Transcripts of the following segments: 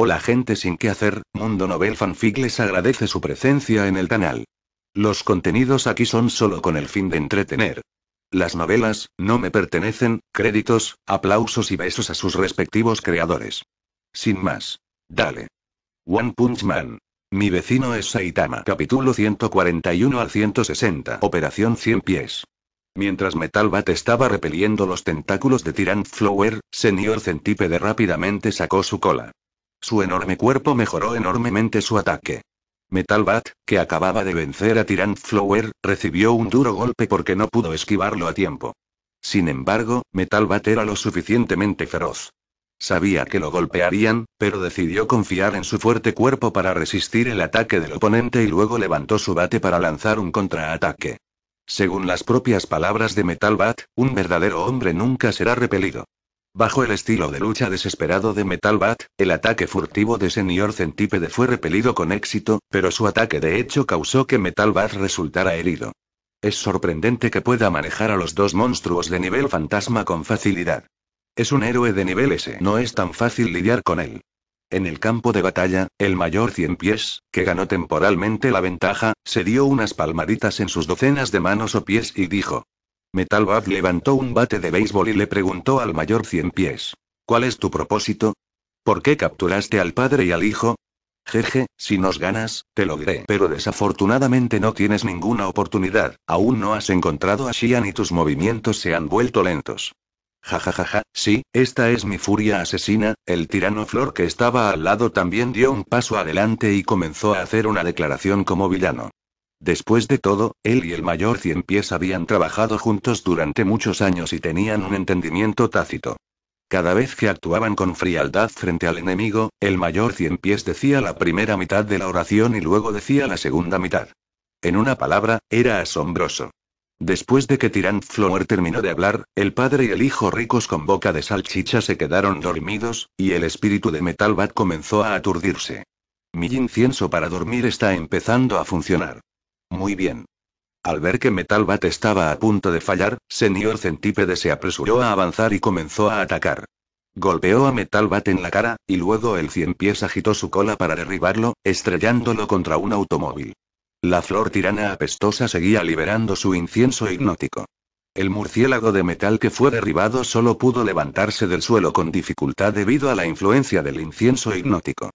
Hola gente sin qué hacer, Mundo Novel Fanfic les agradece su presencia en el canal. Los contenidos aquí son solo con el fin de entretener. Las novelas, no me pertenecen, créditos, aplausos y besos a sus respectivos creadores. Sin más. Dale. One Punch Man. Mi vecino es Saitama. Capítulo 141 al 160. Operación 100 pies. Mientras Metal Bat estaba repeliendo los tentáculos de Tyrant Flower, Senior Centípede rápidamente sacó su cola. Su enorme cuerpo mejoró enormemente su ataque. Metal Bat, que acababa de vencer a Tyrant Flower, recibió un duro golpe porque no pudo esquivarlo a tiempo. Sin embargo, Metal Bat era lo suficientemente feroz. Sabía que lo golpearían, pero decidió confiar en su fuerte cuerpo para resistir el ataque del oponente y luego levantó su bate para lanzar un contraataque. Según las propias palabras de Metal Bat, un verdadero hombre nunca será repelido. Bajo el estilo de lucha desesperado de Metal Bat, el ataque furtivo de Senior Centípede fue repelido con éxito, pero su ataque de hecho causó que Metal Bat resultara herido. Es sorprendente que pueda manejar a los dos monstruos de nivel fantasma con facilidad. Es un héroe de nivel S, no es tan fácil lidiar con él. En el campo de batalla, el mayor 100 pies, que ganó temporalmente la ventaja, se dio unas palmaditas en sus docenas de manos o pies y dijo, Metal Bad levantó un bate de béisbol y le preguntó al mayor cien pies. ¿Cuál es tu propósito? ¿Por qué capturaste al padre y al hijo? Jeje, si nos ganas, te lo diré. Pero desafortunadamente no tienes ninguna oportunidad, aún no has encontrado a Shian y tus movimientos se han vuelto lentos. Jajajaja, ja, ja, ja, sí, esta es mi furia asesina, el tirano Flor que estaba al lado también dio un paso adelante y comenzó a hacer una declaración como villano. Después de todo, él y el mayor cien pies habían trabajado juntos durante muchos años y tenían un entendimiento tácito. Cada vez que actuaban con frialdad frente al enemigo, el mayor cien pies decía la primera mitad de la oración y luego decía la segunda mitad. En una palabra, era asombroso. Después de que Tirant Flower terminó de hablar, el padre y el hijo ricos con boca de salchicha se quedaron dormidos, y el espíritu de Metalbat comenzó a aturdirse. Mi incienso para dormir está empezando a funcionar. Muy bien. Al ver que Metalbat estaba a punto de fallar, Señor Centípede se apresuró a avanzar y comenzó a atacar. Golpeó a Metalbat en la cara, y luego el cien pies agitó su cola para derribarlo, estrellándolo contra un automóvil. La flor tirana apestosa seguía liberando su incienso hipnótico. El murciélago de metal que fue derribado solo pudo levantarse del suelo con dificultad debido a la influencia del incienso hipnótico.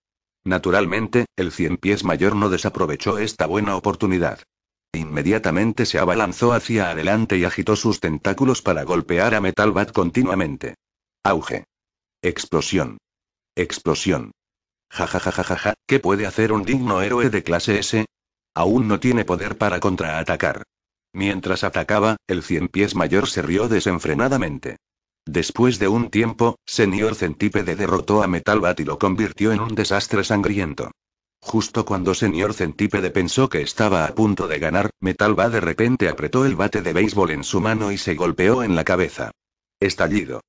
Naturalmente, el cien pies mayor no desaprovechó esta buena oportunidad. Inmediatamente se abalanzó hacia adelante y agitó sus tentáculos para golpear a Metal Bat continuamente. Auge. Explosión. Explosión. Ja ja ¿qué puede hacer un digno héroe de clase S? Aún no tiene poder para contraatacar. Mientras atacaba, el cien pies mayor se rió desenfrenadamente. Después de un tiempo, Señor Centípede derrotó a Metalbat y lo convirtió en un desastre sangriento. Justo cuando Señor Centípede pensó que estaba a punto de ganar, Metalbat de repente apretó el bate de béisbol en su mano y se golpeó en la cabeza. Estallido.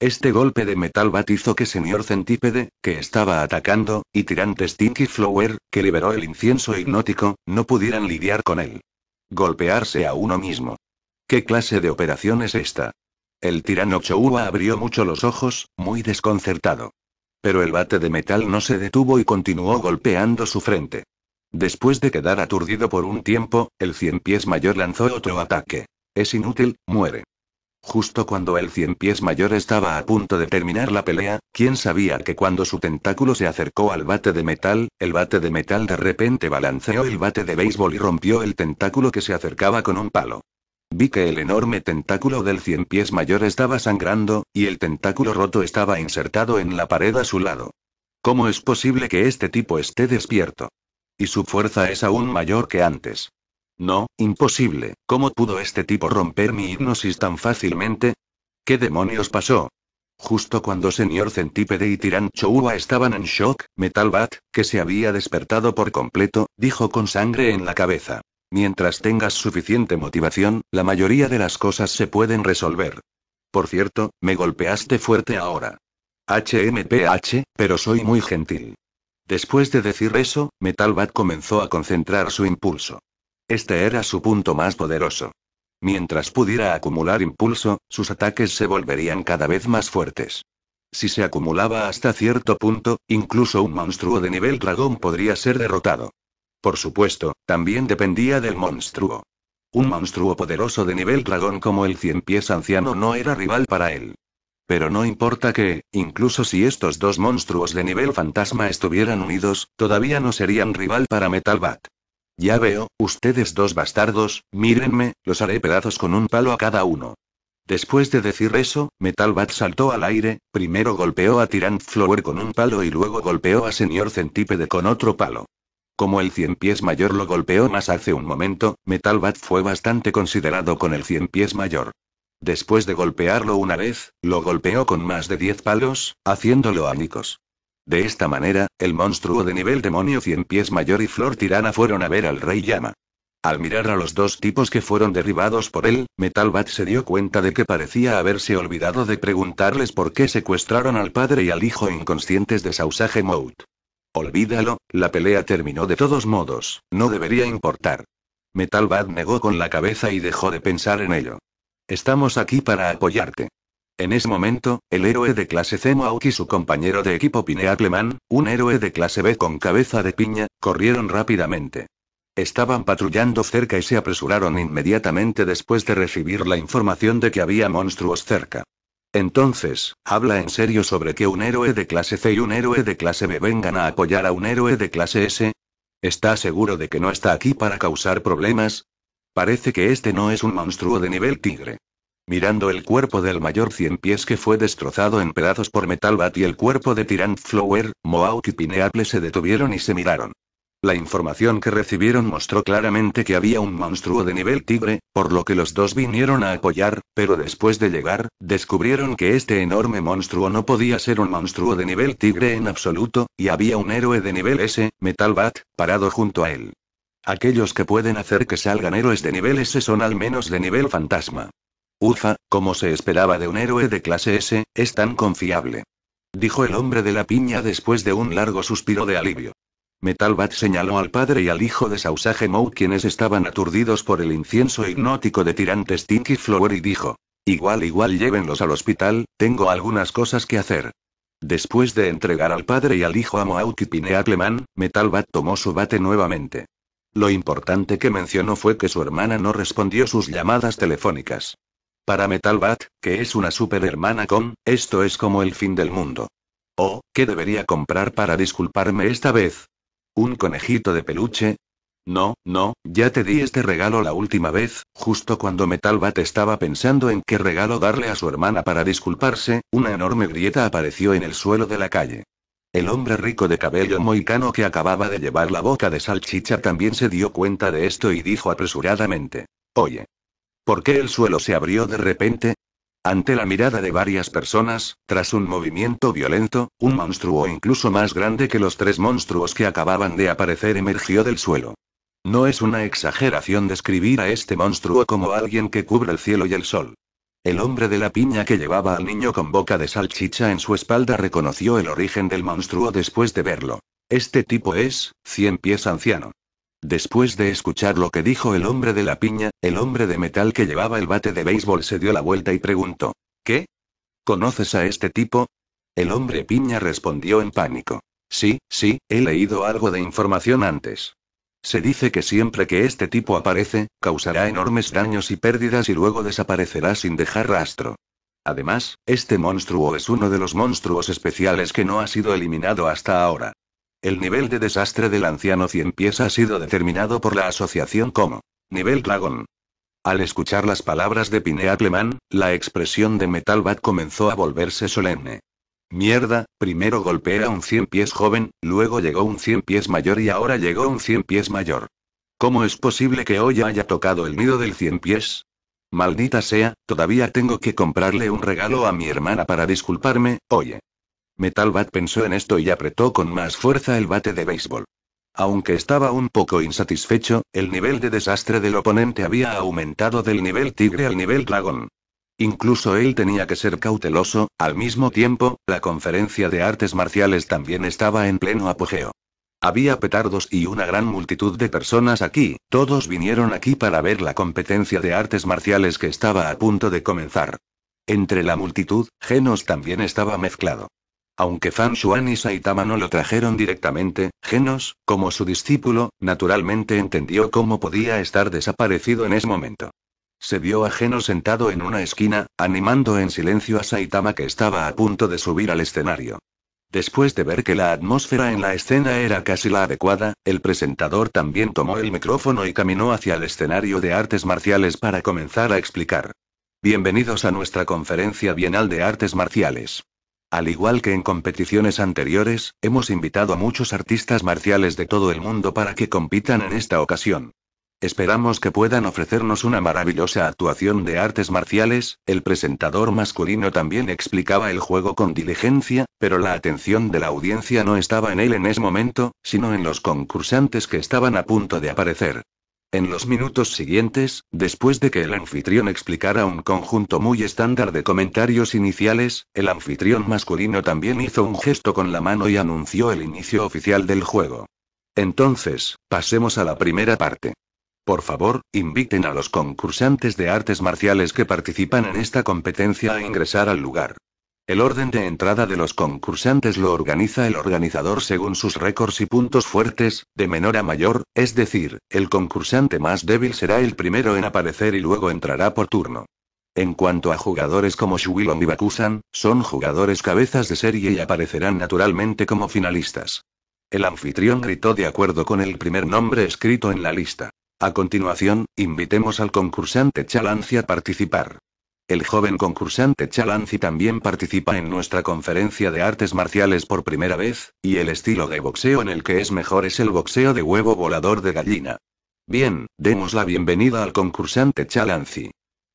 Este golpe de Metalbat hizo que Señor Centípede, que estaba atacando, y tirante Stinky Flower, que liberó el incienso hipnótico, no pudieran lidiar con él. Golpearse a uno mismo. ¿Qué clase de operación es esta? El tirano Choua abrió mucho los ojos, muy desconcertado. Pero el bate de metal no se detuvo y continuó golpeando su frente. Después de quedar aturdido por un tiempo, el cien pies mayor lanzó otro ataque. Es inútil, muere. Justo cuando el cien pies mayor estaba a punto de terminar la pelea, ¿quién sabía que cuando su tentáculo se acercó al bate de metal, el bate de metal de repente balanceó el bate de béisbol y rompió el tentáculo que se acercaba con un palo? Vi que el enorme tentáculo del cien pies mayor estaba sangrando, y el tentáculo roto estaba insertado en la pared a su lado. ¿Cómo es posible que este tipo esté despierto? Y su fuerza es aún mayor que antes. No, imposible, ¿cómo pudo este tipo romper mi hipnosis tan fácilmente? ¿Qué demonios pasó? Justo cuando Señor Centípede y Tirán Choua estaban en shock, Metal Bat, que se había despertado por completo, dijo con sangre en la cabeza. Mientras tengas suficiente motivación, la mayoría de las cosas se pueden resolver. Por cierto, me golpeaste fuerte ahora. HMPH, pero soy muy gentil. Después de decir eso, Metalbat comenzó a concentrar su impulso. Este era su punto más poderoso. Mientras pudiera acumular impulso, sus ataques se volverían cada vez más fuertes. Si se acumulaba hasta cierto punto, incluso un monstruo de nivel dragón podría ser derrotado. Por supuesto, también dependía del monstruo. Un monstruo poderoso de nivel dragón como el cien pies anciano no era rival para él. Pero no importa que, incluso si estos dos monstruos de nivel fantasma estuvieran unidos, todavía no serían rival para Metal Bat. Ya veo, ustedes dos bastardos, mírenme, los haré pedazos con un palo a cada uno. Después de decir eso, Metal Bat saltó al aire, primero golpeó a Tyrant Flower con un palo y luego golpeó a Señor Centípede con otro palo. Como el cien pies mayor lo golpeó más hace un momento, Metal Bat fue bastante considerado con el cien pies mayor. Después de golpearlo una vez, lo golpeó con más de 10 palos, haciéndolo ánicos. De esta manera, el monstruo de nivel demonio cien pies mayor y Flor Tirana fueron a ver al rey llama. Al mirar a los dos tipos que fueron derribados por él, Metalbat se dio cuenta de que parecía haberse olvidado de preguntarles por qué secuestraron al padre y al hijo inconscientes de Sausaje Mout. Olvídalo, la pelea terminó de todos modos, no debería importar. Metal negó con la cabeza y dejó de pensar en ello. Estamos aquí para apoyarte. En ese momento, el héroe de clase C Mauk y su compañero de equipo Pineapleman, un héroe de clase B con cabeza de piña, corrieron rápidamente. Estaban patrullando cerca y se apresuraron inmediatamente después de recibir la información de que había monstruos cerca. Entonces, habla en serio sobre que un héroe de clase C y un héroe de clase B vengan a apoyar a un héroe de clase S. ¿Está seguro de que no está aquí para causar problemas? Parece que este no es un monstruo de nivel tigre. Mirando el cuerpo del mayor cien pies que fue destrozado en pedazos por Metalbat y el cuerpo de Tyrant Flower, Mohawk y Pineapple se detuvieron y se miraron. La información que recibieron mostró claramente que había un monstruo de nivel tigre, por lo que los dos vinieron a apoyar, pero después de llegar, descubrieron que este enorme monstruo no podía ser un monstruo de nivel tigre en absoluto, y había un héroe de nivel S, Metal Bat, parado junto a él. Aquellos que pueden hacer que salgan héroes de nivel S son al menos de nivel fantasma. Ufa, como se esperaba de un héroe de clase S, es tan confiable. Dijo el hombre de la piña después de un largo suspiro de alivio. Metalbat señaló al padre y al hijo de Sausage Mou quienes estaban aturdidos por el incienso hipnótico de tirantes Tinky Flower y dijo. Igual igual llévenlos al hospital, tengo algunas cosas que hacer. Después de entregar al padre y al hijo a Moauk y metalbat tomó su bate nuevamente. Lo importante que mencionó fue que su hermana no respondió sus llamadas telefónicas. Para Metalbat, que es una superhermana con, esto es como el fin del mundo. Oh, ¿qué debería comprar para disculparme esta vez? ¿Un conejito de peluche? No, no, ya te di este regalo la última vez, justo cuando Metalbat estaba pensando en qué regalo darle a su hermana para disculparse, una enorme grieta apareció en el suelo de la calle. El hombre rico de cabello moicano que acababa de llevar la boca de salchicha también se dio cuenta de esto y dijo apresuradamente. Oye. ¿Por qué el suelo se abrió de repente? Ante la mirada de varias personas, tras un movimiento violento, un monstruo incluso más grande que los tres monstruos que acababan de aparecer emergió del suelo. No es una exageración describir a este monstruo como alguien que cubre el cielo y el sol. El hombre de la piña que llevaba al niño con boca de salchicha en su espalda reconoció el origen del monstruo después de verlo. Este tipo es, cien pies anciano. Después de escuchar lo que dijo el hombre de la piña, el hombre de metal que llevaba el bate de béisbol se dio la vuelta y preguntó, ¿qué? ¿Conoces a este tipo? El hombre piña respondió en pánico. Sí, sí, he leído algo de información antes. Se dice que siempre que este tipo aparece, causará enormes daños y pérdidas y luego desaparecerá sin dejar rastro. Además, este monstruo es uno de los monstruos especiales que no ha sido eliminado hasta ahora. El nivel de desastre del anciano pies ha sido determinado por la asociación como nivel dragón. Al escuchar las palabras de Pineappleman, la expresión de Metalbat comenzó a volverse solemne. Mierda, primero golpea un 100 pies joven, luego llegó un 100 pies mayor y ahora llegó un 100 pies mayor. ¿Cómo es posible que hoy haya tocado el nido del 100 pies? Maldita sea, todavía tengo que comprarle un regalo a mi hermana para disculparme, oye. Metal Bat pensó en esto y apretó con más fuerza el bate de béisbol. Aunque estaba un poco insatisfecho, el nivel de desastre del oponente había aumentado del nivel tigre al nivel dragón. Incluso él tenía que ser cauteloso, al mismo tiempo, la conferencia de artes marciales también estaba en pleno apogeo. Había petardos y una gran multitud de personas aquí, todos vinieron aquí para ver la competencia de artes marciales que estaba a punto de comenzar. Entre la multitud, Genos también estaba mezclado. Aunque Fan Xuan y Saitama no lo trajeron directamente, Genos, como su discípulo, naturalmente entendió cómo podía estar desaparecido en ese momento. Se vio a Genos sentado en una esquina, animando en silencio a Saitama que estaba a punto de subir al escenario. Después de ver que la atmósfera en la escena era casi la adecuada, el presentador también tomó el micrófono y caminó hacia el escenario de artes marciales para comenzar a explicar. Bienvenidos a nuestra conferencia bienal de artes marciales. Al igual que en competiciones anteriores, hemos invitado a muchos artistas marciales de todo el mundo para que compitan en esta ocasión. Esperamos que puedan ofrecernos una maravillosa actuación de artes marciales, el presentador masculino también explicaba el juego con diligencia, pero la atención de la audiencia no estaba en él en ese momento, sino en los concursantes que estaban a punto de aparecer. En los minutos siguientes, después de que el anfitrión explicara un conjunto muy estándar de comentarios iniciales, el anfitrión masculino también hizo un gesto con la mano y anunció el inicio oficial del juego. Entonces, pasemos a la primera parte. Por favor, inviten a los concursantes de artes marciales que participan en esta competencia a ingresar al lugar. El orden de entrada de los concursantes lo organiza el organizador según sus récords y puntos fuertes, de menor a mayor, es decir, el concursante más débil será el primero en aparecer y luego entrará por turno. En cuanto a jugadores como Shuilong y Bakusan, son jugadores cabezas de serie y aparecerán naturalmente como finalistas. El anfitrión gritó de acuerdo con el primer nombre escrito en la lista. A continuación, invitemos al concursante Chalancia a participar. El joven concursante Chalanzi también participa en nuestra conferencia de artes marciales por primera vez, y el estilo de boxeo en el que es mejor es el boxeo de huevo volador de gallina. Bien, demos la bienvenida al concursante Chalanzi.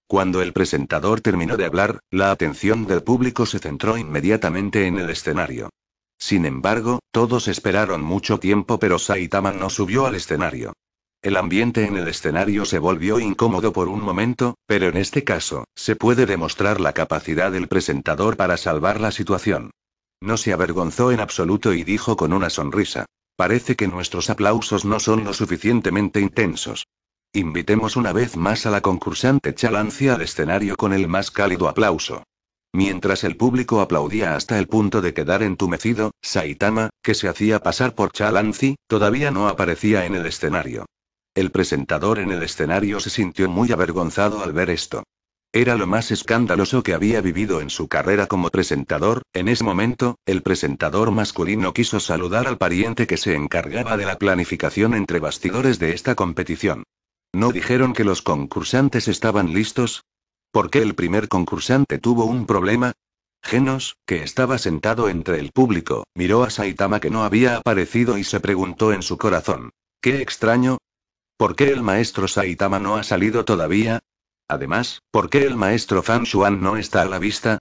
Cuando el presentador terminó de hablar, la atención del público se centró inmediatamente en el escenario. Sin embargo, todos esperaron mucho tiempo pero Saitama no subió al escenario. El ambiente en el escenario se volvió incómodo por un momento, pero en este caso, se puede demostrar la capacidad del presentador para salvar la situación. No se avergonzó en absoluto y dijo con una sonrisa. Parece que nuestros aplausos no son lo suficientemente intensos. Invitemos una vez más a la concursante Chalancia al escenario con el más cálido aplauso. Mientras el público aplaudía hasta el punto de quedar entumecido, Saitama, que se hacía pasar por Chalanzi, todavía no aparecía en el escenario. El presentador en el escenario se sintió muy avergonzado al ver esto. Era lo más escandaloso que había vivido en su carrera como presentador, en ese momento, el presentador masculino quiso saludar al pariente que se encargaba de la planificación entre bastidores de esta competición. ¿No dijeron que los concursantes estaban listos? ¿Por qué el primer concursante tuvo un problema? Genos, que estaba sentado entre el público, miró a Saitama que no había aparecido y se preguntó en su corazón. Qué extraño, ¿Por qué el maestro Saitama no ha salido todavía? Además, ¿por qué el maestro Fan no está a la vista?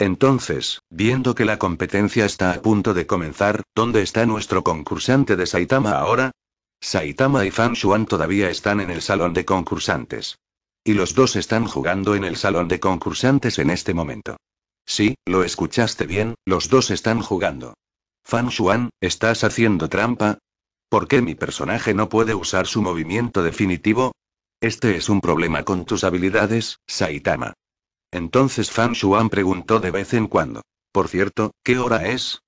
Entonces, viendo que la competencia está a punto de comenzar, ¿dónde está nuestro concursante de Saitama ahora? Saitama y Fan todavía están en el salón de concursantes. Y los dos están jugando en el salón de concursantes en este momento. Sí, lo escuchaste bien, los dos están jugando. Fan ¿estás haciendo trampa? ¿Por qué mi personaje no puede usar su movimiento definitivo? Este es un problema con tus habilidades, Saitama. Entonces Fan Shuan preguntó de vez en cuando. Por cierto, ¿qué hora es?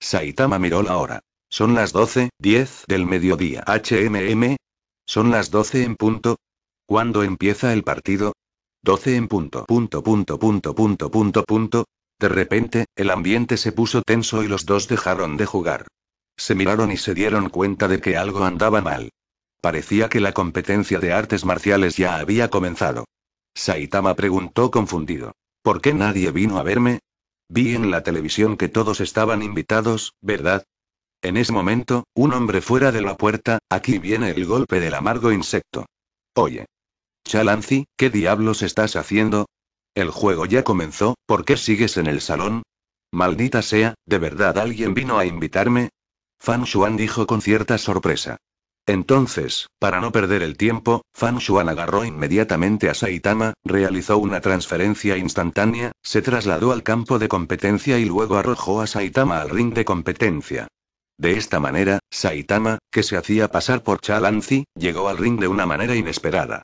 Saitama miró la hora. Son las 12, 10 del mediodía. HMM. Son las 12 en punto. ¿Cuándo empieza el partido? 12 en punto. Punto, punto, punto, punto, punto, punto. De repente, el ambiente se puso tenso y los dos dejaron de jugar. Se miraron y se dieron cuenta de que algo andaba mal. Parecía que la competencia de artes marciales ya había comenzado. Saitama preguntó confundido. ¿Por qué nadie vino a verme? Vi en la televisión que todos estaban invitados, ¿verdad? En ese momento, un hombre fuera de la puerta, aquí viene el golpe del amargo insecto. Oye. Chalanzi, ¿qué diablos estás haciendo? El juego ya comenzó, ¿por qué sigues en el salón? Maldita sea, ¿de verdad alguien vino a invitarme? Fan Xuan dijo con cierta sorpresa. Entonces, para no perder el tiempo, Fan Xuan agarró inmediatamente a Saitama, realizó una transferencia instantánea, se trasladó al campo de competencia y luego arrojó a Saitama al ring de competencia. De esta manera, Saitama, que se hacía pasar por Chalanzi, llegó al ring de una manera inesperada.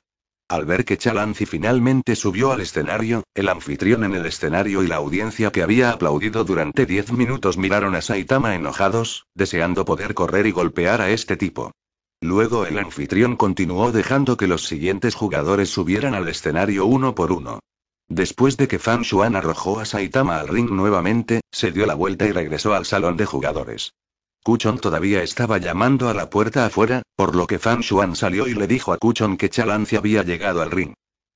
Al ver que Chalanzi finalmente subió al escenario, el anfitrión en el escenario y la audiencia que había aplaudido durante diez minutos miraron a Saitama enojados, deseando poder correr y golpear a este tipo. Luego el anfitrión continuó dejando que los siguientes jugadores subieran al escenario uno por uno. Después de que Fan Shuan arrojó a Saitama al ring nuevamente, se dio la vuelta y regresó al salón de jugadores. Kuchon todavía estaba llamando a la puerta afuera, por lo que Fan Shuan salió y le dijo a Kuchon que Chalansi había llegado al ring.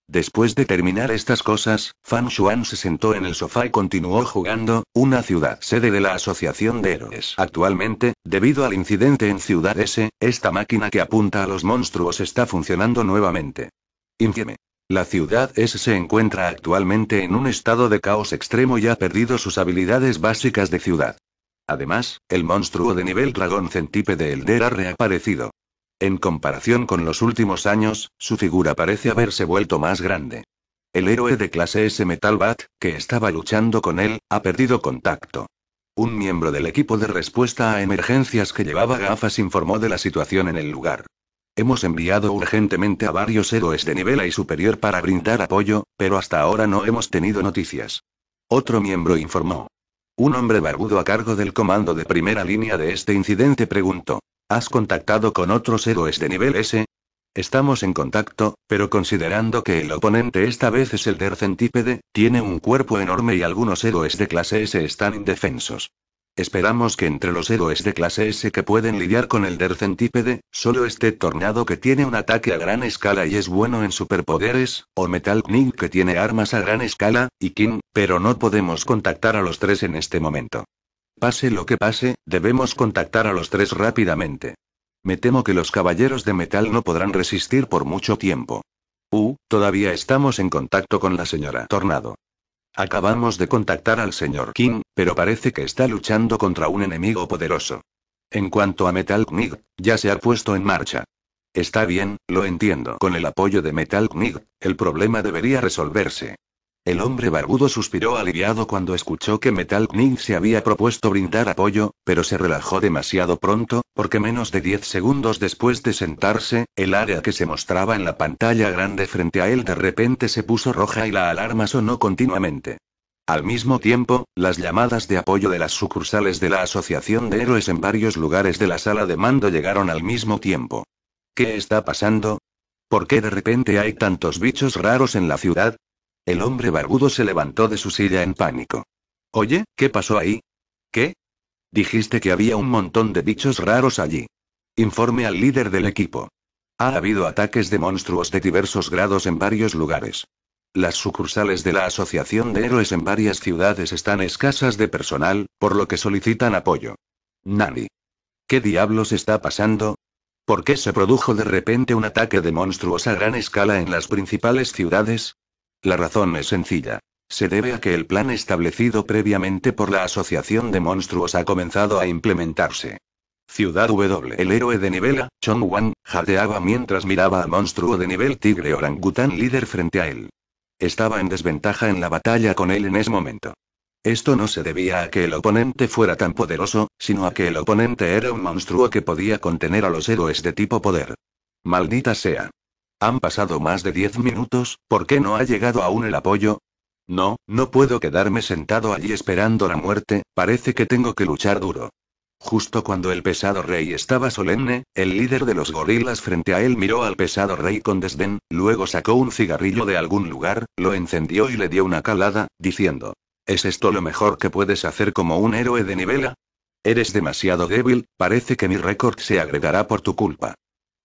Después de terminar estas cosas, Fan Shuan se sentó en el sofá y continuó jugando, una ciudad sede de la Asociación de Héroes. Actualmente, debido al incidente en Ciudad S, esta máquina que apunta a los monstruos está funcionando nuevamente. Infime. La ciudad S se encuentra actualmente en un estado de caos extremo y ha perdido sus habilidades básicas de ciudad. Además, el monstruo de nivel dragón de Elder ha reaparecido. En comparación con los últimos años, su figura parece haberse vuelto más grande. El héroe de clase S Metal Bat, que estaba luchando con él, ha perdido contacto. Un miembro del equipo de respuesta a emergencias que llevaba gafas informó de la situación en el lugar. Hemos enviado urgentemente a varios héroes de nivel A y superior para brindar apoyo, pero hasta ahora no hemos tenido noticias. Otro miembro informó. Un hombre barbudo a cargo del comando de primera línea de este incidente preguntó. ¿Has contactado con otros héroes de nivel S? Estamos en contacto, pero considerando que el oponente esta vez es el dercentípede, tiene un cuerpo enorme y algunos héroes de clase S están indefensos. Esperamos que entre los héroes de clase S que pueden lidiar con el dercentípede, solo este tornado que tiene un ataque a gran escala y es bueno en superpoderes, o Metal Knight que tiene armas a gran escala, y King, pero no podemos contactar a los tres en este momento. Pase lo que pase, debemos contactar a los tres rápidamente. Me temo que los caballeros de metal no podrán resistir por mucho tiempo. Uh, todavía estamos en contacto con la señora Tornado. Acabamos de contactar al señor King, pero parece que está luchando contra un enemigo poderoso. En cuanto a Metal Knig, ya se ha puesto en marcha. Está bien, lo entiendo. Con el apoyo de Metal Knig, el problema debería resolverse. El hombre barbudo suspiró aliviado cuando escuchó que Metal Knight se había propuesto brindar apoyo, pero se relajó demasiado pronto, porque menos de 10 segundos después de sentarse, el área que se mostraba en la pantalla grande frente a él de repente se puso roja y la alarma sonó continuamente. Al mismo tiempo, las llamadas de apoyo de las sucursales de la Asociación de Héroes en varios lugares de la sala de mando llegaron al mismo tiempo. ¿Qué está pasando? ¿Por qué de repente hay tantos bichos raros en la ciudad? El hombre barbudo se levantó de su silla en pánico. Oye, ¿qué pasó ahí? ¿Qué? Dijiste que había un montón de bichos raros allí. Informe al líder del equipo. Ha habido ataques de monstruos de diversos grados en varios lugares. Las sucursales de la Asociación de Héroes en varias ciudades están escasas de personal, por lo que solicitan apoyo. Nani. ¿Qué diablos está pasando? ¿Por qué se produjo de repente un ataque de monstruos a gran escala en las principales ciudades? La razón es sencilla. Se debe a que el plan establecido previamente por la Asociación de Monstruos ha comenzado a implementarse. Ciudad W. El héroe de A, Chong Wan, jadeaba mientras miraba a monstruo de nivel tigre orangután líder frente a él. Estaba en desventaja en la batalla con él en ese momento. Esto no se debía a que el oponente fuera tan poderoso, sino a que el oponente era un monstruo que podía contener a los héroes de tipo poder. Maldita sea. Han pasado más de diez minutos, ¿por qué no ha llegado aún el apoyo? No, no puedo quedarme sentado allí esperando la muerte, parece que tengo que luchar duro. Justo cuando el pesado rey estaba solemne, el líder de los gorilas frente a él miró al pesado rey con desdén, luego sacó un cigarrillo de algún lugar, lo encendió y le dio una calada, diciendo, ¿Es esto lo mejor que puedes hacer como un héroe de nivela? Eres demasiado débil, parece que mi récord se agregará por tu culpa.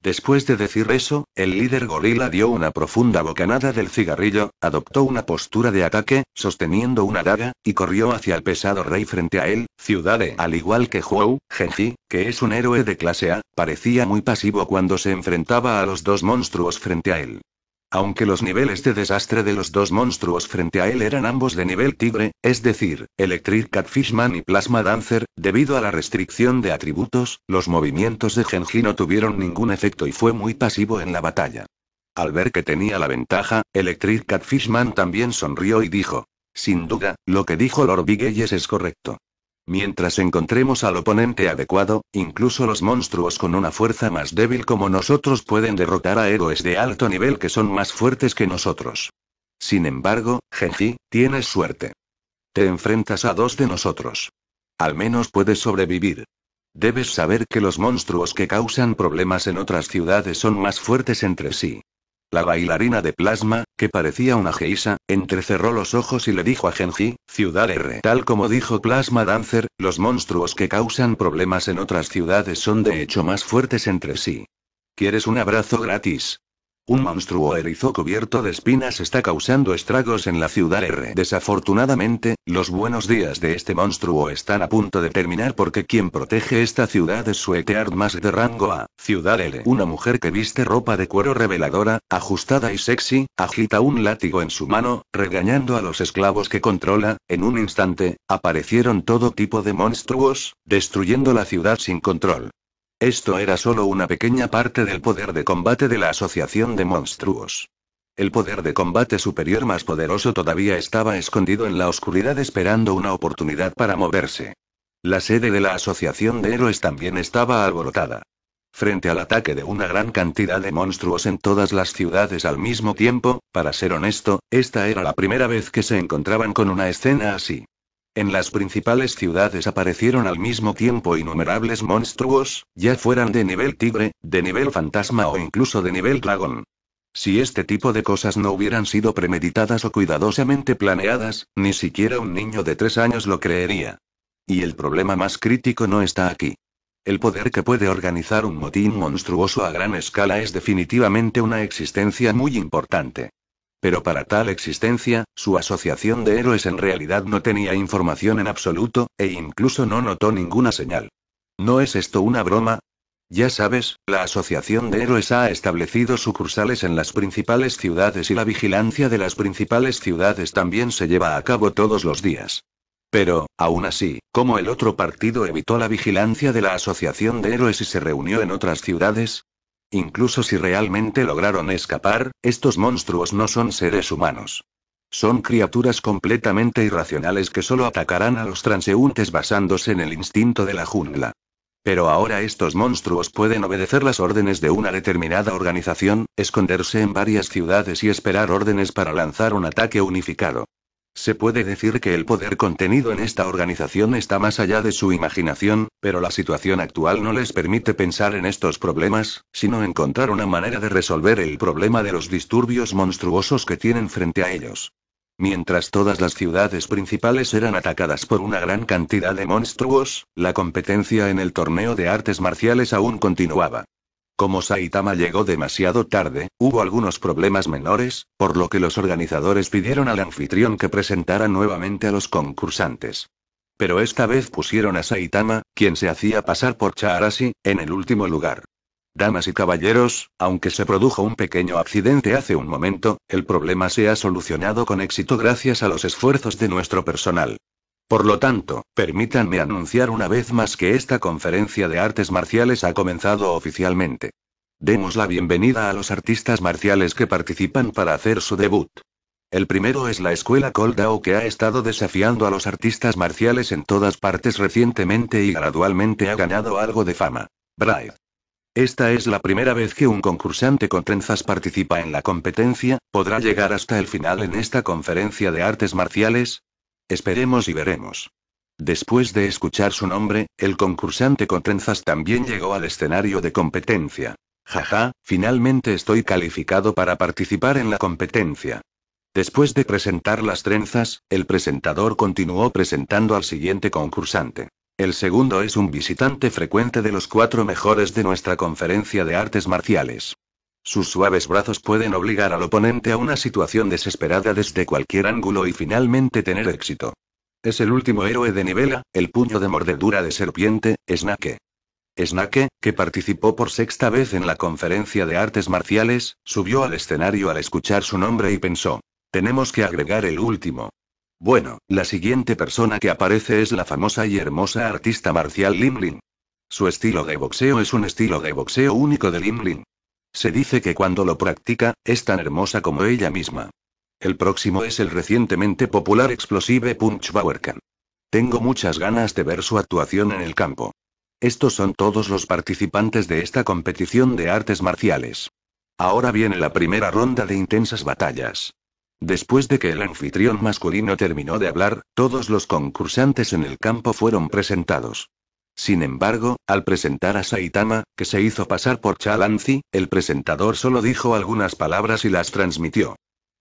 Después de decir eso, el líder gorila dio una profunda bocanada del cigarrillo, adoptó una postura de ataque, sosteniendo una daga, y corrió hacia el pesado rey frente a él, Ciudad Al igual que Huou, Genji, que es un héroe de clase A, parecía muy pasivo cuando se enfrentaba a los dos monstruos frente a él. Aunque los niveles de desastre de los dos monstruos frente a él eran ambos de nivel tigre, es decir, Electric Catfishman y Plasma Dancer, debido a la restricción de atributos, los movimientos de Genji no tuvieron ningún efecto y fue muy pasivo en la batalla. Al ver que tenía la ventaja, Electric Catfishman también sonrió y dijo. Sin duda, lo que dijo Lord Bigelles es correcto. Mientras encontremos al oponente adecuado, incluso los monstruos con una fuerza más débil como nosotros pueden derrotar a héroes de alto nivel que son más fuertes que nosotros. Sin embargo, Genji, tienes suerte. Te enfrentas a dos de nosotros. Al menos puedes sobrevivir. Debes saber que los monstruos que causan problemas en otras ciudades son más fuertes entre sí. La bailarina de plasma, que parecía una geisa, entrecerró los ojos y le dijo a Genji, Ciudad R. Tal como dijo Plasma Dancer, los monstruos que causan problemas en otras ciudades son de hecho más fuertes entre sí. ¿Quieres un abrazo gratis? Un monstruo erizo cubierto de espinas está causando estragos en la ciudad R. Desafortunadamente, los buenos días de este monstruo están a punto de terminar porque quien protege esta ciudad es su Eteard más de rango A, ciudad L. Una mujer que viste ropa de cuero reveladora, ajustada y sexy, agita un látigo en su mano, regañando a los esclavos que controla. En un instante, aparecieron todo tipo de monstruos, destruyendo la ciudad sin control. Esto era solo una pequeña parte del poder de combate de la Asociación de Monstruos. El poder de combate superior más poderoso todavía estaba escondido en la oscuridad esperando una oportunidad para moverse. La sede de la Asociación de Héroes también estaba alborotada. Frente al ataque de una gran cantidad de monstruos en todas las ciudades al mismo tiempo, para ser honesto, esta era la primera vez que se encontraban con una escena así. En las principales ciudades aparecieron al mismo tiempo innumerables monstruos, ya fueran de nivel tigre, de nivel fantasma o incluso de nivel dragón. Si este tipo de cosas no hubieran sido premeditadas o cuidadosamente planeadas, ni siquiera un niño de tres años lo creería. Y el problema más crítico no está aquí. El poder que puede organizar un motín monstruoso a gran escala es definitivamente una existencia muy importante. Pero para tal existencia, su asociación de héroes en realidad no tenía información en absoluto, e incluso no notó ninguna señal. ¿No es esto una broma? Ya sabes, la Asociación de Héroes ha establecido sucursales en las principales ciudades y la vigilancia de las principales ciudades también se lleva a cabo todos los días. Pero, aún así, como el otro partido evitó la vigilancia de la Asociación de Héroes y se reunió en otras ciudades? Incluso si realmente lograron escapar, estos monstruos no son seres humanos. Son criaturas completamente irracionales que solo atacarán a los transeúntes basándose en el instinto de la jungla. Pero ahora estos monstruos pueden obedecer las órdenes de una determinada organización, esconderse en varias ciudades y esperar órdenes para lanzar un ataque unificado. Se puede decir que el poder contenido en esta organización está más allá de su imaginación, pero la situación actual no les permite pensar en estos problemas, sino encontrar una manera de resolver el problema de los disturbios monstruosos que tienen frente a ellos. Mientras todas las ciudades principales eran atacadas por una gran cantidad de monstruos, la competencia en el torneo de artes marciales aún continuaba. Como Saitama llegó demasiado tarde, hubo algunos problemas menores, por lo que los organizadores pidieron al anfitrión que presentara nuevamente a los concursantes. Pero esta vez pusieron a Saitama, quien se hacía pasar por Charasi, en el último lugar. Damas y caballeros, aunque se produjo un pequeño accidente hace un momento, el problema se ha solucionado con éxito gracias a los esfuerzos de nuestro personal. Por lo tanto, permítanme anunciar una vez más que esta conferencia de artes marciales ha comenzado oficialmente. Demos la bienvenida a los artistas marciales que participan para hacer su debut. El primero es la escuela Coldao que ha estado desafiando a los artistas marciales en todas partes recientemente y gradualmente ha ganado algo de fama. Bride. Esta es la primera vez que un concursante con trenzas participa en la competencia, podrá llegar hasta el final en esta conferencia de artes marciales, Esperemos y veremos. Después de escuchar su nombre, el concursante con trenzas también llegó al escenario de competencia. Jaja, finalmente estoy calificado para participar en la competencia. Después de presentar las trenzas, el presentador continuó presentando al siguiente concursante. El segundo es un visitante frecuente de los cuatro mejores de nuestra conferencia de artes marciales. Sus suaves brazos pueden obligar al oponente a una situación desesperada desde cualquier ángulo y finalmente tener éxito. Es el último héroe de Nivela, el puño de mordedura de serpiente, Snake. Snake, que participó por sexta vez en la conferencia de artes marciales, subió al escenario al escuchar su nombre y pensó, tenemos que agregar el último. Bueno, la siguiente persona que aparece es la famosa y hermosa artista marcial Lim Su estilo de boxeo es un estilo de boxeo único de Lim se dice que cuando lo practica, es tan hermosa como ella misma. El próximo es el recientemente popular Explosive Punch Bauerkan. Tengo muchas ganas de ver su actuación en el campo. Estos son todos los participantes de esta competición de artes marciales. Ahora viene la primera ronda de intensas batallas. Después de que el anfitrión masculino terminó de hablar, todos los concursantes en el campo fueron presentados. Sin embargo, al presentar a Saitama, que se hizo pasar por Chalanzi, el presentador solo dijo algunas palabras y las transmitió.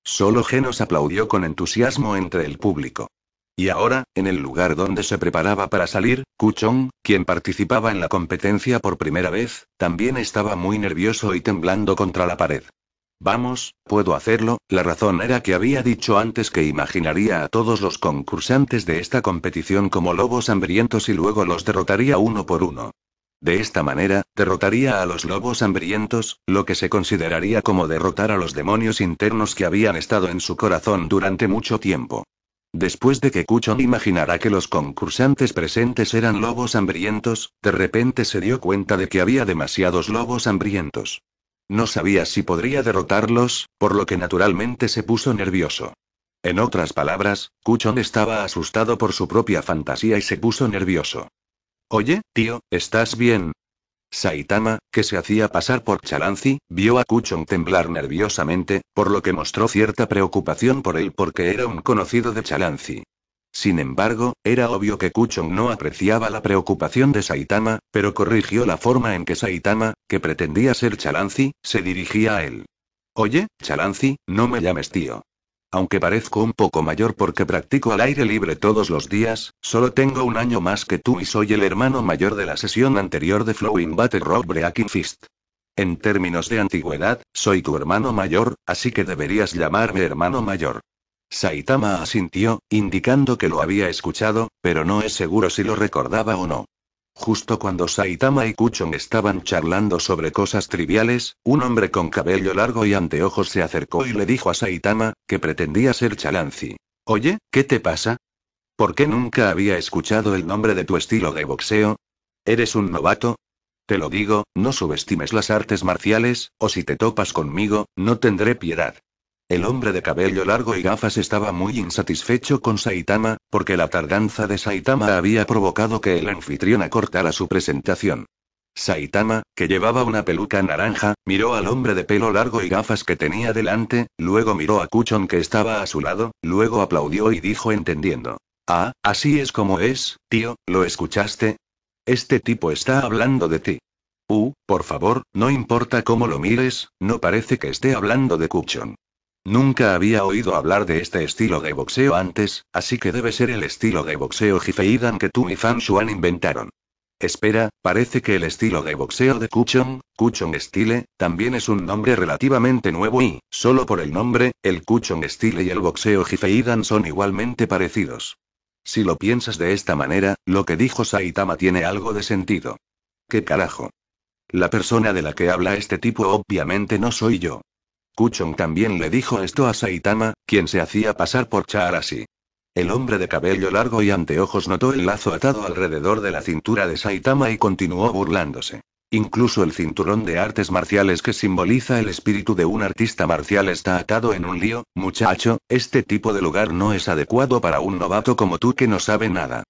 Solo Genos aplaudió con entusiasmo entre el público. Y ahora, en el lugar donde se preparaba para salir, Kuchong, quien participaba en la competencia por primera vez, también estaba muy nervioso y temblando contra la pared. Vamos, puedo hacerlo, la razón era que había dicho antes que imaginaría a todos los concursantes de esta competición como lobos hambrientos y luego los derrotaría uno por uno. De esta manera, derrotaría a los lobos hambrientos, lo que se consideraría como derrotar a los demonios internos que habían estado en su corazón durante mucho tiempo. Después de que Kuchon imaginara que los concursantes presentes eran lobos hambrientos, de repente se dio cuenta de que había demasiados lobos hambrientos. No sabía si podría derrotarlos, por lo que naturalmente se puso nervioso. En otras palabras, Kuchon estaba asustado por su propia fantasía y se puso nervioso. Oye, tío, ¿estás bien? Saitama, que se hacía pasar por Chalanzi, vio a Kuchon temblar nerviosamente, por lo que mostró cierta preocupación por él porque era un conocido de Chalanzi. Sin embargo, era obvio que Kuchong no apreciaba la preocupación de Saitama, pero corrigió la forma en que Saitama, que pretendía ser Chalanzi, se dirigía a él. Oye, Chalanzi, no me llames tío. Aunque parezco un poco mayor porque practico al aire libre todos los días, solo tengo un año más que tú y soy el hermano mayor de la sesión anterior de Flowing Battle Rock Breaking Fist. En términos de antigüedad, soy tu hermano mayor, así que deberías llamarme hermano mayor. Saitama asintió, indicando que lo había escuchado, pero no es seguro si lo recordaba o no. Justo cuando Saitama y Kuchon estaban charlando sobre cosas triviales, un hombre con cabello largo y anteojos se acercó y le dijo a Saitama, que pretendía ser Chalanzi. Oye, ¿qué te pasa? ¿Por qué nunca había escuchado el nombre de tu estilo de boxeo? ¿Eres un novato? Te lo digo, no subestimes las artes marciales, o si te topas conmigo, no tendré piedad. El hombre de cabello largo y gafas estaba muy insatisfecho con Saitama, porque la tardanza de Saitama había provocado que el anfitrión acortara su presentación. Saitama, que llevaba una peluca naranja, miró al hombre de pelo largo y gafas que tenía delante, luego miró a Kuchon que estaba a su lado, luego aplaudió y dijo entendiendo. Ah, así es como es, tío, ¿lo escuchaste? Este tipo está hablando de ti. Uh, por favor, no importa cómo lo mires, no parece que esté hablando de Kuchon. Nunca había oído hablar de este estilo de boxeo antes, así que debe ser el estilo de boxeo Jifeidan que tú y Fan Shuan inventaron. Espera, parece que el estilo de boxeo de Kuchong, Kuchong Style, también es un nombre relativamente nuevo y, solo por el nombre, el Kuchong Style y el boxeo Jifeidan son igualmente parecidos. Si lo piensas de esta manera, lo que dijo Saitama tiene algo de sentido. ¿Qué carajo? La persona de la que habla este tipo obviamente no soy yo. Kuchong también le dijo esto a Saitama, quien se hacía pasar por Charasi. El hombre de cabello largo y anteojos notó el lazo atado alrededor de la cintura de Saitama y continuó burlándose. Incluso el cinturón de artes marciales que simboliza el espíritu de un artista marcial está atado en un lío, muchacho, este tipo de lugar no es adecuado para un novato como tú que no sabe nada.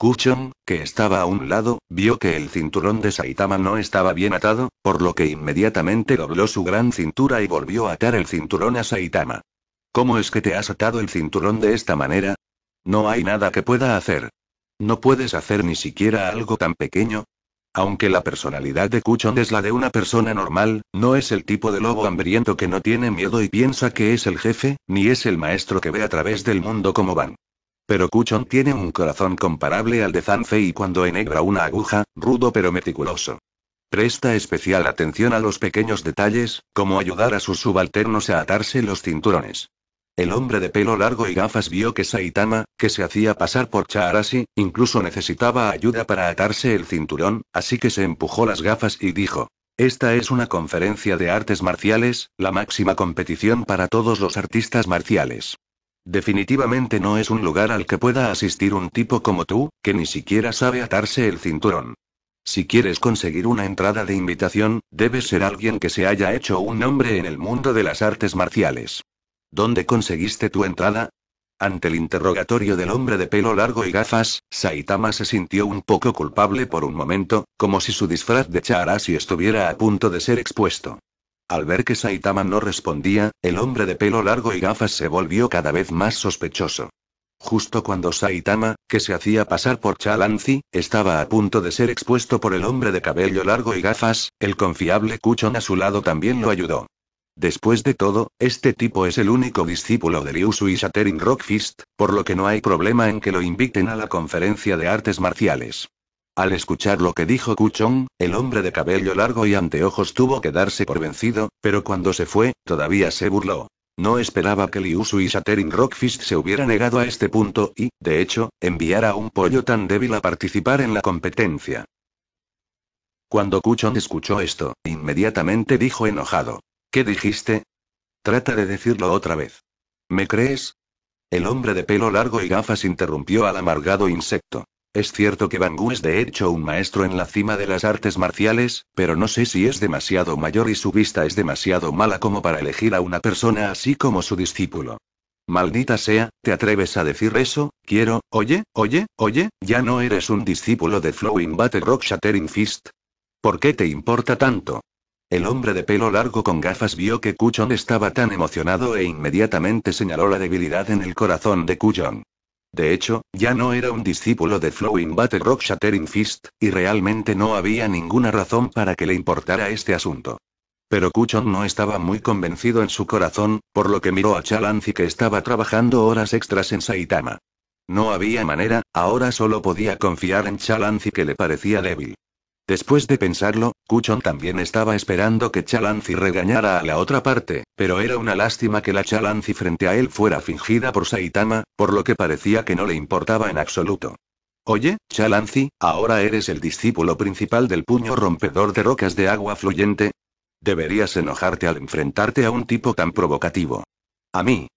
Kuchon, que estaba a un lado, vio que el cinturón de Saitama no estaba bien atado, por lo que inmediatamente dobló su gran cintura y volvió a atar el cinturón a Saitama. ¿Cómo es que te has atado el cinturón de esta manera? No hay nada que pueda hacer. No puedes hacer ni siquiera algo tan pequeño, aunque la personalidad de Kuchon es la de una persona normal, no es el tipo de lobo hambriento que no tiene miedo y piensa que es el jefe, ni es el maestro que ve a través del mundo como van. Pero Kuchon tiene un corazón comparable al de Zanfei y cuando enhebra una aguja, rudo pero meticuloso. Presta especial atención a los pequeños detalles, como ayudar a sus subalternos a atarse los cinturones. El hombre de pelo largo y gafas vio que Saitama, que se hacía pasar por Charasi, incluso necesitaba ayuda para atarse el cinturón, así que se empujó las gafas y dijo. Esta es una conferencia de artes marciales, la máxima competición para todos los artistas marciales. Definitivamente no es un lugar al que pueda asistir un tipo como tú, que ni siquiera sabe atarse el cinturón. Si quieres conseguir una entrada de invitación, debes ser alguien que se haya hecho un nombre en el mundo de las artes marciales. ¿Dónde conseguiste tu entrada? Ante el interrogatorio del hombre de pelo largo y gafas, Saitama se sintió un poco culpable por un momento, como si su disfraz de si estuviera a punto de ser expuesto. Al ver que Saitama no respondía, el hombre de pelo largo y gafas se volvió cada vez más sospechoso. Justo cuando Saitama, que se hacía pasar por Chalanzi, estaba a punto de ser expuesto por el hombre de cabello largo y gafas, el confiable Kuchon a su lado también lo ayudó. Después de todo, este tipo es el único discípulo de Liu y Shattering Rock por lo que no hay problema en que lo inviten a la conferencia de artes marciales. Al escuchar lo que dijo Kuchon, el hombre de cabello largo y anteojos tuvo que darse por vencido, pero cuando se fue, todavía se burló. No esperaba que Liusu y Shattering Rockfist se hubiera negado a este punto y, de hecho, enviara a un pollo tan débil a participar en la competencia. Cuando Kuchon escuchó esto, inmediatamente dijo enojado. ¿Qué dijiste? Trata de decirlo otra vez. ¿Me crees? El hombre de pelo largo y gafas interrumpió al amargado insecto. Es cierto que Bangu es de hecho un maestro en la cima de las artes marciales, pero no sé si es demasiado mayor y su vista es demasiado mala como para elegir a una persona así como su discípulo. Maldita sea, ¿te atreves a decir eso? Quiero, oye, oye, oye, ya no eres un discípulo de Flowing Battle Rock Shattering Fist. ¿Por qué te importa tanto? El hombre de pelo largo con gafas vio que Kuchon estaba tan emocionado e inmediatamente señaló la debilidad en el corazón de Kuchon. De hecho, ya no era un discípulo de Flowing Battle Rock Shattering Fist, y realmente no había ninguna razón para que le importara este asunto. Pero Kuchon no estaba muy convencido en su corazón, por lo que miró a Chalanzi que estaba trabajando horas extras en Saitama. No había manera, ahora solo podía confiar en Chalanzi que le parecía débil. Después de pensarlo, Kuchon también estaba esperando que Chalanzi regañara a la otra parte, pero era una lástima que la Chalanzi frente a él fuera fingida por Saitama, por lo que parecía que no le importaba en absoluto. Oye, Chalanzi, ahora eres el discípulo principal del puño rompedor de rocas de agua fluyente. Deberías enojarte al enfrentarte a un tipo tan provocativo. A mí.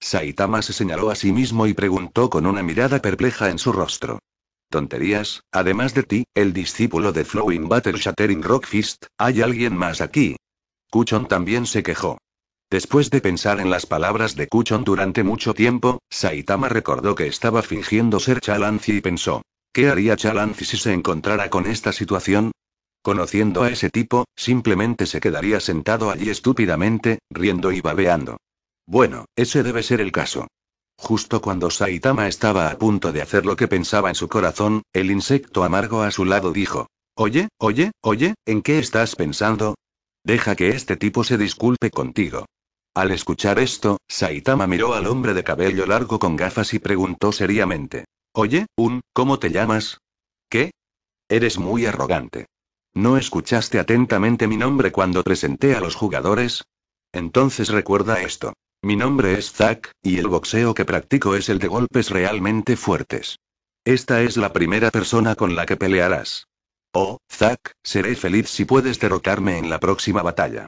Saitama se señaló a sí mismo y preguntó con una mirada perpleja en su rostro. Tonterías, además de ti, el discípulo de Flowing Battle Shattering Rock Fist, hay alguien más aquí. Kuchon también se quejó. Después de pensar en las palabras de Kuchon durante mucho tiempo, Saitama recordó que estaba fingiendo ser Chalanzi y pensó, ¿qué haría Chalanzi si se encontrara con esta situación? Conociendo a ese tipo, simplemente se quedaría sentado allí estúpidamente, riendo y babeando. Bueno, ese debe ser el caso. Justo cuando Saitama estaba a punto de hacer lo que pensaba en su corazón, el insecto amargo a su lado dijo, Oye, oye, oye, ¿en qué estás pensando? Deja que este tipo se disculpe contigo. Al escuchar esto, Saitama miró al hombre de cabello largo con gafas y preguntó seriamente. Oye, Un, ¿cómo te llamas? ¿Qué? Eres muy arrogante. ¿No escuchaste atentamente mi nombre cuando presenté a los jugadores? Entonces recuerda esto. Mi nombre es Zack, y el boxeo que practico es el de golpes realmente fuertes. Esta es la primera persona con la que pelearás. Oh, Zack, seré feliz si puedes derrotarme en la próxima batalla.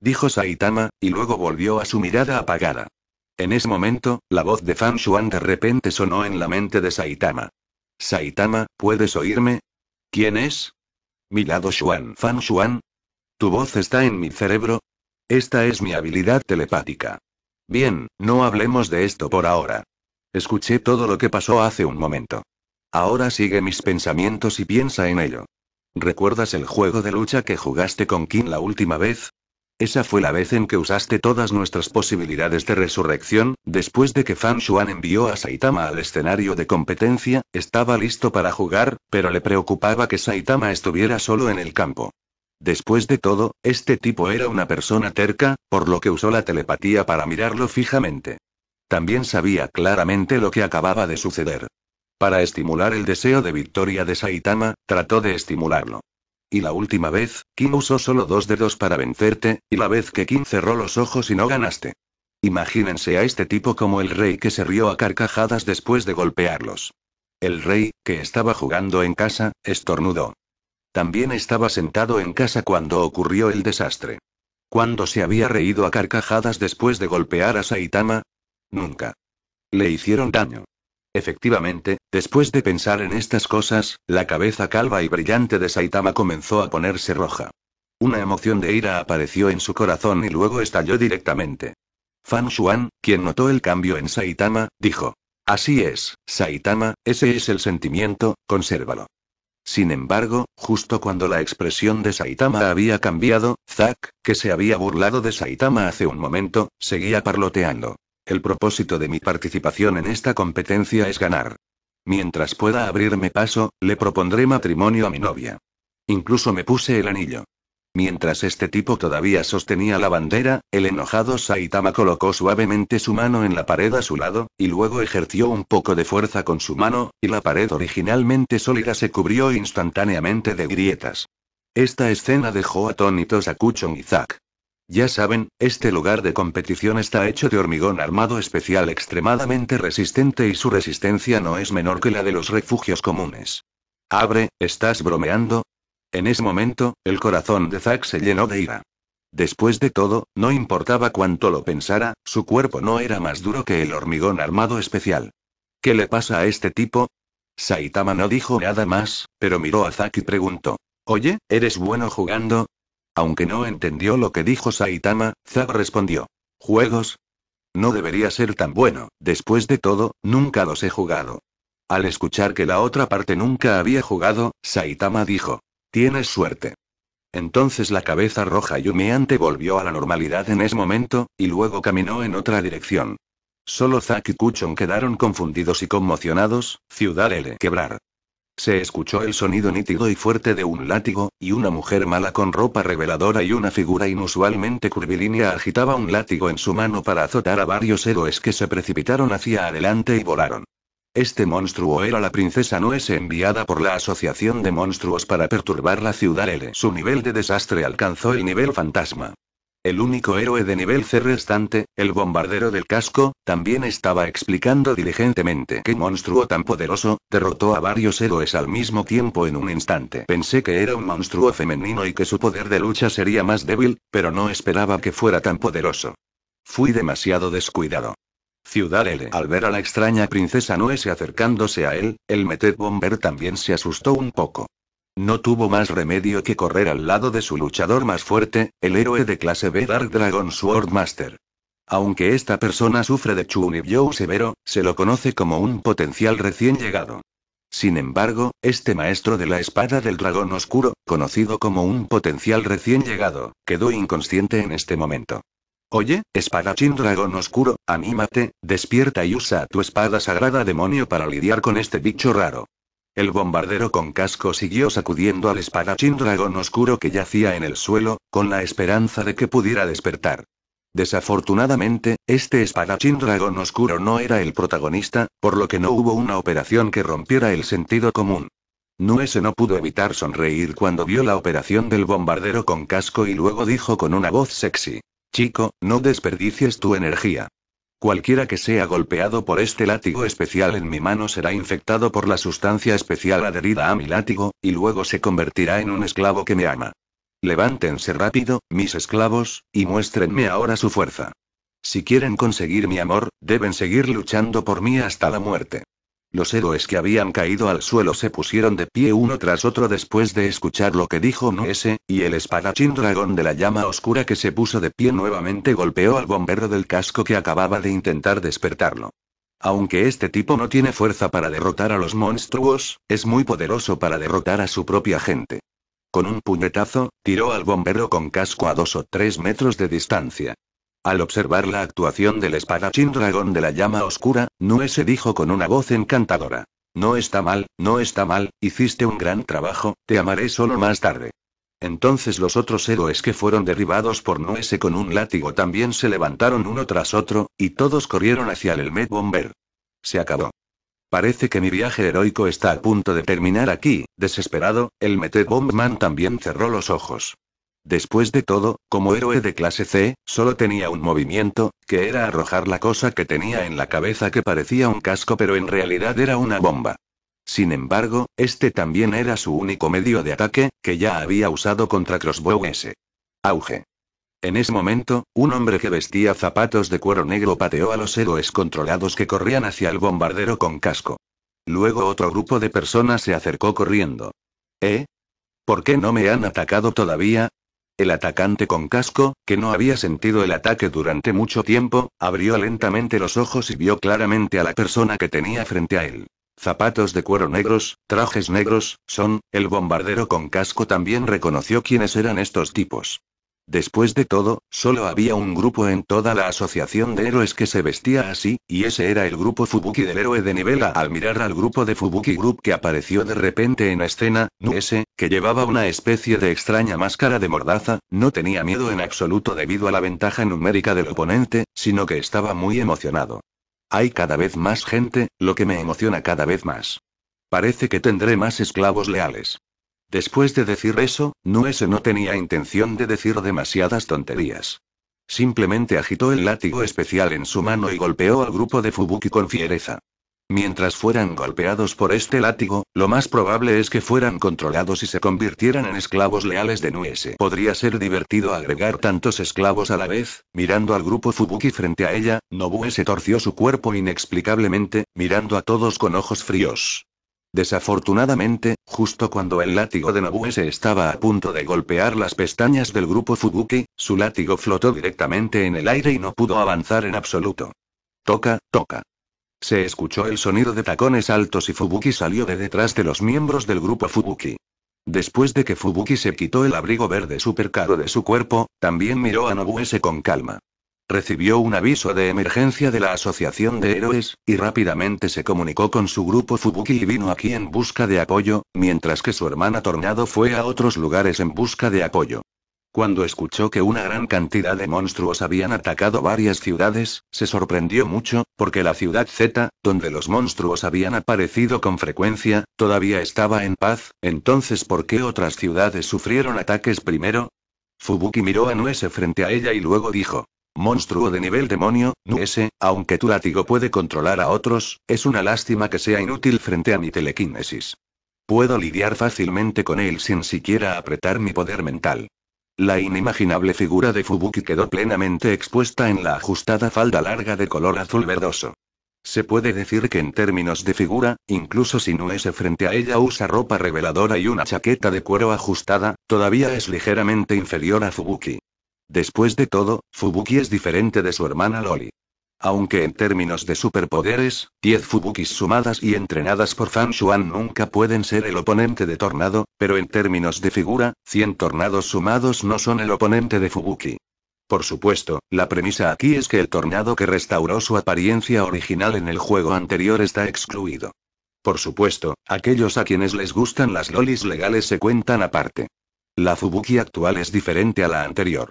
Dijo Saitama, y luego volvió a su mirada apagada. En ese momento, la voz de Fan Shuan de repente sonó en la mente de Saitama. Saitama, ¿puedes oírme? ¿Quién es? Mi lado Shuan. Fan Shuan? Tu voz está en mi cerebro. Esta es mi habilidad telepática. Bien, no hablemos de esto por ahora. Escuché todo lo que pasó hace un momento. Ahora sigue mis pensamientos y piensa en ello. ¿Recuerdas el juego de lucha que jugaste con Kim la última vez? Esa fue la vez en que usaste todas nuestras posibilidades de resurrección, después de que Fan Xuan envió a Saitama al escenario de competencia, estaba listo para jugar, pero le preocupaba que Saitama estuviera solo en el campo. Después de todo, este tipo era una persona terca, por lo que usó la telepatía para mirarlo fijamente. También sabía claramente lo que acababa de suceder. Para estimular el deseo de victoria de Saitama, trató de estimularlo. Y la última vez, Kim usó solo dos dedos para vencerte, y la vez que Kim cerró los ojos y no ganaste. Imagínense a este tipo como el rey que se rió a carcajadas después de golpearlos. El rey, que estaba jugando en casa, estornudó. También estaba sentado en casa cuando ocurrió el desastre. ¿Cuándo se había reído a carcajadas después de golpear a Saitama? Nunca. Le hicieron daño. Efectivamente, después de pensar en estas cosas, la cabeza calva y brillante de Saitama comenzó a ponerse roja. Una emoción de ira apareció en su corazón y luego estalló directamente. Fan Xuan, quien notó el cambio en Saitama, dijo. Así es, Saitama, ese es el sentimiento, consérvalo. Sin embargo, justo cuando la expresión de Saitama había cambiado, Zack, que se había burlado de Saitama hace un momento, seguía parloteando. El propósito de mi participación en esta competencia es ganar. Mientras pueda abrirme paso, le propondré matrimonio a mi novia. Incluso me puse el anillo. Mientras este tipo todavía sostenía la bandera, el enojado Saitama colocó suavemente su mano en la pared a su lado, y luego ejerció un poco de fuerza con su mano, y la pared originalmente sólida se cubrió instantáneamente de grietas. Esta escena dejó atónitos a Kuchon y Zack. Ya saben, este lugar de competición está hecho de hormigón armado especial extremadamente resistente y su resistencia no es menor que la de los refugios comunes. Abre, ¿estás bromeando? En ese momento, el corazón de Zack se llenó de ira. Después de todo, no importaba cuánto lo pensara, su cuerpo no era más duro que el hormigón armado especial. ¿Qué le pasa a este tipo? Saitama no dijo nada más, pero miró a Zack y preguntó. Oye, ¿eres bueno jugando? Aunque no entendió lo que dijo Saitama, Zack respondió. ¿Juegos? No debería ser tan bueno, después de todo, nunca los he jugado. Al escuchar que la otra parte nunca había jugado, Saitama dijo. Tienes suerte. Entonces la cabeza roja y humeante volvió a la normalidad en ese momento, y luego caminó en otra dirección. Solo Zack y Kuchon quedaron confundidos y conmocionados, Ciudad L. Quebrar. Se escuchó el sonido nítido y fuerte de un látigo, y una mujer mala con ropa reveladora y una figura inusualmente curvilínea agitaba un látigo en su mano para azotar a varios héroes que se precipitaron hacia adelante y volaron. Este monstruo era la princesa Nuez enviada por la Asociación de Monstruos para perturbar la ciudad L. Su nivel de desastre alcanzó el nivel fantasma. El único héroe de nivel C restante, el bombardero del casco, también estaba explicando diligentemente qué monstruo tan poderoso, derrotó a varios héroes al mismo tiempo en un instante. Pensé que era un monstruo femenino y que su poder de lucha sería más débil, pero no esperaba que fuera tan poderoso. Fui demasiado descuidado. Ciudad L. Al ver a la extraña princesa Nuese acercándose a él, el meted Bomber también se asustó un poco. No tuvo más remedio que correr al lado de su luchador más fuerte, el héroe de clase B Dark Dragon Swordmaster. Aunque esta persona sufre de Chunibyo severo, se lo conoce como un potencial recién llegado. Sin embargo, este maestro de la espada del dragón oscuro, conocido como un potencial recién llegado, quedó inconsciente en este momento. Oye, espadachín dragón oscuro, anímate, despierta y usa tu espada sagrada demonio para lidiar con este bicho raro. El bombardero con casco siguió sacudiendo al espadachín dragón oscuro que yacía en el suelo, con la esperanza de que pudiera despertar. Desafortunadamente, este espadachín dragón oscuro no era el protagonista, por lo que no hubo una operación que rompiera el sentido común. Nuese no pudo evitar sonreír cuando vio la operación del bombardero con casco y luego dijo con una voz sexy, Chico, no desperdicies tu energía. Cualquiera que sea golpeado por este látigo especial en mi mano será infectado por la sustancia especial adherida a mi látigo, y luego se convertirá en un esclavo que me ama. Levántense rápido, mis esclavos, y muéstrenme ahora su fuerza. Si quieren conseguir mi amor, deben seguir luchando por mí hasta la muerte. Los héroes que habían caído al suelo se pusieron de pie uno tras otro después de escuchar lo que dijo Noese, y el espadachín dragón de la llama oscura que se puso de pie nuevamente golpeó al bombero del casco que acababa de intentar despertarlo. Aunque este tipo no tiene fuerza para derrotar a los monstruos, es muy poderoso para derrotar a su propia gente. Con un puñetazo, tiró al bombero con casco a dos o tres metros de distancia. Al observar la actuación del espadachín dragón de la llama oscura, noese dijo con una voz encantadora. No está mal, no está mal, hiciste un gran trabajo, te amaré solo más tarde. Entonces los otros héroes que fueron derribados por Nuese con un látigo también se levantaron uno tras otro, y todos corrieron hacia el Met Bomber. Se acabó. Parece que mi viaje heroico está a punto de terminar aquí, desesperado, el Mete Bomberman también cerró los ojos. Después de todo, como héroe de clase C, solo tenía un movimiento, que era arrojar la cosa que tenía en la cabeza que parecía un casco pero en realidad era una bomba. Sin embargo, este también era su único medio de ataque, que ya había usado contra Crossbow S. Auge. En ese momento, un hombre que vestía zapatos de cuero negro pateó a los héroes controlados que corrían hacia el bombardero con casco. Luego otro grupo de personas se acercó corriendo. ¿Eh? ¿Por qué no me han atacado todavía? El atacante con casco, que no había sentido el ataque durante mucho tiempo, abrió lentamente los ojos y vio claramente a la persona que tenía frente a él. Zapatos de cuero negros, trajes negros, son, el bombardero con casco también reconoció quiénes eran estos tipos. Después de todo, solo había un grupo en toda la asociación de héroes que se vestía así, y ese era el grupo Fubuki del héroe de nivel Al mirar al grupo de Fubuki Group que apareció de repente en escena, Nuese, que llevaba una especie de extraña máscara de mordaza, no tenía miedo en absoluto debido a la ventaja numérica del oponente, sino que estaba muy emocionado. Hay cada vez más gente, lo que me emociona cada vez más. Parece que tendré más esclavos leales. Después de decir eso, Nuese no tenía intención de decir demasiadas tonterías. Simplemente agitó el látigo especial en su mano y golpeó al grupo de Fubuki con fiereza. Mientras fueran golpeados por este látigo, lo más probable es que fueran controlados y se convirtieran en esclavos leales de Nuese. Podría ser divertido agregar tantos esclavos a la vez. Mirando al grupo Fubuki frente a ella, Nobue se torció su cuerpo inexplicablemente, mirando a todos con ojos fríos. Desafortunadamente, justo cuando el látigo de Nobuese estaba a punto de golpear las pestañas del grupo Fubuki, su látigo flotó directamente en el aire y no pudo avanzar en absoluto. Toca, toca. Se escuchó el sonido de tacones altos y Fubuki salió de detrás de los miembros del grupo Fubuki. Después de que Fubuki se quitó el abrigo verde súper caro de su cuerpo, también miró a Nobuese con calma. Recibió un aviso de emergencia de la Asociación de Héroes, y rápidamente se comunicó con su grupo Fubuki y vino aquí en busca de apoyo, mientras que su hermana Tornado fue a otros lugares en busca de apoyo. Cuando escuchó que una gran cantidad de monstruos habían atacado varias ciudades, se sorprendió mucho, porque la ciudad Z, donde los monstruos habían aparecido con frecuencia, todavía estaba en paz, entonces ¿por qué otras ciudades sufrieron ataques primero? Fubuki miró a Nuese frente a ella y luego dijo, monstruo de nivel demonio, Nuese, aunque tu látigo puede controlar a otros, es una lástima que sea inútil frente a mi telequinesis. Puedo lidiar fácilmente con él sin siquiera apretar mi poder mental. La inimaginable figura de Fubuki quedó plenamente expuesta en la ajustada falda larga de color azul verdoso. Se puede decir que en términos de figura, incluso si no frente a ella usa ropa reveladora y una chaqueta de cuero ajustada, todavía es ligeramente inferior a Fubuki. Después de todo, Fubuki es diferente de su hermana Loli. Aunque en términos de superpoderes, 10 Fubukis sumadas y entrenadas por Fan Shuan nunca pueden ser el oponente de Tornado, pero en términos de figura, 100 Tornados sumados no son el oponente de Fubuki. Por supuesto, la premisa aquí es que el Tornado que restauró su apariencia original en el juego anterior está excluido. Por supuesto, aquellos a quienes les gustan las lolis legales se cuentan aparte. La Fubuki actual es diferente a la anterior.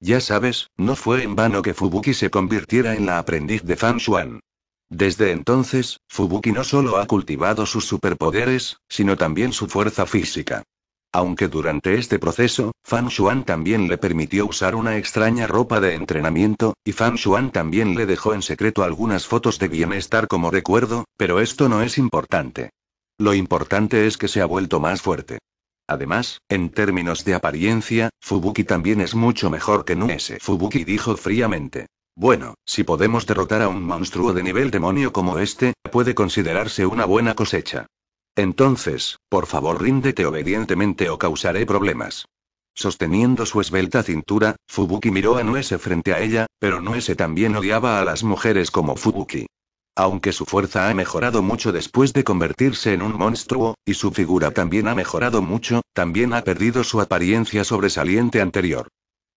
Ya sabes, no fue en vano que Fubuki se convirtiera en la aprendiz de Fan Xuan. Desde entonces, Fubuki no solo ha cultivado sus superpoderes, sino también su fuerza física. Aunque durante este proceso, Fan Xuan también le permitió usar una extraña ropa de entrenamiento, y Fan Xuan también le dejó en secreto algunas fotos de bienestar como recuerdo, pero esto no es importante. Lo importante es que se ha vuelto más fuerte. Además, en términos de apariencia, Fubuki también es mucho mejor que Nuese. Fubuki dijo fríamente. Bueno, si podemos derrotar a un monstruo de nivel demonio como este, puede considerarse una buena cosecha. Entonces, por favor ríndete obedientemente o causaré problemas. Sosteniendo su esbelta cintura, Fubuki miró a Nuese frente a ella, pero Nuese también odiaba a las mujeres como Fubuki aunque su fuerza ha mejorado mucho después de convertirse en un monstruo, y su figura también ha mejorado mucho, también ha perdido su apariencia sobresaliente anterior.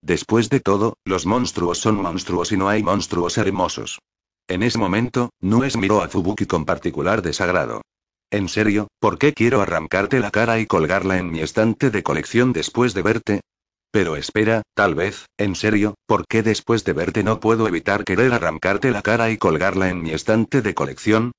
Después de todo, los monstruos son monstruos y no hay monstruos hermosos. En ese momento, Nues miró a Fubuki con particular desagrado. En serio, ¿por qué quiero arrancarte la cara y colgarla en mi estante de colección después de verte? Pero espera, tal vez, en serio, ¿por qué después de verte no puedo evitar querer arrancarte la cara y colgarla en mi estante de colección?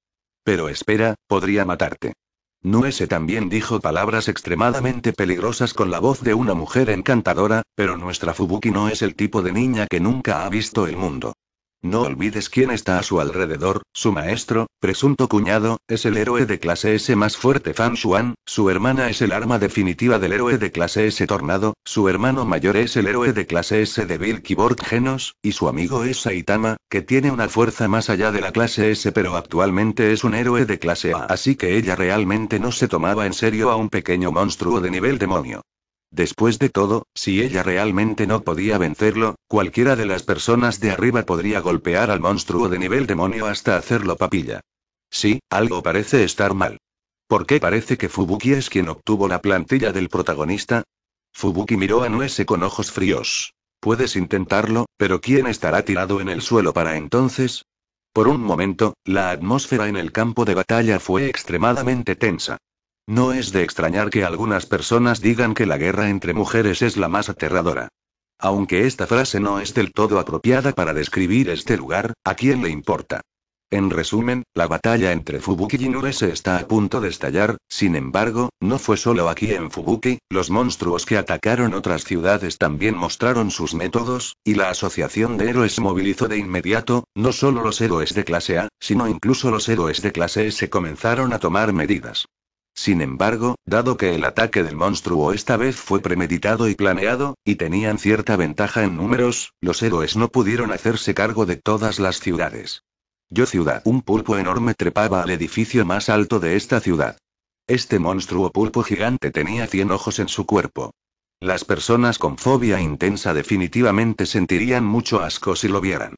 Pero espera, podría matarte. Nuese también dijo palabras extremadamente peligrosas con la voz de una mujer encantadora, pero nuestra Fubuki no es el tipo de niña que nunca ha visto el mundo. No olvides quién está a su alrededor, su maestro, presunto cuñado, es el héroe de clase S más fuerte Fan Xuan, su hermana es el arma definitiva del héroe de clase S Tornado, su hermano mayor es el héroe de clase S de Bill Genos, y su amigo es Saitama, que tiene una fuerza más allá de la clase S pero actualmente es un héroe de clase A así que ella realmente no se tomaba en serio a un pequeño monstruo de nivel demonio. Después de todo, si ella realmente no podía vencerlo, cualquiera de las personas de arriba podría golpear al monstruo de nivel demonio hasta hacerlo papilla. Sí, algo parece estar mal. ¿Por qué parece que Fubuki es quien obtuvo la plantilla del protagonista? Fubuki miró a Nuese con ojos fríos. Puedes intentarlo, pero ¿quién estará tirado en el suelo para entonces? Por un momento, la atmósfera en el campo de batalla fue extremadamente tensa. No es de extrañar que algunas personas digan que la guerra entre mujeres es la más aterradora. Aunque esta frase no es del todo apropiada para describir este lugar, ¿a quién le importa? En resumen, la batalla entre Fubuki y se está a punto de estallar, sin embargo, no fue solo aquí en Fubuki, los monstruos que atacaron otras ciudades también mostraron sus métodos, y la asociación de héroes movilizó de inmediato, no solo los héroes de clase A, sino incluso los héroes de clase S comenzaron a tomar medidas. Sin embargo, dado que el ataque del monstruo esta vez fue premeditado y planeado, y tenían cierta ventaja en números, los héroes no pudieron hacerse cargo de todas las ciudades. Yo ciudad. Un pulpo enorme trepaba al edificio más alto de esta ciudad. Este monstruo pulpo gigante tenía 100 ojos en su cuerpo. Las personas con fobia intensa definitivamente sentirían mucho asco si lo vieran.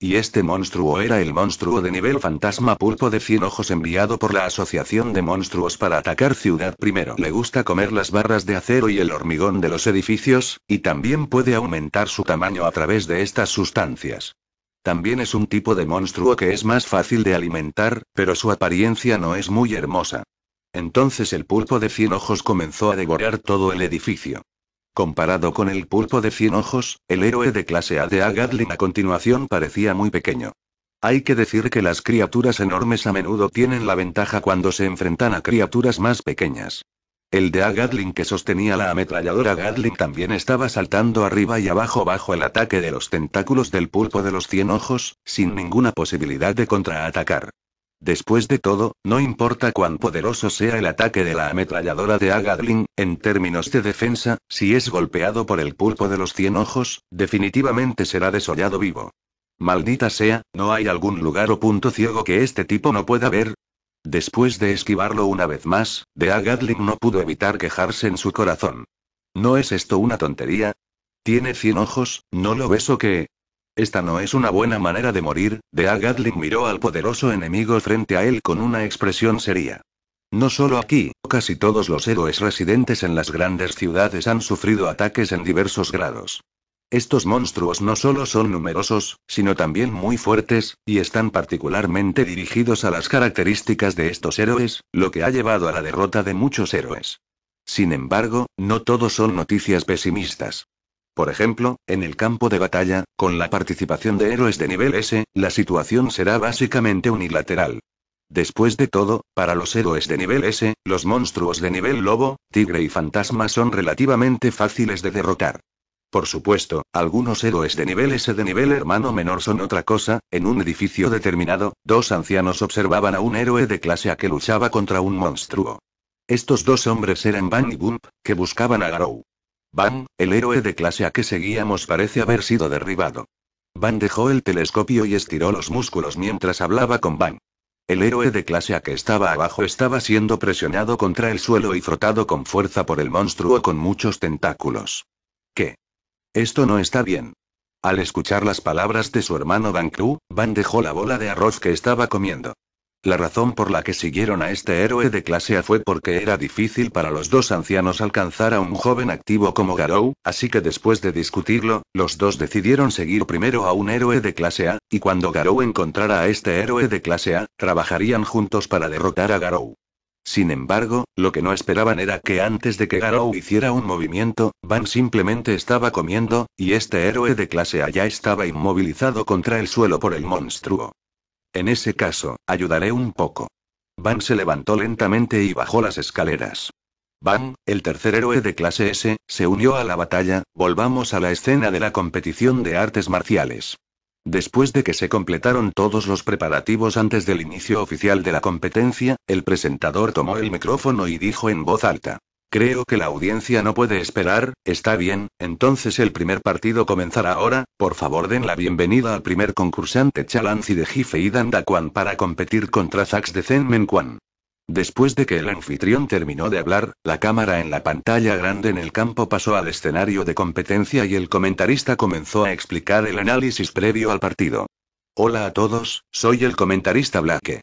Y este monstruo era el monstruo de nivel fantasma pulpo de cien ojos enviado por la Asociación de Monstruos para atacar Ciudad Primero. Le gusta comer las barras de acero y el hormigón de los edificios, y también puede aumentar su tamaño a través de estas sustancias. También es un tipo de monstruo que es más fácil de alimentar, pero su apariencia no es muy hermosa. Entonces el pulpo de cien ojos comenzó a devorar todo el edificio. Comparado con el pulpo de cien ojos, el héroe de clase A de A. a continuación parecía muy pequeño. Hay que decir que las criaturas enormes a menudo tienen la ventaja cuando se enfrentan a criaturas más pequeñas. El de A. que sostenía la ametralladora Gatling también estaba saltando arriba y abajo bajo el ataque de los tentáculos del pulpo de los cien ojos, sin ninguna posibilidad de contraatacar. Después de todo, no importa cuán poderoso sea el ataque de la ametralladora de Agadlin, en términos de defensa, si es golpeado por el pulpo de los cien ojos, definitivamente será desollado vivo. Maldita sea, ¿no hay algún lugar o punto ciego que este tipo no pueda ver? Después de esquivarlo una vez más, de Agadlin no pudo evitar quejarse en su corazón. ¿No es esto una tontería? Tiene cien ojos, ¿no lo ves o qué? Esta no es una buena manera de morir, De Agatling miró al poderoso enemigo frente a él con una expresión seria. No solo aquí, casi todos los héroes residentes en las grandes ciudades han sufrido ataques en diversos grados. Estos monstruos no solo son numerosos, sino también muy fuertes, y están particularmente dirigidos a las características de estos héroes, lo que ha llevado a la derrota de muchos héroes. Sin embargo, no todos son noticias pesimistas. Por ejemplo, en el campo de batalla, con la participación de héroes de nivel S, la situación será básicamente unilateral. Después de todo, para los héroes de nivel S, los monstruos de nivel lobo, tigre y fantasma son relativamente fáciles de derrotar. Por supuesto, algunos héroes de nivel S de nivel hermano menor son otra cosa, en un edificio determinado, dos ancianos observaban a un héroe de clase A que luchaba contra un monstruo. Estos dos hombres eran Van y Bump, que buscaban a Garou. Van, el héroe de clase a que seguíamos parece haber sido derribado. Van dejó el telescopio y estiró los músculos mientras hablaba con Van. El héroe de clase A que estaba abajo estaba siendo presionado contra el suelo y frotado con fuerza por el monstruo con muchos tentáculos. ¿Qué? Esto no está bien. Al escuchar las palabras de su hermano Van Crew, Van dejó la bola de arroz que estaba comiendo. La razón por la que siguieron a este héroe de clase A fue porque era difícil para los dos ancianos alcanzar a un joven activo como Garou, así que después de discutirlo, los dos decidieron seguir primero a un héroe de clase A, y cuando Garou encontrara a este héroe de clase A, trabajarían juntos para derrotar a Garou. Sin embargo, lo que no esperaban era que antes de que Garou hiciera un movimiento, Van simplemente estaba comiendo, y este héroe de clase A ya estaba inmovilizado contra el suelo por el monstruo. En ese caso, ayudaré un poco. Van se levantó lentamente y bajó las escaleras. Van, el tercer héroe de clase S, se unió a la batalla, volvamos a la escena de la competición de artes marciales. Después de que se completaron todos los preparativos antes del inicio oficial de la competencia, el presentador tomó el micrófono y dijo en voz alta. Creo que la audiencia no puede esperar, está bien, entonces el primer partido comenzará ahora, por favor den la bienvenida al primer concursante Chalanzi de Danda Dandaquan para competir contra Zax de Zen Después de que el anfitrión terminó de hablar, la cámara en la pantalla grande en el campo pasó al escenario de competencia y el comentarista comenzó a explicar el análisis previo al partido. Hola a todos, soy el comentarista Blake.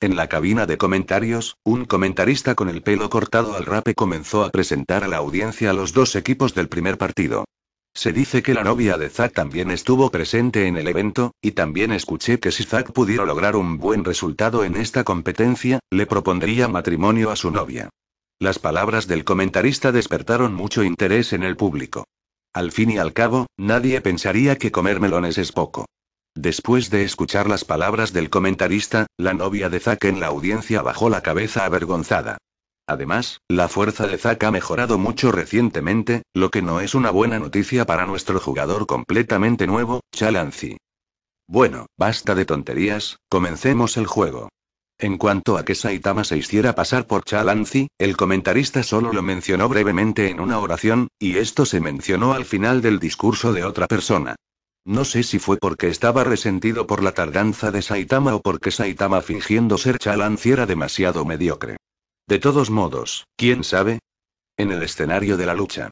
En la cabina de comentarios, un comentarista con el pelo cortado al rape comenzó a presentar a la audiencia a los dos equipos del primer partido. Se dice que la novia de Zack también estuvo presente en el evento, y también escuché que si Zack pudiera lograr un buen resultado en esta competencia, le propondría matrimonio a su novia. Las palabras del comentarista despertaron mucho interés en el público. Al fin y al cabo, nadie pensaría que comer melones es poco. Después de escuchar las palabras del comentarista, la novia de Zack en la audiencia bajó la cabeza avergonzada. Además, la fuerza de Zack ha mejorado mucho recientemente, lo que no es una buena noticia para nuestro jugador completamente nuevo, Chalancy. Bueno, basta de tonterías, comencemos el juego. En cuanto a que Saitama se hiciera pasar por Chalancy, el comentarista solo lo mencionó brevemente en una oración, y esto se mencionó al final del discurso de otra persona. No sé si fue porque estaba resentido por la tardanza de Saitama o porque Saitama fingiendo ser Chalanci era demasiado mediocre. De todos modos, ¿quién sabe? En el escenario de la lucha.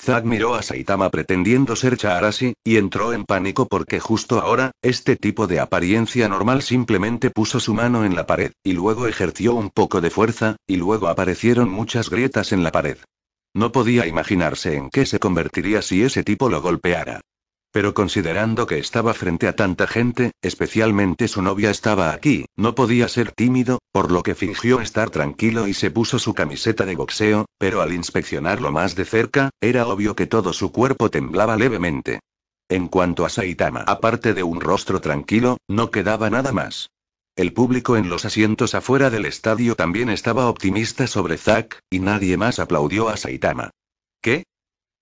Zack miró a Saitama pretendiendo ser Charasi, y entró en pánico porque justo ahora, este tipo de apariencia normal simplemente puso su mano en la pared, y luego ejerció un poco de fuerza, y luego aparecieron muchas grietas en la pared. No podía imaginarse en qué se convertiría si ese tipo lo golpeara. Pero considerando que estaba frente a tanta gente, especialmente su novia estaba aquí, no podía ser tímido, por lo que fingió estar tranquilo y se puso su camiseta de boxeo, pero al inspeccionarlo más de cerca, era obvio que todo su cuerpo temblaba levemente. En cuanto a Saitama, aparte de un rostro tranquilo, no quedaba nada más. El público en los asientos afuera del estadio también estaba optimista sobre Zack, y nadie más aplaudió a Saitama. ¿Qué?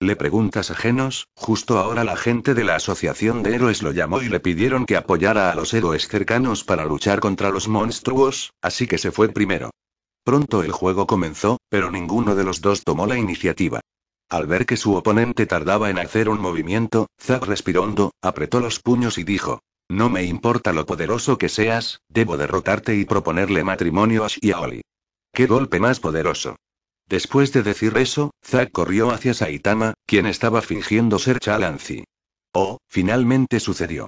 Le preguntas ajenos, justo ahora la gente de la Asociación de Héroes lo llamó y le pidieron que apoyara a los héroes cercanos para luchar contra los monstruos, así que se fue primero. Pronto el juego comenzó, pero ninguno de los dos tomó la iniciativa. Al ver que su oponente tardaba en hacer un movimiento, Zack respirando, apretó los puños y dijo, no me importa lo poderoso que seas, debo derrotarte y proponerle matrimonio a Shiaoli. ¡Qué golpe más poderoso! Después de decir eso, Zack corrió hacia Saitama, quien estaba fingiendo ser Chalanzi. Oh, finalmente sucedió.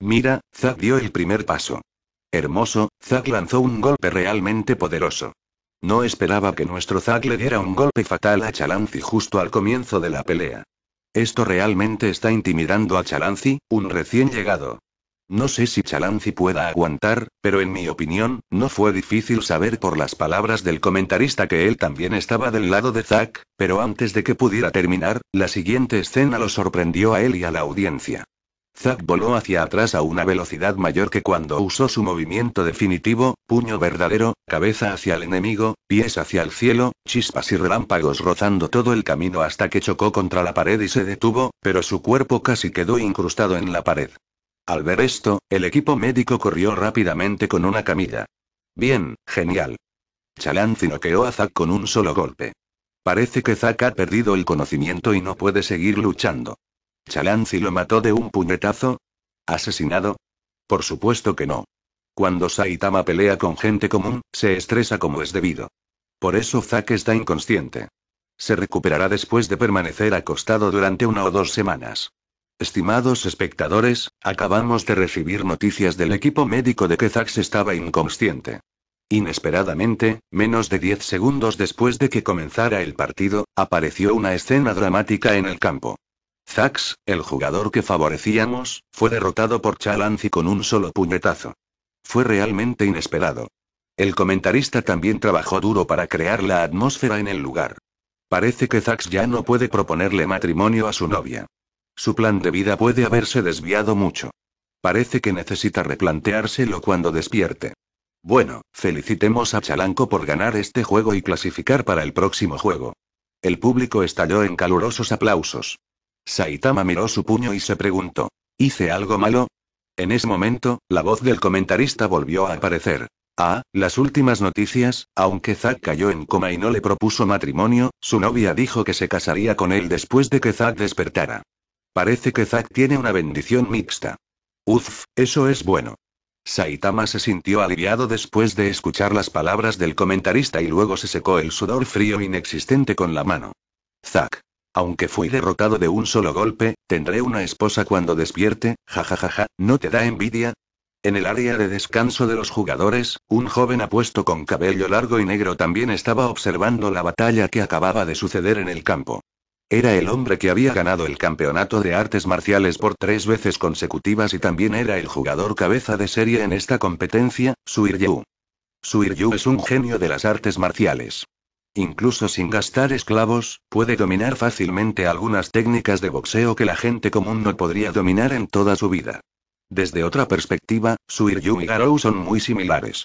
Mira, Zack dio el primer paso. Hermoso, Zack lanzó un golpe realmente poderoso. No esperaba que nuestro Zack le diera un golpe fatal a Chalanzi justo al comienzo de la pelea. Esto realmente está intimidando a Chalanzi, un recién llegado. No sé si Chalanzi pueda aguantar, pero en mi opinión, no fue difícil saber por las palabras del comentarista que él también estaba del lado de Zack, pero antes de que pudiera terminar, la siguiente escena lo sorprendió a él y a la audiencia. Zack voló hacia atrás a una velocidad mayor que cuando usó su movimiento definitivo, puño verdadero, cabeza hacia el enemigo, pies hacia el cielo, chispas y relámpagos rozando todo el camino hasta que chocó contra la pared y se detuvo, pero su cuerpo casi quedó incrustado en la pared. Al ver esto, el equipo médico corrió rápidamente con una camilla. Bien, genial. Chalanzi noqueó a Zack con un solo golpe. Parece que Zack ha perdido el conocimiento y no puede seguir luchando. Chalanzi lo mató de un puñetazo. ¿Asesinado? Por supuesto que no. Cuando Saitama pelea con gente común, se estresa como es debido. Por eso Zack está inconsciente. Se recuperará después de permanecer acostado durante una o dos semanas. Estimados espectadores, acabamos de recibir noticias del equipo médico de que Zax estaba inconsciente. Inesperadamente, menos de 10 segundos después de que comenzara el partido, apareció una escena dramática en el campo. Zax, el jugador que favorecíamos, fue derrotado por Chalanzi con un solo puñetazo. Fue realmente inesperado. El comentarista también trabajó duro para crear la atmósfera en el lugar. Parece que Zax ya no puede proponerle matrimonio a su novia. Su plan de vida puede haberse desviado mucho. Parece que necesita replanteárselo cuando despierte. Bueno, felicitemos a Chalanco por ganar este juego y clasificar para el próximo juego. El público estalló en calurosos aplausos. Saitama miró su puño y se preguntó, ¿hice algo malo? En ese momento, la voz del comentarista volvió a aparecer. Ah, las últimas noticias, aunque Zack cayó en coma y no le propuso matrimonio, su novia dijo que se casaría con él después de que Zack despertara. Parece que Zack tiene una bendición mixta. Uf, eso es bueno. Saitama se sintió aliviado después de escuchar las palabras del comentarista y luego se secó el sudor frío inexistente con la mano. Zack. Aunque fui derrotado de un solo golpe, tendré una esposa cuando despierte, jajajaja, ¿no te da envidia? En el área de descanso de los jugadores, un joven apuesto con cabello largo y negro también estaba observando la batalla que acababa de suceder en el campo. Era el hombre que había ganado el campeonato de artes marciales por tres veces consecutivas y también era el jugador cabeza de serie en esta competencia, Suiryu. Suiryu es un genio de las artes marciales. Incluso sin gastar esclavos, puede dominar fácilmente algunas técnicas de boxeo que la gente común no podría dominar en toda su vida. Desde otra perspectiva, Suiryu y Garou son muy similares.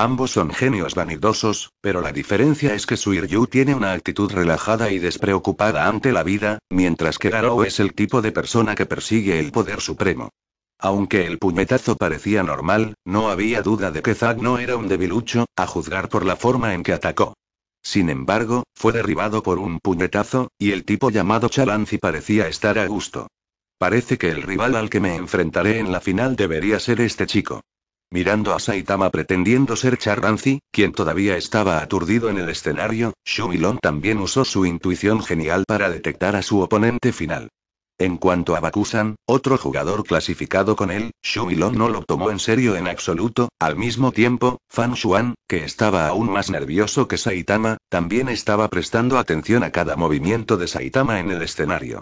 Ambos son genios vanidosos, pero la diferencia es que Suiryu tiene una actitud relajada y despreocupada ante la vida, mientras que Garo es el tipo de persona que persigue el poder supremo. Aunque el puñetazo parecía normal, no había duda de que Zack no era un debilucho, a juzgar por la forma en que atacó. Sin embargo, fue derribado por un puñetazo, y el tipo llamado Chalanzi parecía estar a gusto. Parece que el rival al que me enfrentaré en la final debería ser este chico. Mirando a Saitama pretendiendo ser Charranzi, quien todavía estaba aturdido en el escenario, Shumilon también usó su intuición genial para detectar a su oponente final. En cuanto a Bakusan, otro jugador clasificado con él, Shumilon no lo tomó en serio en absoluto, al mismo tiempo, Fan Shuan, que estaba aún más nervioso que Saitama, también estaba prestando atención a cada movimiento de Saitama en el escenario.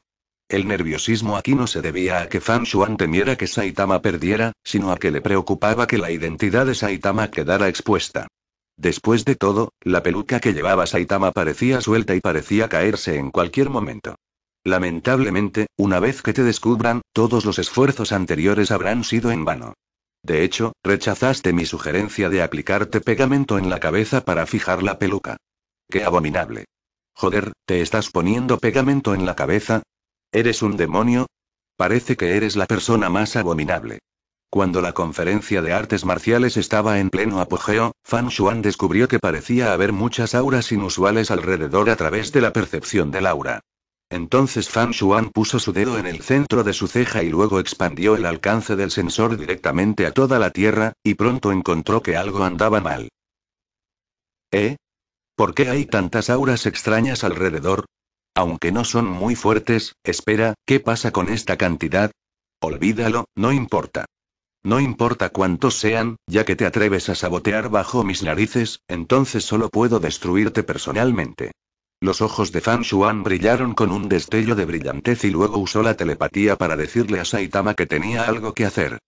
El nerviosismo aquí no se debía a que Fan temiera que Saitama perdiera, sino a que le preocupaba que la identidad de Saitama quedara expuesta. Después de todo, la peluca que llevaba Saitama parecía suelta y parecía caerse en cualquier momento. Lamentablemente, una vez que te descubran, todos los esfuerzos anteriores habrán sido en vano. De hecho, rechazaste mi sugerencia de aplicarte pegamento en la cabeza para fijar la peluca. ¡Qué abominable! Joder, ¿te estás poniendo pegamento en la cabeza? ¿Eres un demonio? Parece que eres la persona más abominable. Cuando la conferencia de artes marciales estaba en pleno apogeo, Fan Xuan descubrió que parecía haber muchas auras inusuales alrededor a través de la percepción del aura. Entonces Fan Xuan puso su dedo en el centro de su ceja y luego expandió el alcance del sensor directamente a toda la tierra, y pronto encontró que algo andaba mal. ¿Eh? ¿Por qué hay tantas auras extrañas alrededor? Aunque no son muy fuertes, espera, ¿qué pasa con esta cantidad? Olvídalo, no importa. No importa cuántos sean, ya que te atreves a sabotear bajo mis narices, entonces solo puedo destruirte personalmente. Los ojos de Fan Shuan brillaron con un destello de brillantez y luego usó la telepatía para decirle a Saitama que tenía algo que hacer.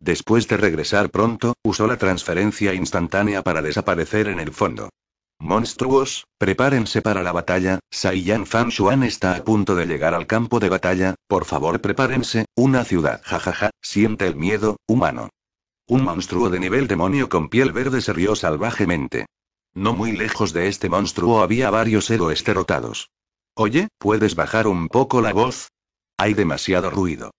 Después de regresar pronto, usó la transferencia instantánea para desaparecer en el fondo. Monstruos, prepárense para la batalla, Saiyan Fan está a punto de llegar al campo de batalla, por favor prepárense, una ciudad jajaja, siente el miedo, humano. Un monstruo de nivel demonio con piel verde se rió salvajemente. No muy lejos de este monstruo había varios héroes derrotados. Oye, ¿puedes bajar un poco la voz? Hay demasiado ruido.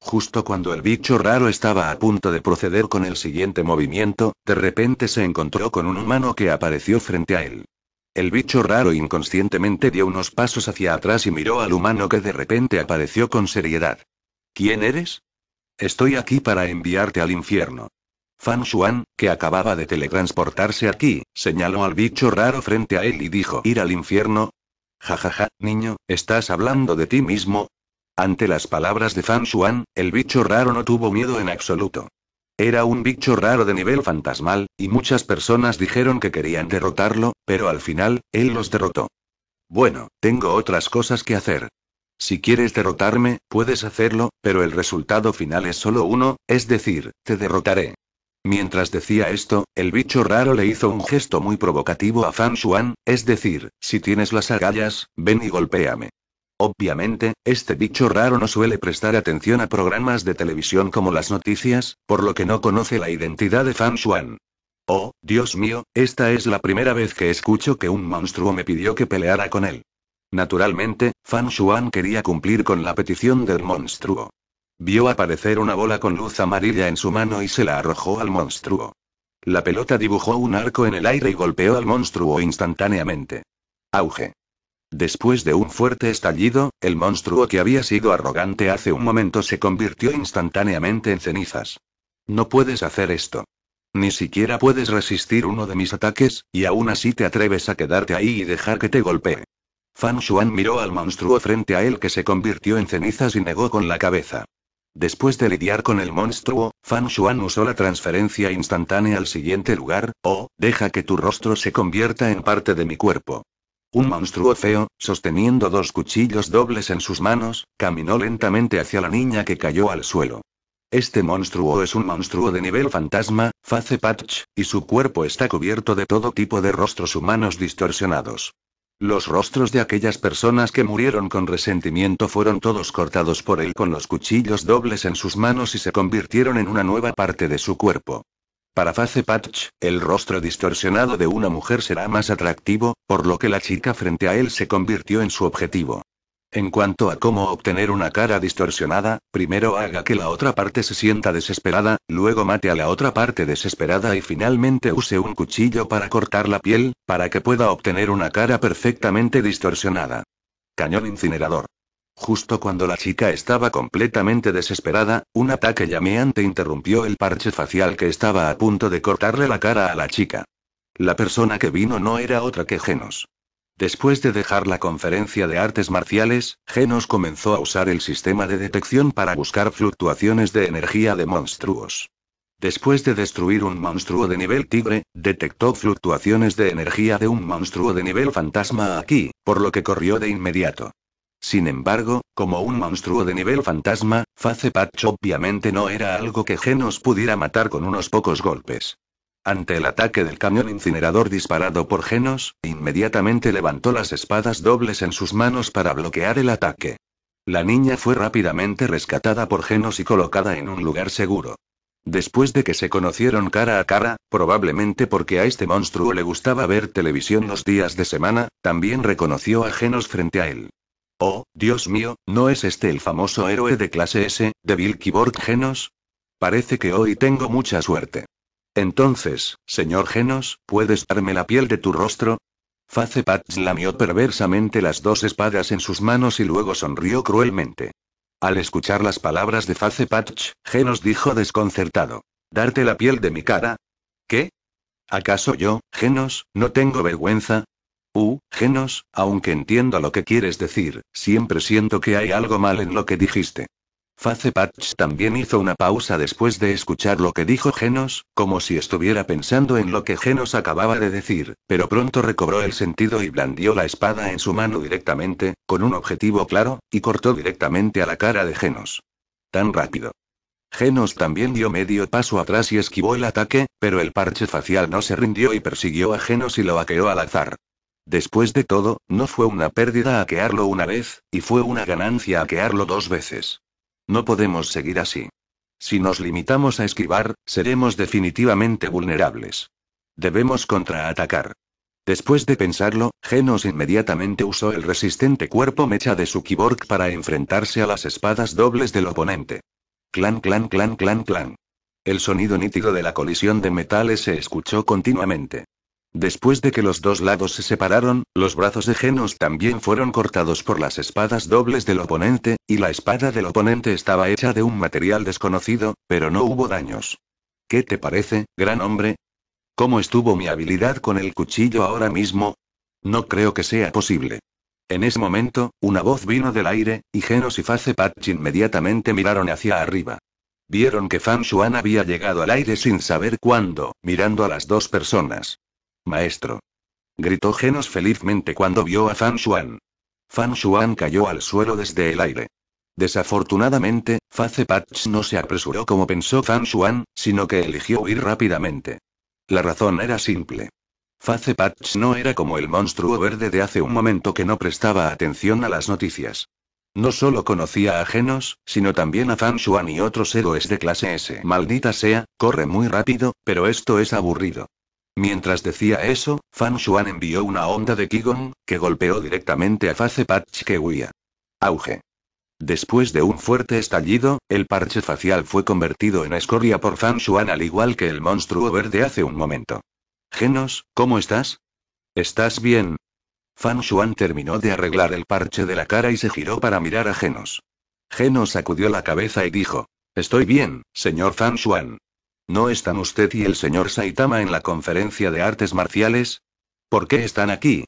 Justo cuando el bicho raro estaba a punto de proceder con el siguiente movimiento, de repente se encontró con un humano que apareció frente a él. El bicho raro inconscientemente dio unos pasos hacia atrás y miró al humano que de repente apareció con seriedad. ¿Quién eres? Estoy aquí para enviarte al infierno. Fan Shuan, que acababa de teletransportarse aquí, señaló al bicho raro frente a él y dijo: ¿Ir al infierno? Jajaja, ja, ja, niño, ¿estás hablando de ti mismo? Ante las palabras de Fan Xuan, el bicho raro no tuvo miedo en absoluto. Era un bicho raro de nivel fantasmal, y muchas personas dijeron que querían derrotarlo, pero al final, él los derrotó. Bueno, tengo otras cosas que hacer. Si quieres derrotarme, puedes hacerlo, pero el resultado final es solo uno, es decir, te derrotaré. Mientras decía esto, el bicho raro le hizo un gesto muy provocativo a Fan Xuan, es decir, si tienes las agallas, ven y golpéame. Obviamente, este bicho raro no suele prestar atención a programas de televisión como las noticias, por lo que no conoce la identidad de Fan Xuan. Oh, Dios mío, esta es la primera vez que escucho que un monstruo me pidió que peleara con él. Naturalmente, Fan Xuan quería cumplir con la petición del monstruo. Vio aparecer una bola con luz amarilla en su mano y se la arrojó al monstruo. La pelota dibujó un arco en el aire y golpeó al monstruo instantáneamente. Auge. Después de un fuerte estallido, el monstruo que había sido arrogante hace un momento se convirtió instantáneamente en cenizas. No puedes hacer esto. Ni siquiera puedes resistir uno de mis ataques, y aún así te atreves a quedarte ahí y dejar que te golpee. Fan Xuan miró al monstruo frente a él que se convirtió en cenizas y negó con la cabeza. Después de lidiar con el monstruo, Fan Xuan usó la transferencia instantánea al siguiente lugar, o, oh, deja que tu rostro se convierta en parte de mi cuerpo. Un monstruo feo, sosteniendo dos cuchillos dobles en sus manos, caminó lentamente hacia la niña que cayó al suelo. Este monstruo es un monstruo de nivel fantasma, face patch, y su cuerpo está cubierto de todo tipo de rostros humanos distorsionados. Los rostros de aquellas personas que murieron con resentimiento fueron todos cortados por él con los cuchillos dobles en sus manos y se convirtieron en una nueva parte de su cuerpo. Para Face Patch, el rostro distorsionado de una mujer será más atractivo, por lo que la chica frente a él se convirtió en su objetivo. En cuanto a cómo obtener una cara distorsionada, primero haga que la otra parte se sienta desesperada, luego mate a la otra parte desesperada y finalmente use un cuchillo para cortar la piel, para que pueda obtener una cara perfectamente distorsionada. Cañón incinerador. Justo cuando la chica estaba completamente desesperada, un ataque llameante interrumpió el parche facial que estaba a punto de cortarle la cara a la chica. La persona que vino no era otra que Genos. Después de dejar la conferencia de artes marciales, Genos comenzó a usar el sistema de detección para buscar fluctuaciones de energía de monstruos. Después de destruir un monstruo de nivel tigre, detectó fluctuaciones de energía de un monstruo de nivel fantasma aquí, por lo que corrió de inmediato. Sin embargo, como un monstruo de nivel fantasma, Face obviamente no era algo que Genos pudiera matar con unos pocos golpes. Ante el ataque del camión incinerador disparado por Genos, inmediatamente levantó las espadas dobles en sus manos para bloquear el ataque. La niña fue rápidamente rescatada por Genos y colocada en un lugar seguro. Después de que se conocieron cara a cara, probablemente porque a este monstruo le gustaba ver televisión los días de semana, también reconoció a Genos frente a él. Oh, Dios mío, ¿no es este el famoso héroe de clase S, Devil Keyboard Genos? Parece que hoy tengo mucha suerte. Entonces, señor Genos, ¿puedes darme la piel de tu rostro? Facepatch lamió perversamente las dos espadas en sus manos y luego sonrió cruelmente. Al escuchar las palabras de Facepatch, Genos dijo desconcertado. ¿Darte la piel de mi cara? ¿Qué? ¿Acaso yo, Genos, no tengo vergüenza? Uh, genos, aunque entiendo lo que quieres decir, siempre siento que hay algo mal en lo que dijiste. Facepatch también hizo una pausa después de escuchar lo que dijo Genos, como si estuviera pensando en lo que Genos acababa de decir, pero pronto recobró el sentido y blandió la espada en su mano directamente, con un objetivo claro, y cortó directamente a la cara de Genos. Tan rápido. Genos también dio medio paso atrás y esquivó el ataque, pero el parche facial no se rindió y persiguió a Genos y lo vaqueó al azar. Después de todo, no fue una pérdida aquearlo una vez, y fue una ganancia aquearlo dos veces. No podemos seguir así. Si nos limitamos a esquivar, seremos definitivamente vulnerables. Debemos contraatacar. Después de pensarlo, Genos inmediatamente usó el resistente cuerpo mecha de su kiborg para enfrentarse a las espadas dobles del oponente. Clan, clan, clan, clan, clan. El sonido nítido de la colisión de metales se escuchó continuamente. Después de que los dos lados se separaron, los brazos de Genos también fueron cortados por las espadas dobles del oponente, y la espada del oponente estaba hecha de un material desconocido, pero no hubo daños. ¿Qué te parece, gran hombre? ¿Cómo estuvo mi habilidad con el cuchillo ahora mismo? No creo que sea posible. En ese momento, una voz vino del aire, y Genos y Fazepatch inmediatamente miraron hacia arriba. Vieron que Fan Shuan había llegado al aire sin saber cuándo, mirando a las dos personas. Maestro. Gritó Genos felizmente cuando vio a Fan Shuan. Fan Shuan cayó al suelo desde el aire. Desafortunadamente, Face Patch no se apresuró como pensó Fan Shuan, sino que eligió huir rápidamente. La razón era simple. Face Patch no era como el monstruo verde de hace un momento que no prestaba atención a las noticias. No solo conocía a Genos, sino también a Fan Shuan y otros héroes de clase S. Maldita sea, corre muy rápido, pero esto es aburrido. Mientras decía eso, Fan Shuan envió una onda de Qigong, que golpeó directamente a Face Patch que huía. Auge. Después de un fuerte estallido, el parche facial fue convertido en escoria por Fan Shuan al igual que el monstruo verde hace un momento. Genos, ¿cómo estás? ¿Estás bien? Fan Shuan terminó de arreglar el parche de la cara y se giró para mirar a Genos. Genos sacudió la cabeza y dijo, Estoy bien, señor Fan Shuan. ¿No están usted y el señor Saitama en la conferencia de artes marciales? ¿Por qué están aquí?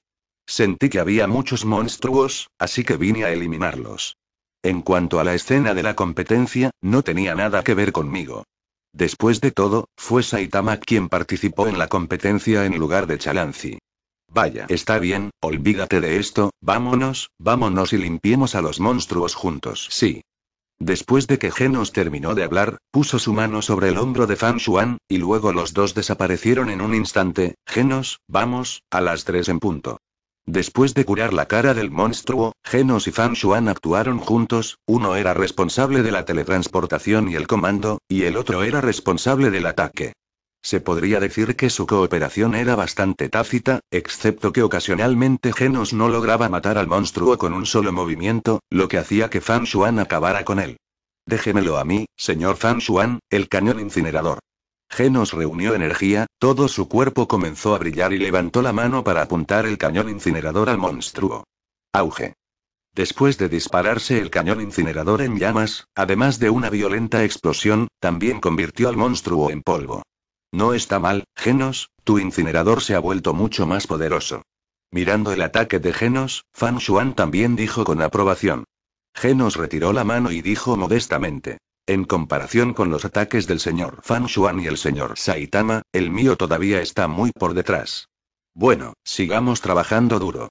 Sentí que había muchos monstruos, así que vine a eliminarlos. En cuanto a la escena de la competencia, no tenía nada que ver conmigo. Después de todo, fue Saitama quien participó en la competencia en lugar de Chalanzi. Vaya, está bien, olvídate de esto, vámonos, vámonos y limpiemos a los monstruos juntos. Sí. Después de que Genos terminó de hablar, puso su mano sobre el hombro de Fan Shuan, y luego los dos desaparecieron en un instante. Genos, vamos, a las tres en punto. Después de curar la cara del monstruo, Genos y Fan Shuan actuaron juntos, uno era responsable de la teletransportación y el comando, y el otro era responsable del ataque. Se podría decir que su cooperación era bastante tácita, excepto que ocasionalmente Genos no lograba matar al monstruo con un solo movimiento, lo que hacía que Fan Shuan acabara con él. Déjemelo a mí, señor Fan Shuan, el cañón incinerador. Genos reunió energía, todo su cuerpo comenzó a brillar y levantó la mano para apuntar el cañón incinerador al monstruo. Auge. Después de dispararse el cañón incinerador en llamas, además de una violenta explosión, también convirtió al monstruo en polvo. No está mal, Genos, tu incinerador se ha vuelto mucho más poderoso. Mirando el ataque de Genos, Fan Shuan también dijo con aprobación. Genos retiró la mano y dijo modestamente. En comparación con los ataques del señor Fan Shuan y el señor Saitama, el mío todavía está muy por detrás. Bueno, sigamos trabajando duro.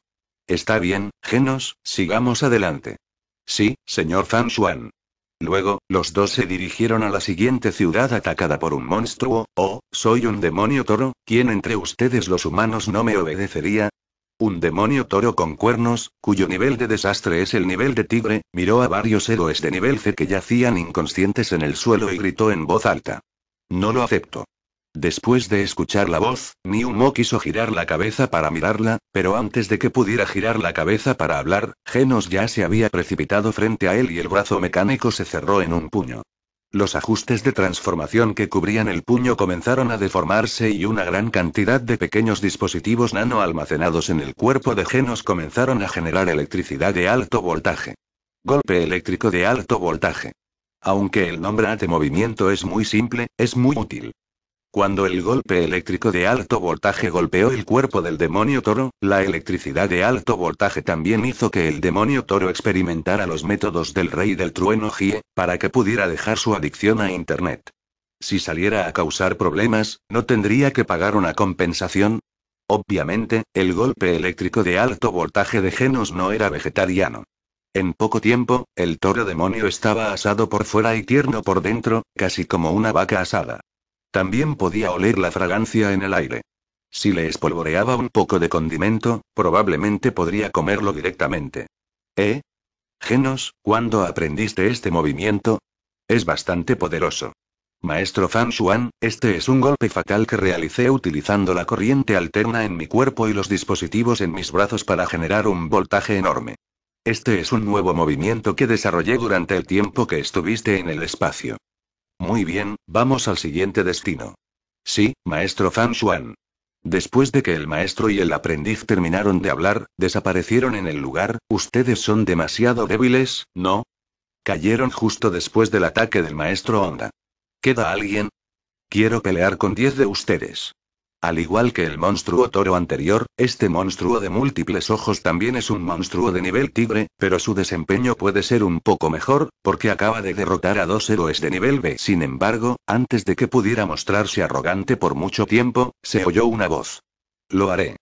Está bien, Genos, sigamos adelante. Sí, señor Fan Shuan. Luego, los dos se dirigieron a la siguiente ciudad atacada por un monstruo. Oh, soy un demonio toro, ¿quién entre ustedes los humanos no me obedecería? Un demonio toro con cuernos, cuyo nivel de desastre es el nivel de tigre, miró a varios héroes de nivel C que yacían inconscientes en el suelo y gritó en voz alta. No lo acepto. Después de escuchar la voz, Miumo quiso girar la cabeza para mirarla, pero antes de que pudiera girar la cabeza para hablar, Genos ya se había precipitado frente a él y el brazo mecánico se cerró en un puño. Los ajustes de transformación que cubrían el puño comenzaron a deformarse y una gran cantidad de pequeños dispositivos nano almacenados en el cuerpo de Genos comenzaron a generar electricidad de alto voltaje. Golpe eléctrico de alto voltaje. Aunque el nombre de movimiento es muy simple, es muy útil. Cuando el golpe eléctrico de alto voltaje golpeó el cuerpo del demonio toro, la electricidad de alto voltaje también hizo que el demonio toro experimentara los métodos del rey del trueno Gie, para que pudiera dejar su adicción a Internet. Si saliera a causar problemas, ¿no tendría que pagar una compensación? Obviamente, el golpe eléctrico de alto voltaje de Genos no era vegetariano. En poco tiempo, el toro demonio estaba asado por fuera y tierno por dentro, casi como una vaca asada. También podía oler la fragancia en el aire. Si le espolvoreaba un poco de condimento, probablemente podría comerlo directamente. ¿Eh? Genos, ¿cuándo aprendiste este movimiento? Es bastante poderoso. Maestro Fan Xuan, este es un golpe fatal que realicé utilizando la corriente alterna en mi cuerpo y los dispositivos en mis brazos para generar un voltaje enorme. Este es un nuevo movimiento que desarrollé durante el tiempo que estuviste en el espacio. Muy bien, vamos al siguiente destino. Sí, maestro Fan Xuan. Después de que el maestro y el aprendiz terminaron de hablar, desaparecieron en el lugar, ustedes son demasiado débiles, ¿no? Cayeron justo después del ataque del maestro Honda. ¿Queda alguien? Quiero pelear con diez de ustedes. Al igual que el monstruo toro anterior, este monstruo de múltiples ojos también es un monstruo de nivel tigre, pero su desempeño puede ser un poco mejor, porque acaba de derrotar a dos héroes de nivel B. Sin embargo, antes de que pudiera mostrarse arrogante por mucho tiempo, se oyó una voz. Lo haré.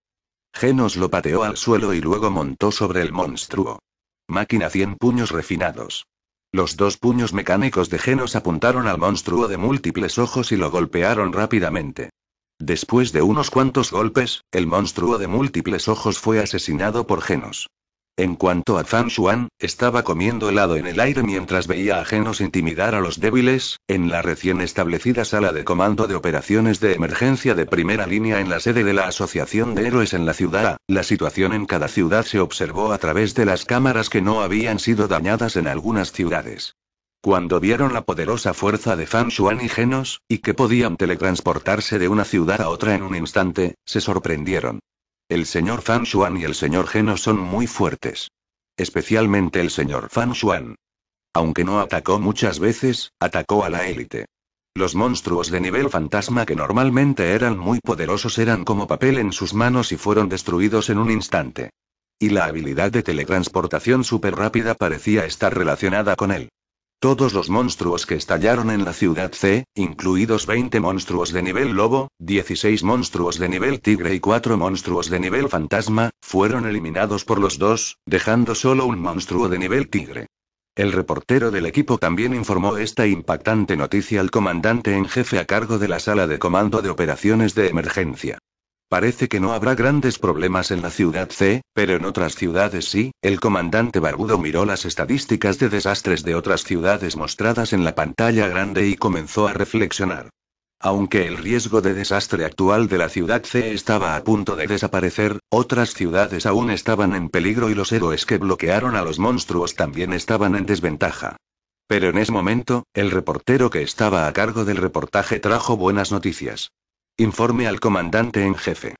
Genos lo pateó al suelo y luego montó sobre el monstruo. Máquina 100 puños refinados. Los dos puños mecánicos de Genos apuntaron al monstruo de múltiples ojos y lo golpearon rápidamente. Después de unos cuantos golpes, el monstruo de múltiples ojos fue asesinado por Genos. En cuanto a Fan Shuan, estaba comiendo helado en el aire mientras veía a Genos intimidar a los débiles, en la recién establecida sala de comando de operaciones de emergencia de primera línea en la sede de la Asociación de Héroes en la ciudad. La situación en cada ciudad se observó a través de las cámaras que no habían sido dañadas en algunas ciudades. Cuando vieron la poderosa fuerza de Fan Xuan y Genos, y que podían teletransportarse de una ciudad a otra en un instante, se sorprendieron. El señor Fan Xuan y el señor Genos son muy fuertes. Especialmente el señor Fan Xuan. Aunque no atacó muchas veces, atacó a la élite. Los monstruos de nivel fantasma que normalmente eran muy poderosos eran como papel en sus manos y fueron destruidos en un instante. Y la habilidad de teletransportación súper rápida parecía estar relacionada con él. Todos los monstruos que estallaron en la ciudad C, incluidos 20 monstruos de nivel lobo, 16 monstruos de nivel tigre y 4 monstruos de nivel fantasma, fueron eliminados por los dos, dejando solo un monstruo de nivel tigre. El reportero del equipo también informó esta impactante noticia al comandante en jefe a cargo de la sala de comando de operaciones de emergencia. Parece que no habrá grandes problemas en la ciudad C, pero en otras ciudades sí. El comandante Barbudo miró las estadísticas de desastres de otras ciudades mostradas en la pantalla grande y comenzó a reflexionar. Aunque el riesgo de desastre actual de la ciudad C estaba a punto de desaparecer, otras ciudades aún estaban en peligro y los héroes que bloquearon a los monstruos también estaban en desventaja. Pero en ese momento, el reportero que estaba a cargo del reportaje trajo buenas noticias. Informe al comandante en jefe.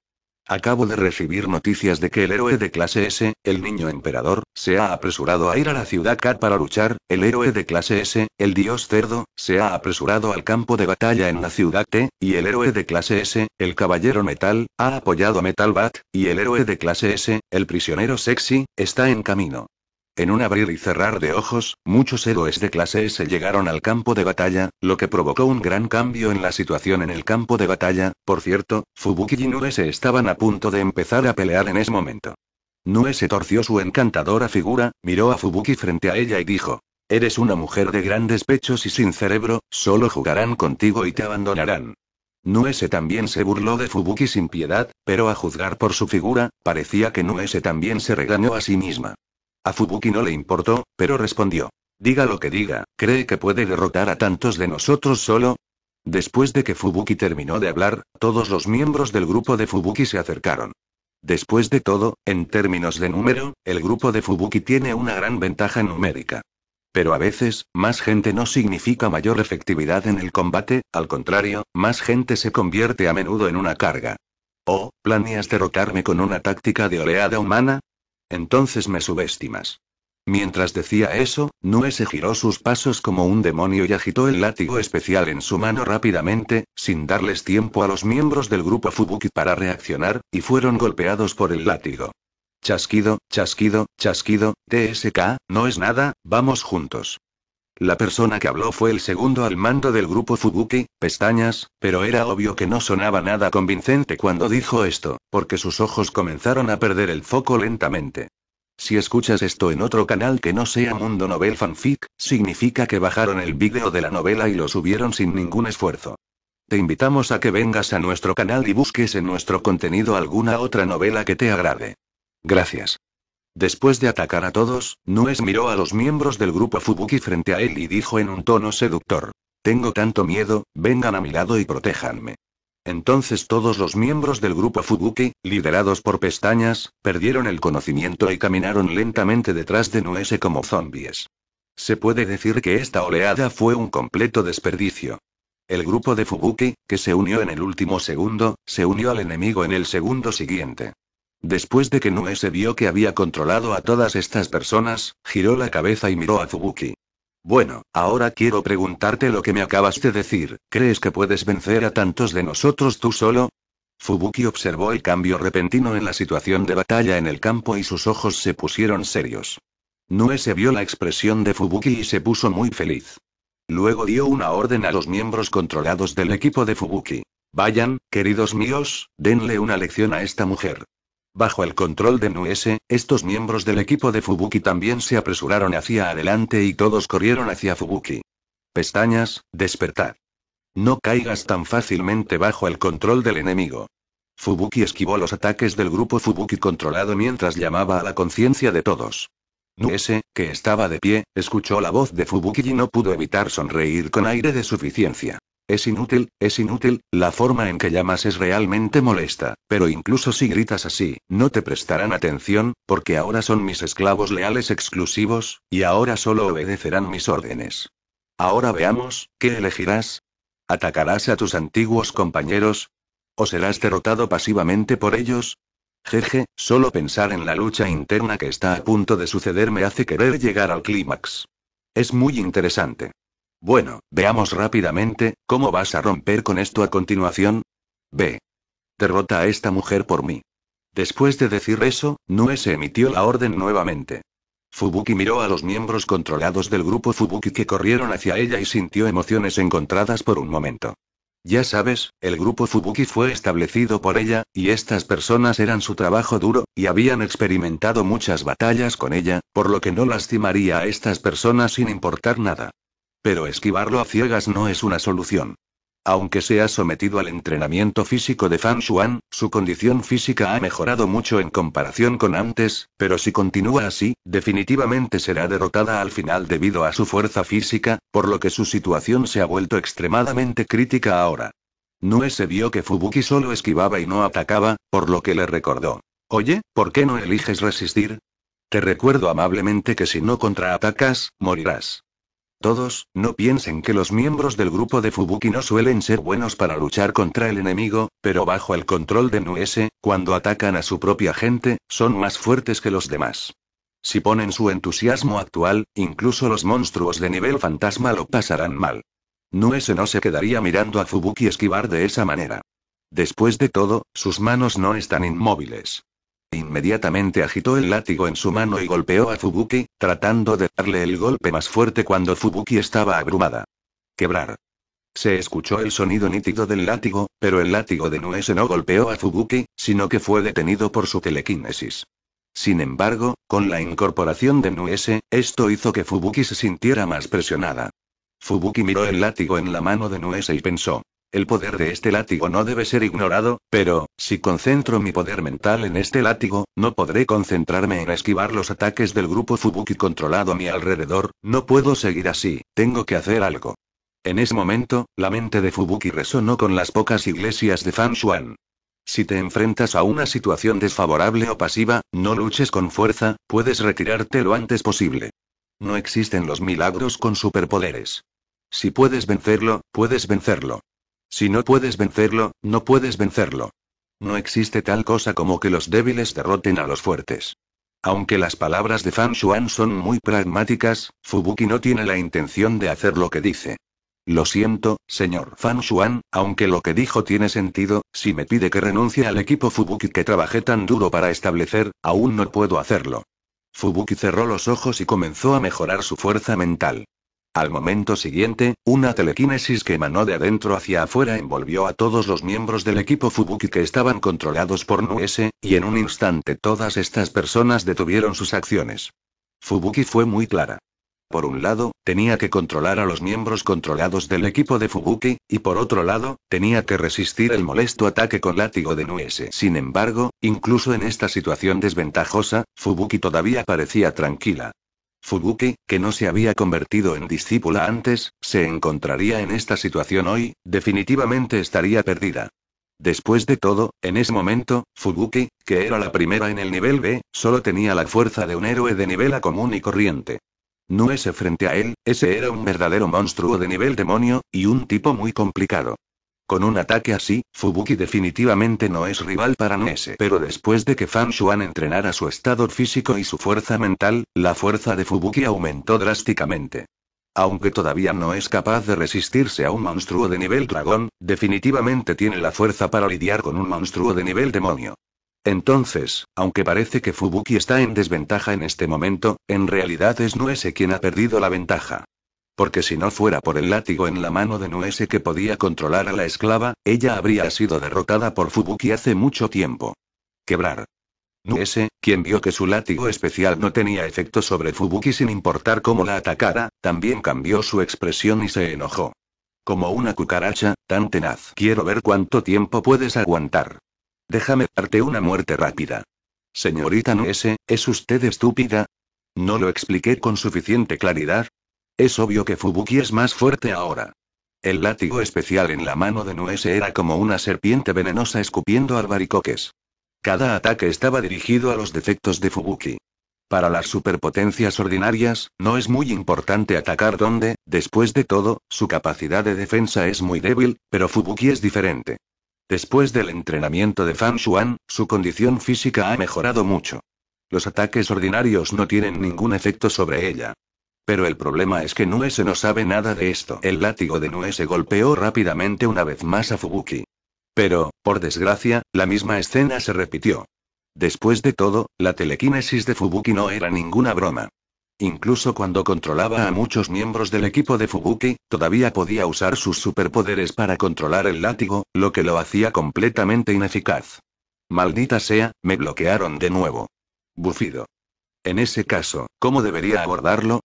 Acabo de recibir noticias de que el héroe de clase S, el niño emperador, se ha apresurado a ir a la ciudad K para luchar, el héroe de clase S, el dios cerdo, se ha apresurado al campo de batalla en la ciudad T, y el héroe de clase S, el caballero metal, ha apoyado a Metal Bat, y el héroe de clase S, el prisionero sexy, está en camino. En un abrir y cerrar de ojos, muchos héroes de clase S llegaron al campo de batalla, lo que provocó un gran cambio en la situación en el campo de batalla. Por cierto, Fubuki y Nue estaban a punto de empezar a pelear en ese momento. Nue se torció su encantadora figura, miró a Fubuki frente a ella y dijo: Eres una mujer de grandes pechos y sin cerebro, solo jugarán contigo y te abandonarán. Nuese también se burló de Fubuki sin piedad, pero a juzgar por su figura, parecía que Nuese también se regañó a sí misma. A Fubuki no le importó, pero respondió. Diga lo que diga, ¿cree que puede derrotar a tantos de nosotros solo? Después de que Fubuki terminó de hablar, todos los miembros del grupo de Fubuki se acercaron. Después de todo, en términos de número, el grupo de Fubuki tiene una gran ventaja numérica. Pero a veces, más gente no significa mayor efectividad en el combate, al contrario, más gente se convierte a menudo en una carga. ¿O, oh, planeas derrotarme con una táctica de oleada humana? Entonces me subestimas. Mientras decía eso, Nue se giró sus pasos como un demonio y agitó el látigo especial en su mano rápidamente, sin darles tiempo a los miembros del grupo Fubuki para reaccionar, y fueron golpeados por el látigo. Chasquido, chasquido, chasquido, TSK, no es nada, vamos juntos. La persona que habló fue el segundo al mando del grupo Fubuki, pestañas, pero era obvio que no sonaba nada convincente cuando dijo esto, porque sus ojos comenzaron a perder el foco lentamente. Si escuchas esto en otro canal que no sea Mundo Novel Fanfic, significa que bajaron el vídeo de la novela y lo subieron sin ningún esfuerzo. Te invitamos a que vengas a nuestro canal y busques en nuestro contenido alguna otra novela que te agrade. Gracias. Después de atacar a todos, Nuez miró a los miembros del grupo Fubuki frente a él y dijo en un tono seductor. Tengo tanto miedo, vengan a mi lado y protéjanme. Entonces todos los miembros del grupo Fubuki, liderados por pestañas, perdieron el conocimiento y caminaron lentamente detrás de Nuez como zombies. Se puede decir que esta oleada fue un completo desperdicio. El grupo de Fubuki, que se unió en el último segundo, se unió al enemigo en el segundo siguiente. Después de que Nue se vio que había controlado a todas estas personas, giró la cabeza y miró a Fubuki. Bueno, ahora quiero preguntarte lo que me acabas de decir, ¿crees que puedes vencer a tantos de nosotros tú solo? Fubuki observó el cambio repentino en la situación de batalla en el campo y sus ojos se pusieron serios. Nue se vio la expresión de Fubuki y se puso muy feliz. Luego dio una orden a los miembros controlados del equipo de Fubuki. Vayan, queridos míos, denle una lección a esta mujer. Bajo el control de Nuese, estos miembros del equipo de Fubuki también se apresuraron hacia adelante y todos corrieron hacia Fubuki. Pestañas, despertar. No caigas tan fácilmente bajo el control del enemigo. Fubuki esquivó los ataques del grupo Fubuki controlado mientras llamaba a la conciencia de todos. Nuese, que estaba de pie, escuchó la voz de Fubuki y no pudo evitar sonreír con aire de suficiencia. Es inútil, es inútil, la forma en que llamas es realmente molesta, pero incluso si gritas así, no te prestarán atención, porque ahora son mis esclavos leales exclusivos, y ahora solo obedecerán mis órdenes. Ahora veamos, ¿qué elegirás? ¿Atacarás a tus antiguos compañeros? ¿O serás derrotado pasivamente por ellos? Jeje, solo pensar en la lucha interna que está a punto de suceder me hace querer llegar al clímax. Es muy interesante. Bueno, veamos rápidamente, ¿cómo vas a romper con esto a continuación? B. Derrota a esta mujer por mí. Después de decir eso, Nue se emitió la orden nuevamente. Fubuki miró a los miembros controlados del grupo Fubuki que corrieron hacia ella y sintió emociones encontradas por un momento. Ya sabes, el grupo Fubuki fue establecido por ella, y estas personas eran su trabajo duro, y habían experimentado muchas batallas con ella, por lo que no lastimaría a estas personas sin importar nada. Pero esquivarlo a ciegas no es una solución. Aunque se ha sometido al entrenamiento físico de Fan Xuan, su condición física ha mejorado mucho en comparación con antes, pero si continúa así, definitivamente será derrotada al final debido a su fuerza física, por lo que su situación se ha vuelto extremadamente crítica ahora. Nue se vio que Fubuki solo esquivaba y no atacaba, por lo que le recordó. Oye, ¿por qué no eliges resistir? Te recuerdo amablemente que si no contraatacas, morirás. Todos, no piensen que los miembros del grupo de Fubuki no suelen ser buenos para luchar contra el enemigo, pero bajo el control de Nuese, cuando atacan a su propia gente, son más fuertes que los demás. Si ponen su entusiasmo actual, incluso los monstruos de nivel fantasma lo pasarán mal. Nuese no se quedaría mirando a Fubuki esquivar de esa manera. Después de todo, sus manos no están inmóviles. Inmediatamente agitó el látigo en su mano y golpeó a Fubuki, tratando de darle el golpe más fuerte cuando Fubuki estaba abrumada. Quebrar. Se escuchó el sonido nítido del látigo, pero el látigo de Nuese no golpeó a Fubuki, sino que fue detenido por su telequinesis. Sin embargo, con la incorporación de Nuese, esto hizo que Fubuki se sintiera más presionada. Fubuki miró el látigo en la mano de Nuese y pensó, el poder de este látigo no debe ser ignorado, pero, si concentro mi poder mental en este látigo, no podré concentrarme en esquivar los ataques del grupo Fubuki controlado a mi alrededor, no puedo seguir así, tengo que hacer algo. En ese momento, la mente de Fubuki resonó con las pocas iglesias de Fan Si te enfrentas a una situación desfavorable o pasiva, no luches con fuerza, puedes retirarte lo antes posible. No existen los milagros con superpoderes. Si puedes vencerlo, puedes vencerlo. Si no puedes vencerlo, no puedes vencerlo. No existe tal cosa como que los débiles derroten a los fuertes. Aunque las palabras de Fan Xuan son muy pragmáticas, Fubuki no tiene la intención de hacer lo que dice. Lo siento, señor Fan Xuan, aunque lo que dijo tiene sentido, si me pide que renuncie al equipo Fubuki que trabajé tan duro para establecer, aún no puedo hacerlo. Fubuki cerró los ojos y comenzó a mejorar su fuerza mental. Al momento siguiente, una telequinesis que emanó de adentro hacia afuera envolvió a todos los miembros del equipo Fubuki que estaban controlados por Nuese, y en un instante todas estas personas detuvieron sus acciones. Fubuki fue muy clara. Por un lado, tenía que controlar a los miembros controlados del equipo de Fubuki, y por otro lado, tenía que resistir el molesto ataque con látigo de Nuese. Sin embargo, incluso en esta situación desventajosa, Fubuki todavía parecía tranquila. Fubuki, que no se había convertido en discípula antes, se encontraría en esta situación hoy, definitivamente estaría perdida. Después de todo, en ese momento, Fubuki, que era la primera en el nivel B, solo tenía la fuerza de un héroe de nivel A común y corriente. No ese frente a él, ese era un verdadero monstruo de nivel demonio, y un tipo muy complicado. Con un ataque así, Fubuki definitivamente no es rival para Nuese. Pero después de que Fan Xuan entrenara su estado físico y su fuerza mental, la fuerza de Fubuki aumentó drásticamente. Aunque todavía no es capaz de resistirse a un monstruo de nivel dragón, definitivamente tiene la fuerza para lidiar con un monstruo de nivel demonio. Entonces, aunque parece que Fubuki está en desventaja en este momento, en realidad es Nuese quien ha perdido la ventaja porque si no fuera por el látigo en la mano de Nuese que podía controlar a la esclava, ella habría sido derrotada por Fubuki hace mucho tiempo. Quebrar. Nuese, quien vio que su látigo especial no tenía efecto sobre Fubuki sin importar cómo la atacara, también cambió su expresión y se enojó. Como una cucaracha, tan tenaz. Quiero ver cuánto tiempo puedes aguantar. Déjame darte una muerte rápida. Señorita Nuese, ¿es usted estúpida? ¿No lo expliqué con suficiente claridad? Es obvio que Fubuki es más fuerte ahora. El látigo especial en la mano de Nuese era como una serpiente venenosa escupiendo albaricoques. Cada ataque estaba dirigido a los defectos de Fubuki. Para las superpotencias ordinarias, no es muy importante atacar donde, después de todo, su capacidad de defensa es muy débil, pero Fubuki es diferente. Después del entrenamiento de Fan Xuan, su condición física ha mejorado mucho. Los ataques ordinarios no tienen ningún efecto sobre ella. Pero el problema es que se no sabe nada de esto. El látigo de se golpeó rápidamente una vez más a Fubuki. Pero, por desgracia, la misma escena se repitió. Después de todo, la telequinesis de Fubuki no era ninguna broma. Incluso cuando controlaba a muchos miembros del equipo de Fubuki, todavía podía usar sus superpoderes para controlar el látigo, lo que lo hacía completamente ineficaz. Maldita sea, me bloquearon de nuevo. Bufido. En ese caso, ¿cómo debería abordarlo?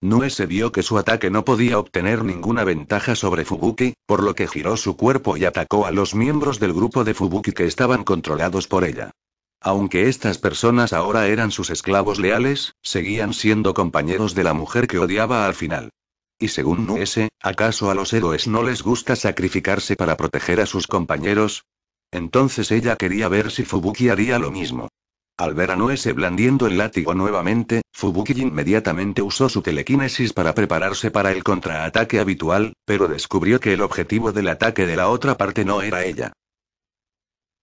Nue se vio que su ataque no podía obtener ninguna ventaja sobre Fubuki, por lo que giró su cuerpo y atacó a los miembros del grupo de Fubuki que estaban controlados por ella. Aunque estas personas ahora eran sus esclavos leales, seguían siendo compañeros de la mujer que odiaba al final. Y según Nuese, ¿acaso a los héroes no les gusta sacrificarse para proteger a sus compañeros? Entonces ella quería ver si Fubuki haría lo mismo. Al ver a Noese blandiendo el látigo nuevamente, Fubuki inmediatamente usó su telequinesis para prepararse para el contraataque habitual, pero descubrió que el objetivo del ataque de la otra parte no era ella.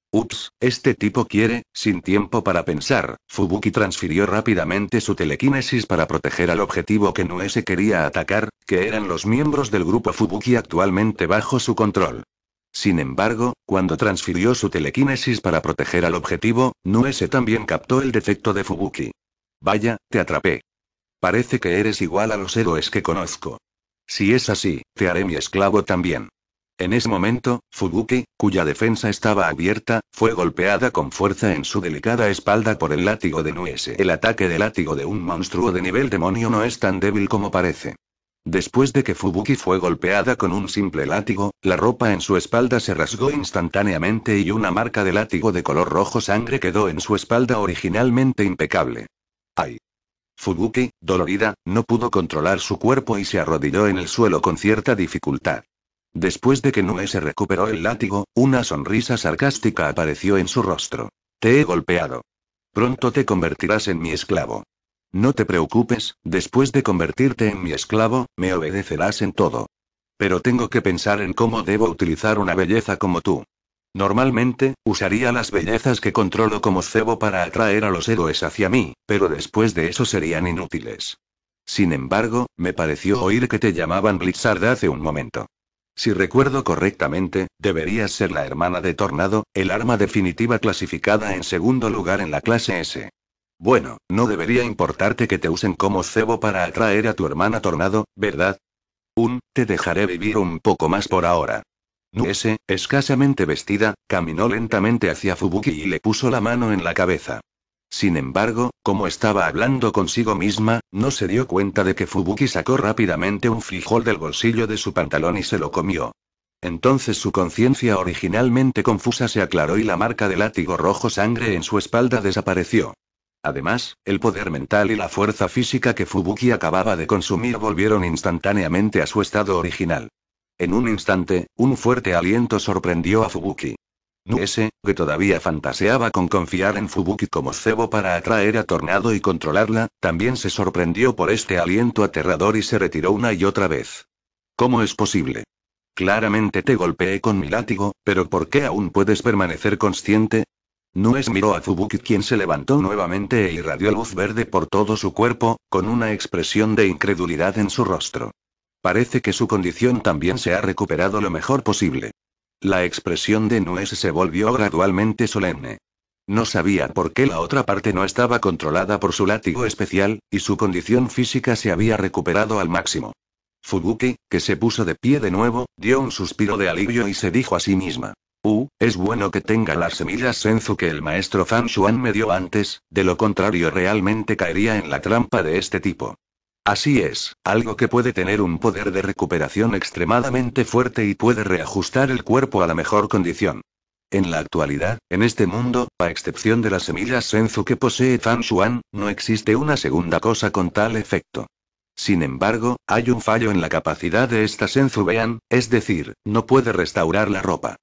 Ups, este tipo quiere, sin tiempo para pensar, Fubuki transfirió rápidamente su telequinesis para proteger al objetivo que Nuese quería atacar, que eran los miembros del grupo Fubuki actualmente bajo su control. Sin embargo, cuando transfirió su telequinesis para proteger al objetivo, Nuese también captó el defecto de Fubuki. Vaya, te atrapé. Parece que eres igual a los héroes que conozco. Si es así, te haré mi esclavo también. En ese momento, Fubuki, cuya defensa estaba abierta, fue golpeada con fuerza en su delicada espalda por el látigo de Nuese. El ataque de látigo de un monstruo de nivel demonio no es tan débil como parece. Después de que Fubuki fue golpeada con un simple látigo, la ropa en su espalda se rasgó instantáneamente y una marca de látigo de color rojo sangre quedó en su espalda originalmente impecable. ¡Ay! Fubuki, dolorida, no pudo controlar su cuerpo y se arrodilló en el suelo con cierta dificultad. Después de que Nue se recuperó el látigo, una sonrisa sarcástica apareció en su rostro. Te he golpeado. Pronto te convertirás en mi esclavo. No te preocupes, después de convertirte en mi esclavo, me obedecerás en todo. Pero tengo que pensar en cómo debo utilizar una belleza como tú. Normalmente, usaría las bellezas que controlo como cebo para atraer a los héroes hacia mí, pero después de eso serían inútiles. Sin embargo, me pareció oír que te llamaban Blizzard hace un momento. Si recuerdo correctamente, deberías ser la hermana de Tornado, el arma definitiva clasificada en segundo lugar en la clase S. Bueno, no debería importarte que te usen como cebo para atraer a tu hermana Tornado, ¿verdad? Un, te dejaré vivir un poco más por ahora. Nuese, escasamente vestida, caminó lentamente hacia Fubuki y le puso la mano en la cabeza. Sin embargo, como estaba hablando consigo misma, no se dio cuenta de que Fubuki sacó rápidamente un frijol del bolsillo de su pantalón y se lo comió. Entonces su conciencia originalmente confusa se aclaró y la marca de látigo rojo sangre en su espalda desapareció. Además, el poder mental y la fuerza física que Fubuki acababa de consumir volvieron instantáneamente a su estado original. En un instante, un fuerte aliento sorprendió a Fubuki. Nuese, que todavía fantaseaba con confiar en Fubuki como cebo para atraer a Tornado y controlarla, también se sorprendió por este aliento aterrador y se retiró una y otra vez. ¿Cómo es posible? Claramente te golpeé con mi látigo, pero ¿por qué aún puedes permanecer consciente? Nuez miró a Fubuki quien se levantó nuevamente e irradió luz verde por todo su cuerpo, con una expresión de incredulidad en su rostro. Parece que su condición también se ha recuperado lo mejor posible. La expresión de Nuez se volvió gradualmente solemne. No sabía por qué la otra parte no estaba controlada por su látigo especial, y su condición física se había recuperado al máximo. Fubuki, que se puso de pie de nuevo, dio un suspiro de alivio y se dijo a sí misma es bueno que tenga las semillas senzu que el maestro Fan Xuan me dio antes, de lo contrario realmente caería en la trampa de este tipo. Así es, algo que puede tener un poder de recuperación extremadamente fuerte y puede reajustar el cuerpo a la mejor condición. En la actualidad, en este mundo, a excepción de las semillas senzu que posee Fan Xuan, no existe una segunda cosa con tal efecto. Sin embargo, hay un fallo en la capacidad de esta Senzu Bean, es decir, no puede restaurar la ropa.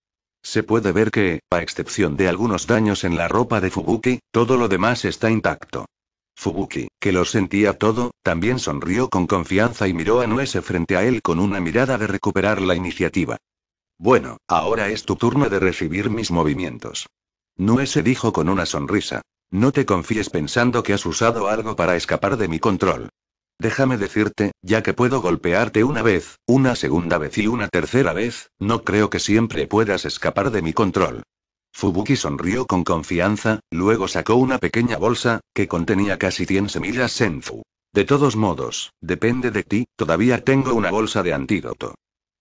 Se puede ver que, a excepción de algunos daños en la ropa de Fubuki, todo lo demás está intacto. Fubuki, que lo sentía todo, también sonrió con confianza y miró a Nuese frente a él con una mirada de recuperar la iniciativa. Bueno, ahora es tu turno de recibir mis movimientos. Nuese dijo con una sonrisa. No te confíes pensando que has usado algo para escapar de mi control. Déjame decirte, ya que puedo golpearte una vez, una segunda vez y una tercera vez, no creo que siempre puedas escapar de mi control. Fubuki sonrió con confianza, luego sacó una pequeña bolsa, que contenía casi 100 semillas senfu. De todos modos, depende de ti, todavía tengo una bolsa de antídoto.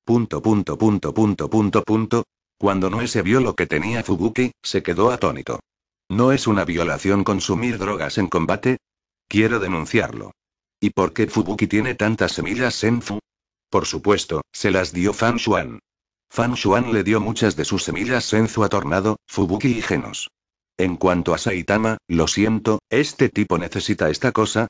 Punto punto punto punto punto punto. Cuando se vio lo que tenía Fubuki, se quedó atónito. ¿No es una violación consumir drogas en combate? Quiero denunciarlo. ¿Y por qué Fubuki tiene tantas semillas Senfu? Por supuesto, se las dio Fan Shuan. Fan Shuan le dio muchas de sus semillas Senzu a Tornado, Fubuki y Genos. En cuanto a Saitama, lo siento, este tipo necesita esta cosa.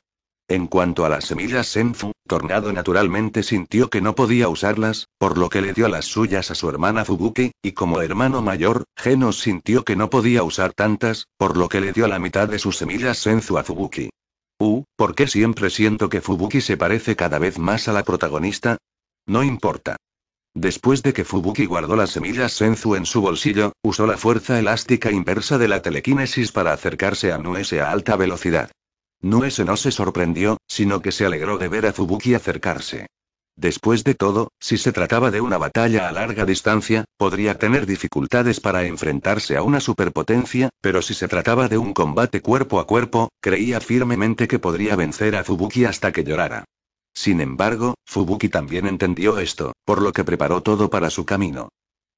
En cuanto a las semillas Senfu, Tornado naturalmente sintió que no podía usarlas, por lo que le dio las suyas a su hermana Fubuki, y como hermano mayor, Genos sintió que no podía usar tantas, por lo que le dio la mitad de sus semillas Senzu a Fubuki. ¿por qué siempre siento que Fubuki se parece cada vez más a la protagonista? No importa. Después de que Fubuki guardó las semillas Senzu en su bolsillo, usó la fuerza elástica inversa de la telequinesis para acercarse a Nuese a alta velocidad. Nuese no se sorprendió, sino que se alegró de ver a Fubuki acercarse. Después de todo, si se trataba de una batalla a larga distancia, podría tener dificultades para enfrentarse a una superpotencia, pero si se trataba de un combate cuerpo a cuerpo, creía firmemente que podría vencer a Fubuki hasta que llorara. Sin embargo, Fubuki también entendió esto, por lo que preparó todo para su camino.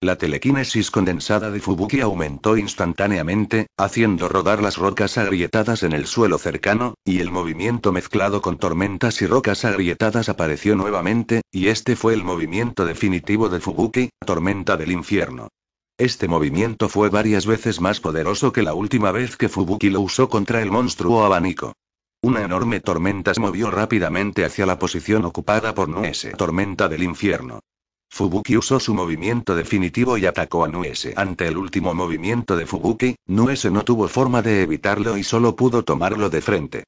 La telequinesis condensada de Fubuki aumentó instantáneamente, haciendo rodar las rocas agrietadas en el suelo cercano, y el movimiento mezclado con tormentas y rocas agrietadas apareció nuevamente, y este fue el movimiento definitivo de Fubuki, tormenta del infierno. Este movimiento fue varias veces más poderoso que la última vez que Fubuki lo usó contra el monstruo abanico. Una enorme tormenta se movió rápidamente hacia la posición ocupada por Nuese, tormenta del infierno. Fubuki usó su movimiento definitivo y atacó a Nuese. Ante el último movimiento de Fubuki, Nuese no tuvo forma de evitarlo y solo pudo tomarlo de frente.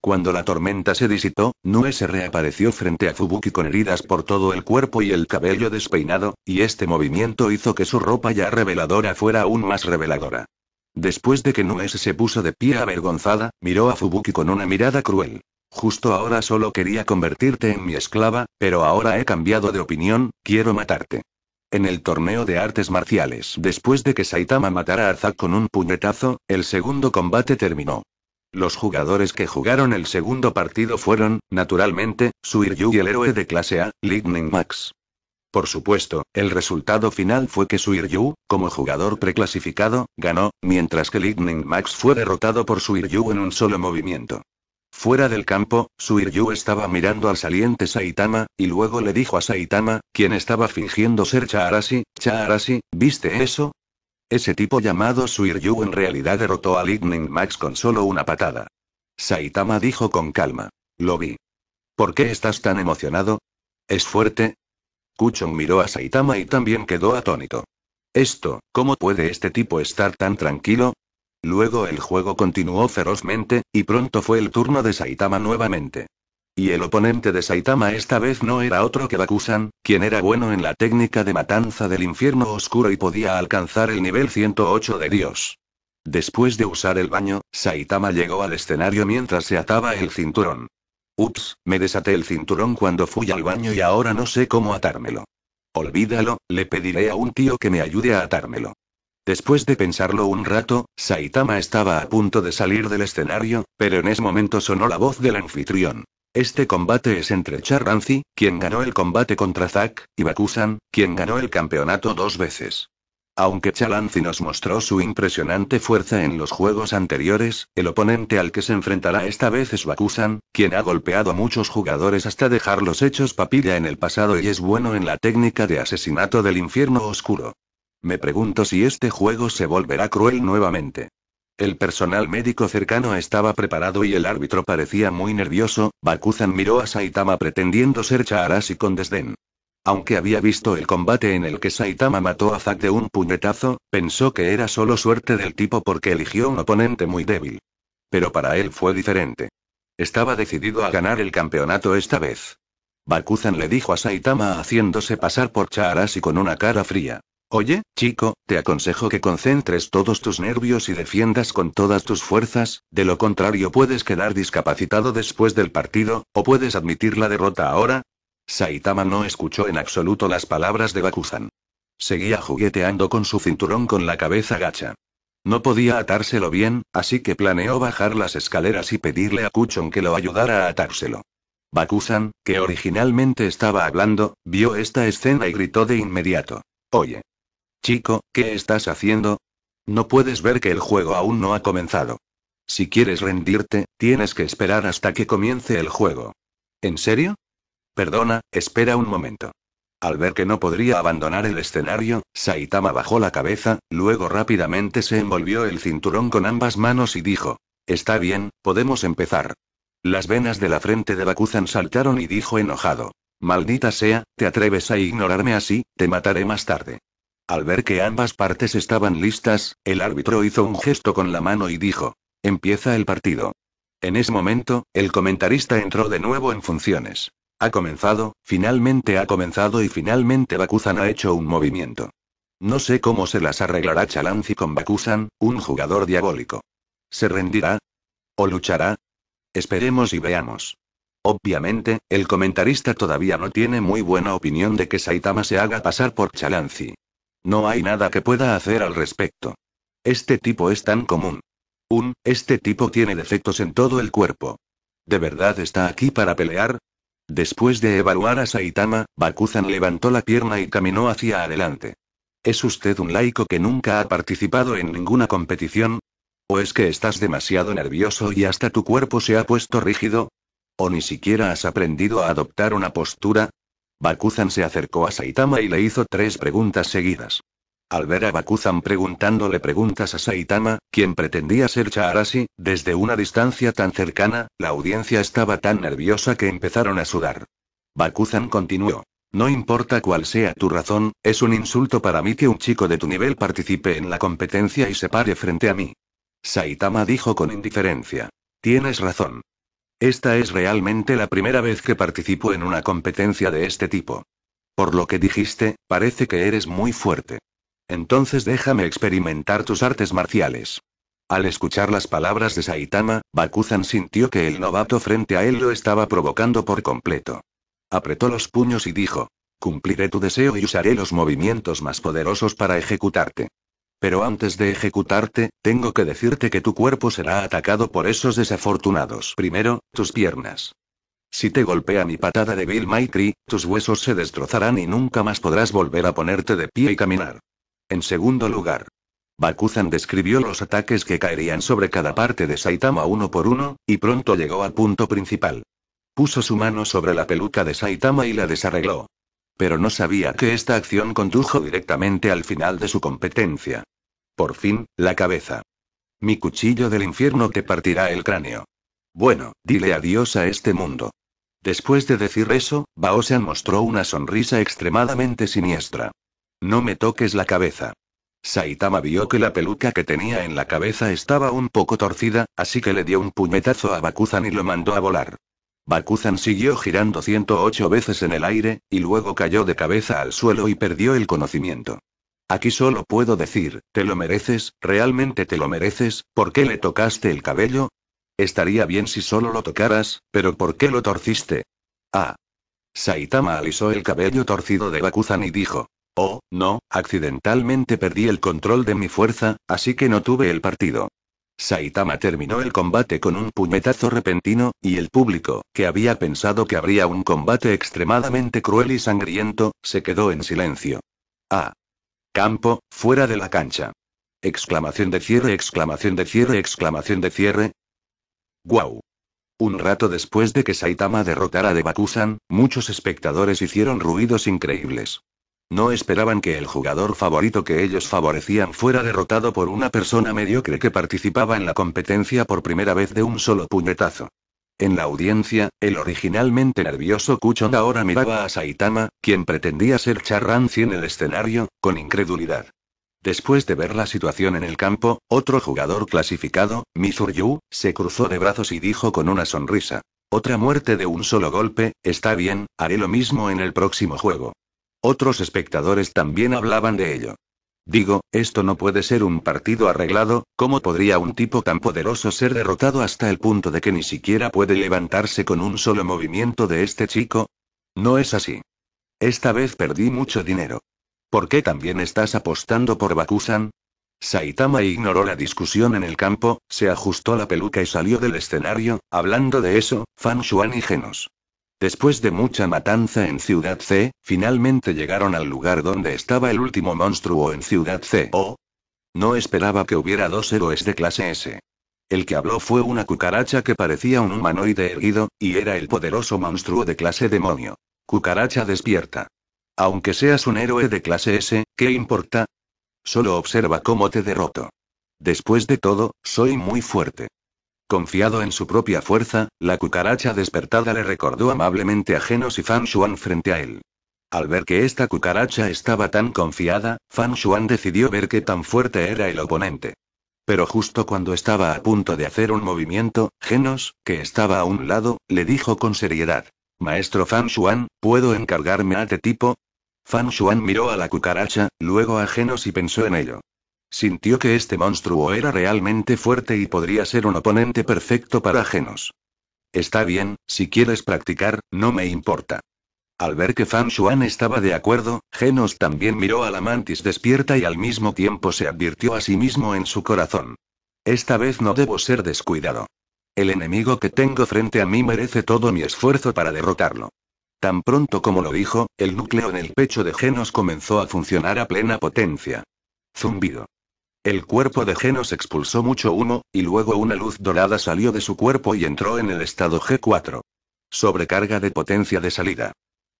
Cuando la tormenta se disitó, Nuese reapareció frente a Fubuki con heridas por todo el cuerpo y el cabello despeinado, y este movimiento hizo que su ropa ya reveladora fuera aún más reveladora. Después de que Nuese se puso de pie avergonzada, miró a Fubuki con una mirada cruel. Justo ahora solo quería convertirte en mi esclava, pero ahora he cambiado de opinión, quiero matarte. En el torneo de artes marciales, después de que Saitama matara a Zack con un puñetazo, el segundo combate terminó. Los jugadores que jugaron el segundo partido fueron, naturalmente, Suiryu y el héroe de clase A, Lightning Max. Por supuesto, el resultado final fue que Suiryu, como jugador preclasificado, ganó, mientras que Lightning Max fue derrotado por Suiryu en un solo movimiento. Fuera del campo, Suiryu estaba mirando al saliente Saitama, y luego le dijo a Saitama, quien estaba fingiendo ser Charasi, Charasi, ¿viste eso? Ese tipo llamado Suiryu en realidad derrotó al Lightning Max con solo una patada. Saitama dijo con calma. Lo vi. ¿Por qué estás tan emocionado? ¿Es fuerte? Kuchon miró a Saitama y también quedó atónito. Esto, ¿cómo puede este tipo estar tan tranquilo? Luego el juego continuó ferozmente, y pronto fue el turno de Saitama nuevamente. Y el oponente de Saitama esta vez no era otro que Bakusan, quien era bueno en la técnica de matanza del infierno oscuro y podía alcanzar el nivel 108 de Dios. Después de usar el baño, Saitama llegó al escenario mientras se ataba el cinturón. Ups, me desaté el cinturón cuando fui al baño y ahora no sé cómo atármelo. Olvídalo, le pediré a un tío que me ayude a atármelo. Después de pensarlo un rato, Saitama estaba a punto de salir del escenario, pero en ese momento sonó la voz del anfitrión. Este combate es entre Charanzi, quien ganó el combate contra Zack, y Bakusan, quien ganó el campeonato dos veces. Aunque Chalanzi nos mostró su impresionante fuerza en los juegos anteriores, el oponente al que se enfrentará esta vez es Bakusan, quien ha golpeado a muchos jugadores hasta dejarlos hechos papilla en el pasado y es bueno en la técnica de asesinato del infierno oscuro. Me pregunto si este juego se volverá cruel nuevamente. El personal médico cercano estaba preparado y el árbitro parecía muy nervioso. Bakuzan miró a Saitama pretendiendo ser y con desdén. Aunque había visto el combate en el que Saitama mató a Zack de un puñetazo, pensó que era solo suerte del tipo porque eligió un oponente muy débil. Pero para él fue diferente. Estaba decidido a ganar el campeonato esta vez. Bakuzan le dijo a Saitama haciéndose pasar por y con una cara fría. Oye, chico, te aconsejo que concentres todos tus nervios y defiendas con todas tus fuerzas, de lo contrario puedes quedar discapacitado después del partido, o puedes admitir la derrota ahora. Saitama no escuchó en absoluto las palabras de Bakuzan. Seguía jugueteando con su cinturón con la cabeza gacha. No podía atárselo bien, así que planeó bajar las escaleras y pedirle a Kuchon que lo ayudara a atárselo. Bakuzan, que originalmente estaba hablando, vio esta escena y gritó de inmediato. Oye. Chico, ¿qué estás haciendo? No puedes ver que el juego aún no ha comenzado. Si quieres rendirte, tienes que esperar hasta que comience el juego. ¿En serio? Perdona, espera un momento. Al ver que no podría abandonar el escenario, Saitama bajó la cabeza, luego rápidamente se envolvió el cinturón con ambas manos y dijo, Está bien, podemos empezar. Las venas de la frente de Bakuzan saltaron y dijo enojado, Maldita sea, te atreves a ignorarme así, te mataré más tarde. Al ver que ambas partes estaban listas, el árbitro hizo un gesto con la mano y dijo, empieza el partido. En ese momento, el comentarista entró de nuevo en funciones. Ha comenzado, finalmente ha comenzado y finalmente Bakuzan ha hecho un movimiento. No sé cómo se las arreglará Chalanzi con Bakuzan, un jugador diabólico. ¿Se rendirá? ¿O luchará? Esperemos y veamos. Obviamente, el comentarista todavía no tiene muy buena opinión de que Saitama se haga pasar por Chalanzi. No hay nada que pueda hacer al respecto. Este tipo es tan común. Un, este tipo tiene defectos en todo el cuerpo. ¿De verdad está aquí para pelear? Después de evaluar a Saitama, Bakuzan levantó la pierna y caminó hacia adelante. ¿Es usted un laico que nunca ha participado en ninguna competición? ¿O es que estás demasiado nervioso y hasta tu cuerpo se ha puesto rígido? ¿O ni siquiera has aprendido a adoptar una postura? Bakuzan se acercó a Saitama y le hizo tres preguntas seguidas. Al ver a Bakuzan preguntándole preguntas a Saitama, quien pretendía ser Chaharasi, desde una distancia tan cercana, la audiencia estaba tan nerviosa que empezaron a sudar. Bakuzan continuó. No importa cuál sea tu razón, es un insulto para mí que un chico de tu nivel participe en la competencia y se pare frente a mí. Saitama dijo con indiferencia. Tienes razón. Esta es realmente la primera vez que participo en una competencia de este tipo. Por lo que dijiste, parece que eres muy fuerte. Entonces déjame experimentar tus artes marciales. Al escuchar las palabras de Saitama, Bakuzan sintió que el novato frente a él lo estaba provocando por completo. Apretó los puños y dijo, cumpliré tu deseo y usaré los movimientos más poderosos para ejecutarte. Pero antes de ejecutarte, tengo que decirte que tu cuerpo será atacado por esos desafortunados. Primero, tus piernas. Si te golpea mi patada de Bill Maitri, tus huesos se destrozarán y nunca más podrás volver a ponerte de pie y caminar. En segundo lugar, Bakuzan describió los ataques que caerían sobre cada parte de Saitama uno por uno, y pronto llegó al punto principal. Puso su mano sobre la peluca de Saitama y la desarregló pero no sabía que esta acción condujo directamente al final de su competencia. Por fin, la cabeza. Mi cuchillo del infierno te partirá el cráneo. Bueno, dile adiós a este mundo. Después de decir eso, Baosan mostró una sonrisa extremadamente siniestra. No me toques la cabeza. Saitama vio que la peluca que tenía en la cabeza estaba un poco torcida, así que le dio un puñetazo a Bakuzan y lo mandó a volar. Bakuzan siguió girando 108 veces en el aire, y luego cayó de cabeza al suelo y perdió el conocimiento. Aquí solo puedo decir, te lo mereces, realmente te lo mereces, ¿por qué le tocaste el cabello? Estaría bien si solo lo tocaras, pero ¿por qué lo torciste? Ah. Saitama alisó el cabello torcido de Bakuzan y dijo. Oh, no, accidentalmente perdí el control de mi fuerza, así que no tuve el partido. Saitama terminó el combate con un puñetazo repentino, y el público, que había pensado que habría un combate extremadamente cruel y sangriento, se quedó en silencio. Ah. Campo, fuera de la cancha. Exclamación de cierre, exclamación de cierre, exclamación de cierre. ¡Guau! Un rato después de que Saitama derrotara a Debakusan, muchos espectadores hicieron ruidos increíbles. No esperaban que el jugador favorito que ellos favorecían fuera derrotado por una persona mediocre que participaba en la competencia por primera vez de un solo puñetazo. En la audiencia, el originalmente nervioso Kuchon ahora miraba a Saitama, quien pretendía ser Charranci en el escenario, con incredulidad. Después de ver la situación en el campo, otro jugador clasificado, Mizuryu, se cruzó de brazos y dijo con una sonrisa. Otra muerte de un solo golpe, está bien, haré lo mismo en el próximo juego. Otros espectadores también hablaban de ello. Digo, esto no puede ser un partido arreglado, ¿cómo podría un tipo tan poderoso ser derrotado hasta el punto de que ni siquiera puede levantarse con un solo movimiento de este chico? No es así. Esta vez perdí mucho dinero. ¿Por qué también estás apostando por Bakusan? Saitama ignoró la discusión en el campo, se ajustó la peluca y salió del escenario, hablando de eso, Fan Xuan y Genos. Después de mucha matanza en Ciudad C, finalmente llegaron al lugar donde estaba el último monstruo en Ciudad C. Oh. No esperaba que hubiera dos héroes de clase S. El que habló fue una cucaracha que parecía un humanoide erguido, y era el poderoso monstruo de clase demonio. Cucaracha despierta. Aunque seas un héroe de clase S, ¿qué importa? Solo observa cómo te derroto. Después de todo, soy muy fuerte. Confiado en su propia fuerza, la cucaracha despertada le recordó amablemente a Genos y Fan Shuan frente a él. Al ver que esta cucaracha estaba tan confiada, Fan Shuan decidió ver qué tan fuerte era el oponente. Pero justo cuando estaba a punto de hacer un movimiento, Genos, que estaba a un lado, le dijo con seriedad: Maestro Fan Shuan, ¿puedo encargarme a este tipo? Fan Shuan miró a la cucaracha, luego a Genos y pensó en ello. Sintió que este monstruo era realmente fuerte y podría ser un oponente perfecto para Genos. Está bien, si quieres practicar, no me importa. Al ver que Fan Shuan estaba de acuerdo, Genos también miró a la mantis despierta y al mismo tiempo se advirtió a sí mismo en su corazón. Esta vez no debo ser descuidado. El enemigo que tengo frente a mí merece todo mi esfuerzo para derrotarlo. Tan pronto como lo dijo, el núcleo en el pecho de Genos comenzó a funcionar a plena potencia. Zumbido. El cuerpo de Genos expulsó mucho humo, y luego una luz dorada salió de su cuerpo y entró en el estado G4. Sobrecarga de potencia de salida.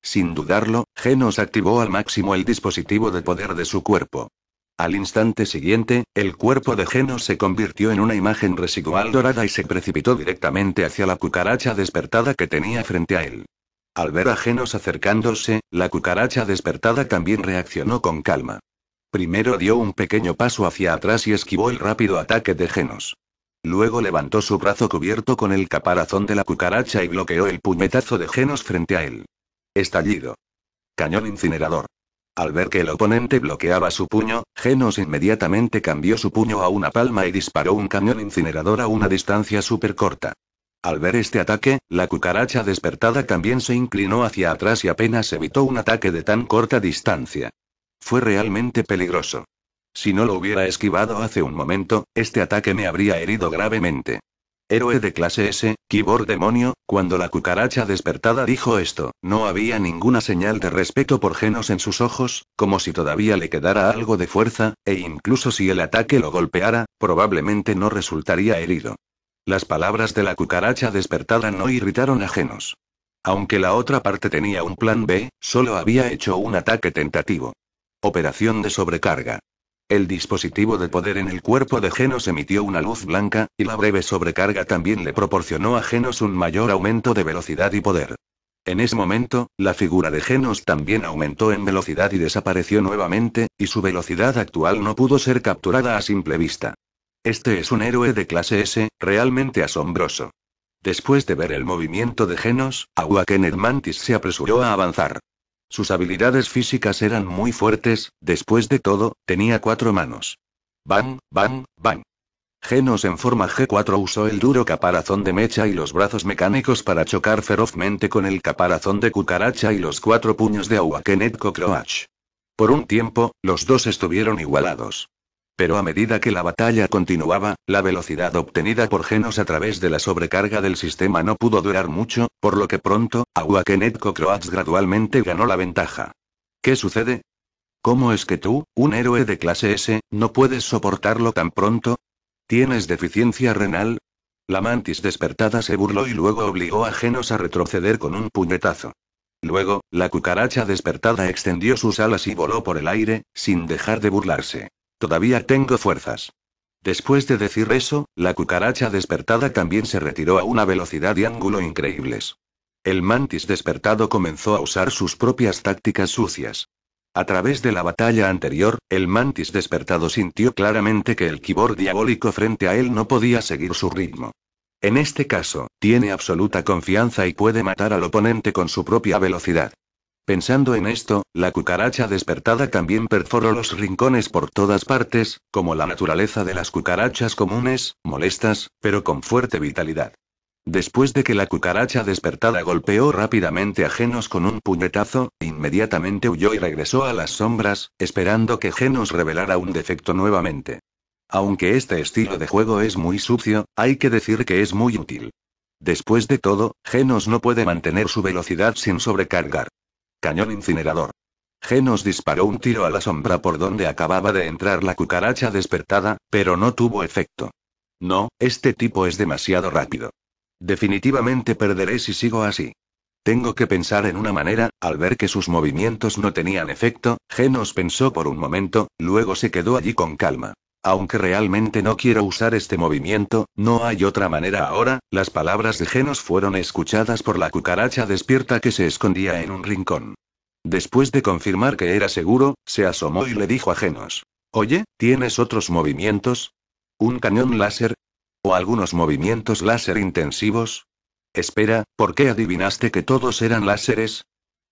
Sin dudarlo, Genos activó al máximo el dispositivo de poder de su cuerpo. Al instante siguiente, el cuerpo de Genos se convirtió en una imagen residual dorada y se precipitó directamente hacia la cucaracha despertada que tenía frente a él. Al ver a Genos acercándose, la cucaracha despertada también reaccionó con calma. Primero dio un pequeño paso hacia atrás y esquivó el rápido ataque de Genos. Luego levantó su brazo cubierto con el caparazón de la cucaracha y bloqueó el puñetazo de Genos frente a él. Estallido. Cañón incinerador. Al ver que el oponente bloqueaba su puño, Genos inmediatamente cambió su puño a una palma y disparó un cañón incinerador a una distancia súper corta. Al ver este ataque, la cucaracha despertada también se inclinó hacia atrás y apenas evitó un ataque de tan corta distancia. Fue realmente peligroso. Si no lo hubiera esquivado hace un momento, este ataque me habría herido gravemente. Héroe de clase S, Kibor demonio, cuando la cucaracha despertada dijo esto, no había ninguna señal de respeto por Genos en sus ojos, como si todavía le quedara algo de fuerza, e incluso si el ataque lo golpeara, probablemente no resultaría herido. Las palabras de la cucaracha despertada no irritaron a Genos. Aunque la otra parte tenía un plan B, solo había hecho un ataque tentativo. Operación de sobrecarga. El dispositivo de poder en el cuerpo de Genos emitió una luz blanca, y la breve sobrecarga también le proporcionó a Genos un mayor aumento de velocidad y poder. En ese momento, la figura de Genos también aumentó en velocidad y desapareció nuevamente, y su velocidad actual no pudo ser capturada a simple vista. Este es un héroe de clase S, realmente asombroso. Después de ver el movimiento de Genos, Awakened Mantis se apresuró a avanzar. Sus habilidades físicas eran muy fuertes, después de todo, tenía cuatro manos. Bang, bang, bang. Genos en forma G4 usó el duro caparazón de mecha y los brazos mecánicos para chocar ferozmente con el caparazón de cucaracha y los cuatro puños de Awakenet Croach. Por un tiempo, los dos estuvieron igualados. Pero a medida que la batalla continuaba, la velocidad obtenida por Genos a través de la sobrecarga del sistema no pudo durar mucho, por lo que pronto, Awakened Croats gradualmente ganó la ventaja. ¿Qué sucede? ¿Cómo es que tú, un héroe de clase S, no puedes soportarlo tan pronto? ¿Tienes deficiencia renal? La mantis despertada se burló y luego obligó a Genos a retroceder con un puñetazo. Luego, la cucaracha despertada extendió sus alas y voló por el aire, sin dejar de burlarse. Todavía tengo fuerzas. Después de decir eso, la cucaracha despertada también se retiró a una velocidad y ángulo increíbles. El mantis despertado comenzó a usar sus propias tácticas sucias. A través de la batalla anterior, el mantis despertado sintió claramente que el kibor diabólico frente a él no podía seguir su ritmo. En este caso, tiene absoluta confianza y puede matar al oponente con su propia velocidad. Pensando en esto, la cucaracha despertada también perforó los rincones por todas partes, como la naturaleza de las cucarachas comunes, molestas, pero con fuerte vitalidad. Después de que la cucaracha despertada golpeó rápidamente a Genos con un puñetazo, inmediatamente huyó y regresó a las sombras, esperando que Genos revelara un defecto nuevamente. Aunque este estilo de juego es muy sucio, hay que decir que es muy útil. Después de todo, Genos no puede mantener su velocidad sin sobrecargar. Cañón incinerador. Genos disparó un tiro a la sombra por donde acababa de entrar la cucaracha despertada, pero no tuvo efecto. No, este tipo es demasiado rápido. Definitivamente perderé si sigo así. Tengo que pensar en una manera, al ver que sus movimientos no tenían efecto, Genos pensó por un momento, luego se quedó allí con calma. Aunque realmente no quiero usar este movimiento, no hay otra manera ahora, las palabras de Genos fueron escuchadas por la cucaracha despierta que se escondía en un rincón. Después de confirmar que era seguro, se asomó y le dijo a Genos. Oye, ¿tienes otros movimientos? ¿Un cañón láser? ¿O algunos movimientos láser intensivos? Espera, ¿por qué adivinaste que todos eran láseres?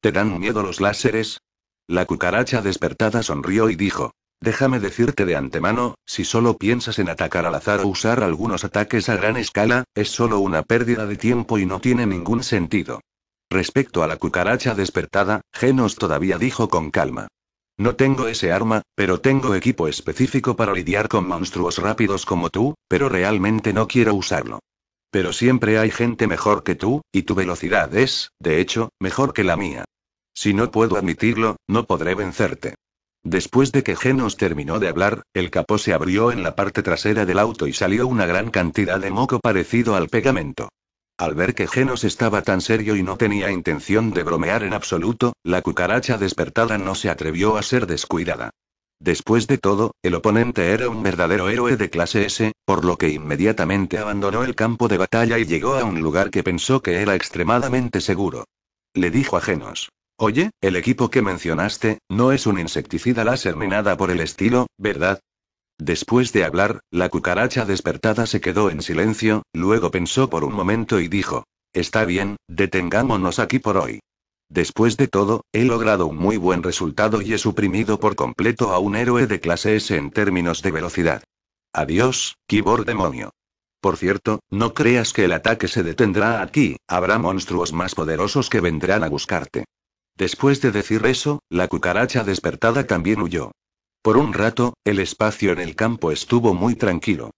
¿Te dan miedo los láseres? La cucaracha despertada sonrió y dijo. Déjame decirte de antemano, si solo piensas en atacar al azar o usar algunos ataques a gran escala, es solo una pérdida de tiempo y no tiene ningún sentido. Respecto a la cucaracha despertada, Genos todavía dijo con calma. No tengo ese arma, pero tengo equipo específico para lidiar con monstruos rápidos como tú, pero realmente no quiero usarlo. Pero siempre hay gente mejor que tú, y tu velocidad es, de hecho, mejor que la mía. Si no puedo admitirlo, no podré vencerte. Después de que Genos terminó de hablar, el capó se abrió en la parte trasera del auto y salió una gran cantidad de moco parecido al pegamento. Al ver que Genos estaba tan serio y no tenía intención de bromear en absoluto, la cucaracha despertada no se atrevió a ser descuidada. Después de todo, el oponente era un verdadero héroe de clase S, por lo que inmediatamente abandonó el campo de batalla y llegó a un lugar que pensó que era extremadamente seguro. Le dijo a Genos. Oye, el equipo que mencionaste, no es un insecticida láser ni nada por el estilo, ¿verdad? Después de hablar, la cucaracha despertada se quedó en silencio, luego pensó por un momento y dijo, Está bien, detengámonos aquí por hoy. Después de todo, he logrado un muy buen resultado y he suprimido por completo a un héroe de clase S en términos de velocidad. Adiós, Kibor demonio. Por cierto, no creas que el ataque se detendrá aquí, habrá monstruos más poderosos que vendrán a buscarte. Después de decir eso, la cucaracha despertada también huyó. Por un rato, el espacio en el campo estuvo muy tranquilo.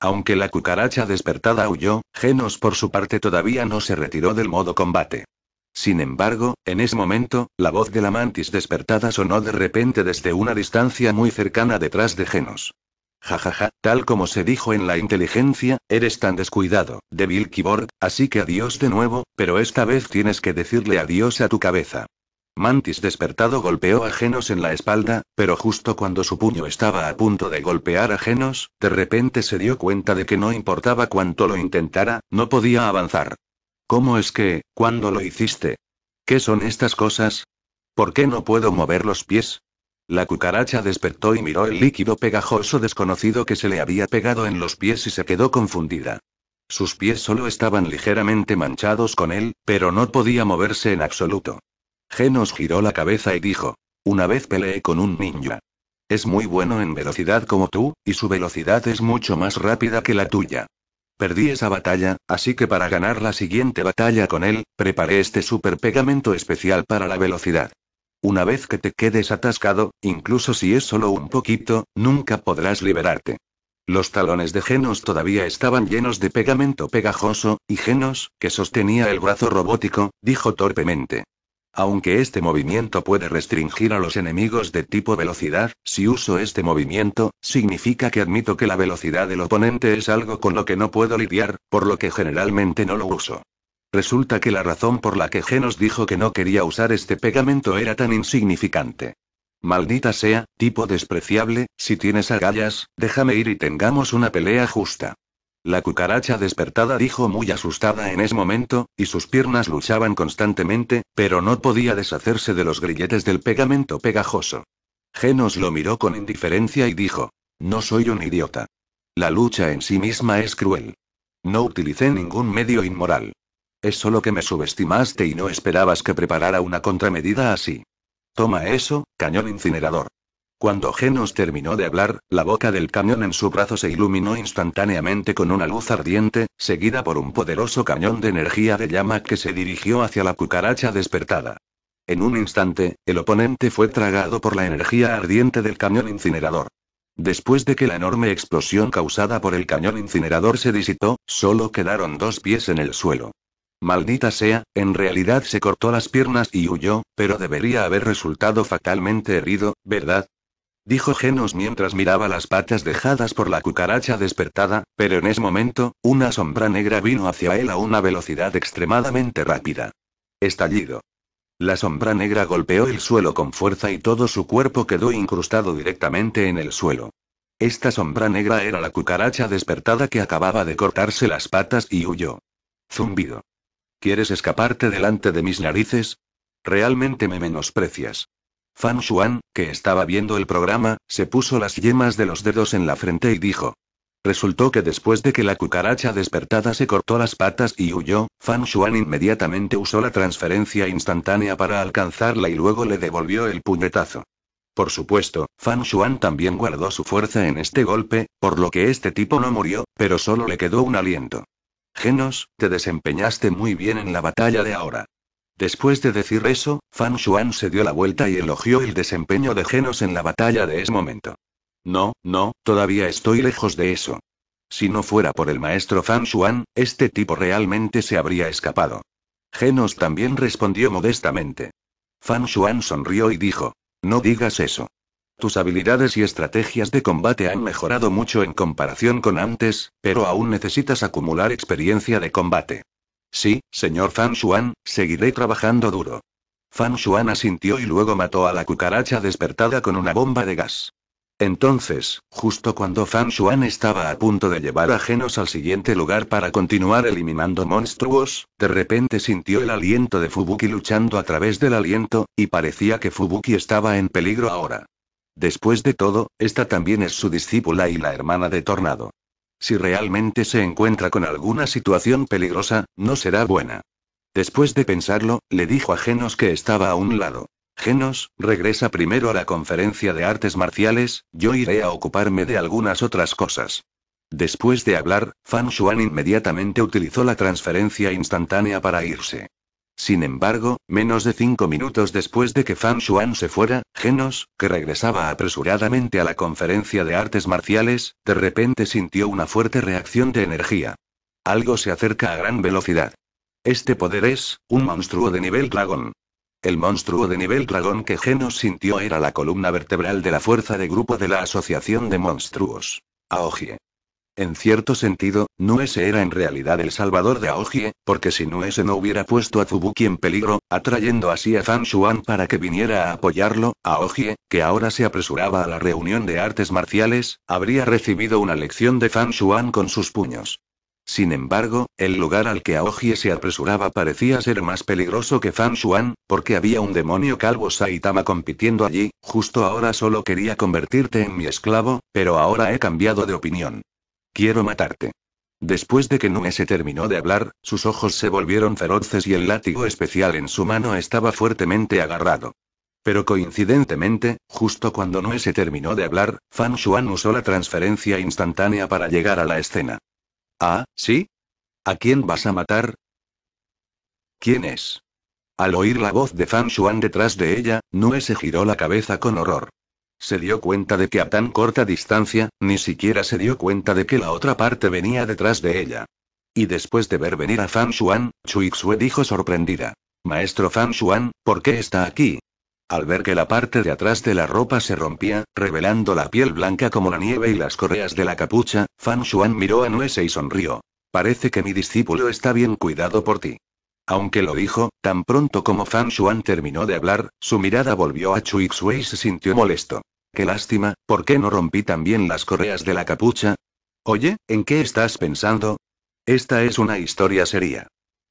Aunque la cucaracha despertada huyó, Genos por su parte todavía no se retiró del modo combate. Sin embargo, en ese momento, la voz de la mantis despertada sonó de repente desde una distancia muy cercana detrás de Genos. Ja ja, ja, tal como se dijo en la inteligencia, eres tan descuidado, débil Keyboard, así que adiós de nuevo, pero esta vez tienes que decirle adiós a tu cabeza. Mantis despertado golpeó a Genos en la espalda, pero justo cuando su puño estaba a punto de golpear a Genos, de repente se dio cuenta de que no importaba cuánto lo intentara, no podía avanzar. ¿Cómo es que, cuándo lo hiciste? ¿Qué son estas cosas? ¿Por qué no puedo mover los pies? La cucaracha despertó y miró el líquido pegajoso desconocido que se le había pegado en los pies y se quedó confundida. Sus pies solo estaban ligeramente manchados con él, pero no podía moverse en absoluto. Genos giró la cabeza y dijo. Una vez peleé con un ninja. Es muy bueno en velocidad como tú, y su velocidad es mucho más rápida que la tuya. Perdí esa batalla, así que para ganar la siguiente batalla con él, preparé este super pegamento especial para la velocidad. Una vez que te quedes atascado, incluso si es solo un poquito, nunca podrás liberarte. Los talones de Genos todavía estaban llenos de pegamento pegajoso, y Genos, que sostenía el brazo robótico, dijo torpemente. Aunque este movimiento puede restringir a los enemigos de tipo velocidad, si uso este movimiento, significa que admito que la velocidad del oponente es algo con lo que no puedo lidiar, por lo que generalmente no lo uso. Resulta que la razón por la que Genos dijo que no quería usar este pegamento era tan insignificante. Maldita sea, tipo despreciable, si tienes agallas, déjame ir y tengamos una pelea justa. La cucaracha despertada dijo muy asustada en ese momento, y sus piernas luchaban constantemente, pero no podía deshacerse de los grilletes del pegamento pegajoso. Genos lo miró con indiferencia y dijo, No soy un idiota. La lucha en sí misma es cruel. No utilicé ningún medio inmoral. Es solo que me subestimaste y no esperabas que preparara una contramedida así. Toma eso, cañón incinerador. Cuando Genos terminó de hablar, la boca del cañón en su brazo se iluminó instantáneamente con una luz ardiente, seguida por un poderoso cañón de energía de llama que se dirigió hacia la cucaracha despertada. En un instante, el oponente fue tragado por la energía ardiente del cañón incinerador. Después de que la enorme explosión causada por el cañón incinerador se disitó, solo quedaron dos pies en el suelo. Maldita sea, en realidad se cortó las piernas y huyó, pero debería haber resultado fatalmente herido, ¿verdad? dijo Genos mientras miraba las patas dejadas por la cucaracha despertada, pero en ese momento, una sombra negra vino hacia él a una velocidad extremadamente rápida. Estallido. La sombra negra golpeó el suelo con fuerza y todo su cuerpo quedó incrustado directamente en el suelo. Esta sombra negra era la cucaracha despertada que acababa de cortarse las patas y huyó. Zumbido. ¿Quieres escaparte delante de mis narices? Realmente me menosprecias. Fan Xuan, que estaba viendo el programa, se puso las yemas de los dedos en la frente y dijo. Resultó que después de que la cucaracha despertada se cortó las patas y huyó, Fan Shuan inmediatamente usó la transferencia instantánea para alcanzarla y luego le devolvió el puñetazo. Por supuesto, Fan Shuan también guardó su fuerza en este golpe, por lo que este tipo no murió, pero solo le quedó un aliento. Genos, te desempeñaste muy bien en la batalla de ahora. Después de decir eso, Fan Xuan se dio la vuelta y elogió el desempeño de Genos en la batalla de ese momento. No, no, todavía estoy lejos de eso. Si no fuera por el maestro Fan Xuan, este tipo realmente se habría escapado. Genos también respondió modestamente. Fan Xuan sonrió y dijo: No digas eso. Tus habilidades y estrategias de combate han mejorado mucho en comparación con antes, pero aún necesitas acumular experiencia de combate. Sí, señor Fan Shuan, seguiré trabajando duro. Fan Shuan asintió y luego mató a la cucaracha despertada con una bomba de gas. Entonces, justo cuando Fan Shuan estaba a punto de llevar a Genos al siguiente lugar para continuar eliminando monstruos, de repente sintió el aliento de Fubuki luchando a través del aliento, y parecía que Fubuki estaba en peligro ahora. Después de todo, esta también es su discípula y la hermana de Tornado. Si realmente se encuentra con alguna situación peligrosa, no será buena. Después de pensarlo, le dijo a Genos que estaba a un lado. Genos, regresa primero a la conferencia de artes marciales, yo iré a ocuparme de algunas otras cosas. Después de hablar, Fan Xuan inmediatamente utilizó la transferencia instantánea para irse. Sin embargo, menos de cinco minutos después de que Fan Xuan se fuera, Genos, que regresaba apresuradamente a la conferencia de artes marciales, de repente sintió una fuerte reacción de energía. Algo se acerca a gran velocidad. Este poder es, un monstruo de nivel dragón. El monstruo de nivel dragón que Genos sintió era la columna vertebral de la fuerza de grupo de la Asociación de Monstruos. Aogie. En cierto sentido, Nuese era en realidad el salvador de Aogie, porque si Nuese no hubiera puesto a Zubuki en peligro, atrayendo así a Fan Shuan para que viniera a apoyarlo, Aogie, que ahora se apresuraba a la reunión de artes marciales, habría recibido una lección de Fan Shuan con sus puños. Sin embargo, el lugar al que Aogie se apresuraba parecía ser más peligroso que Fan Shuan, porque había un demonio calvo Saitama compitiendo allí, justo ahora solo quería convertirte en mi esclavo, pero ahora he cambiado de opinión. Quiero matarte. Después de que Noé se terminó de hablar, sus ojos se volvieron feroces y el látigo especial en su mano estaba fuertemente agarrado. Pero coincidentemente, justo cuando Noé se terminó de hablar, Fan Xuan usó la transferencia instantánea para llegar a la escena. Ah, ¿sí? ¿A quién vas a matar? ¿Quién es? Al oír la voz de Fan Xuan detrás de ella, Noé se giró la cabeza con horror. Se dio cuenta de que a tan corta distancia, ni siquiera se dio cuenta de que la otra parte venía detrás de ella. Y después de ver venir a Fan Xuan, Xue dijo sorprendida. Maestro Fan Xuan, ¿por qué está aquí? Al ver que la parte de atrás de la ropa se rompía, revelando la piel blanca como la nieve y las correas de la capucha, Fan Xuan miró a Nuese y sonrió. Parece que mi discípulo está bien cuidado por ti. Aunque lo dijo, tan pronto como Fan Shuan terminó de hablar, su mirada volvió a Chu Xue y se sintió molesto. Qué lástima, ¿por qué no rompí también las correas de la capucha? Oye, ¿en qué estás pensando? Esta es una historia seria.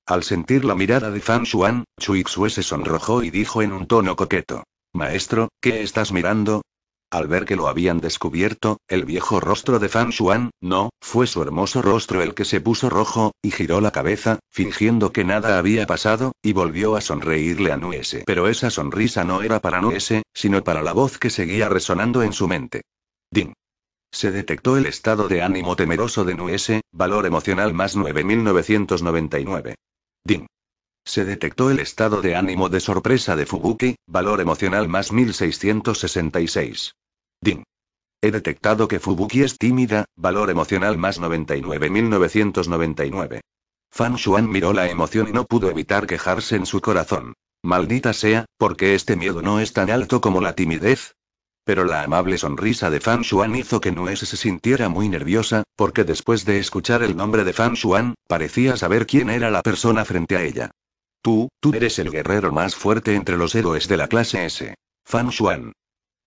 Al sentir la mirada de Fan Shuan, Chui Xue se sonrojó y dijo en un tono coqueto. Maestro, ¿qué estás mirando? Al ver que lo habían descubierto, el viejo rostro de Fan Xuan, no, fue su hermoso rostro el que se puso rojo, y giró la cabeza, fingiendo que nada había pasado, y volvió a sonreírle a Nuese. Pero esa sonrisa no era para Nuese, sino para la voz que seguía resonando en su mente. Din. Se detectó el estado de ánimo temeroso de Nuese, valor emocional más 9999. Din. Se detectó el estado de ánimo de sorpresa de Fubuki, valor emocional más 1666. Ding. He detectado que Fubuki es tímida, valor emocional más 99.999. Fan Shu'an miró la emoción y no pudo evitar quejarse en su corazón. Maldita sea, porque este miedo no es tan alto como la timidez. Pero la amable sonrisa de Fan Shu'an hizo que Nuez se sintiera muy nerviosa, porque después de escuchar el nombre de Fan Shu'an parecía saber quién era la persona frente a ella. Tú, tú eres el guerrero más fuerte entre los héroes de la clase S. Fan Xuan.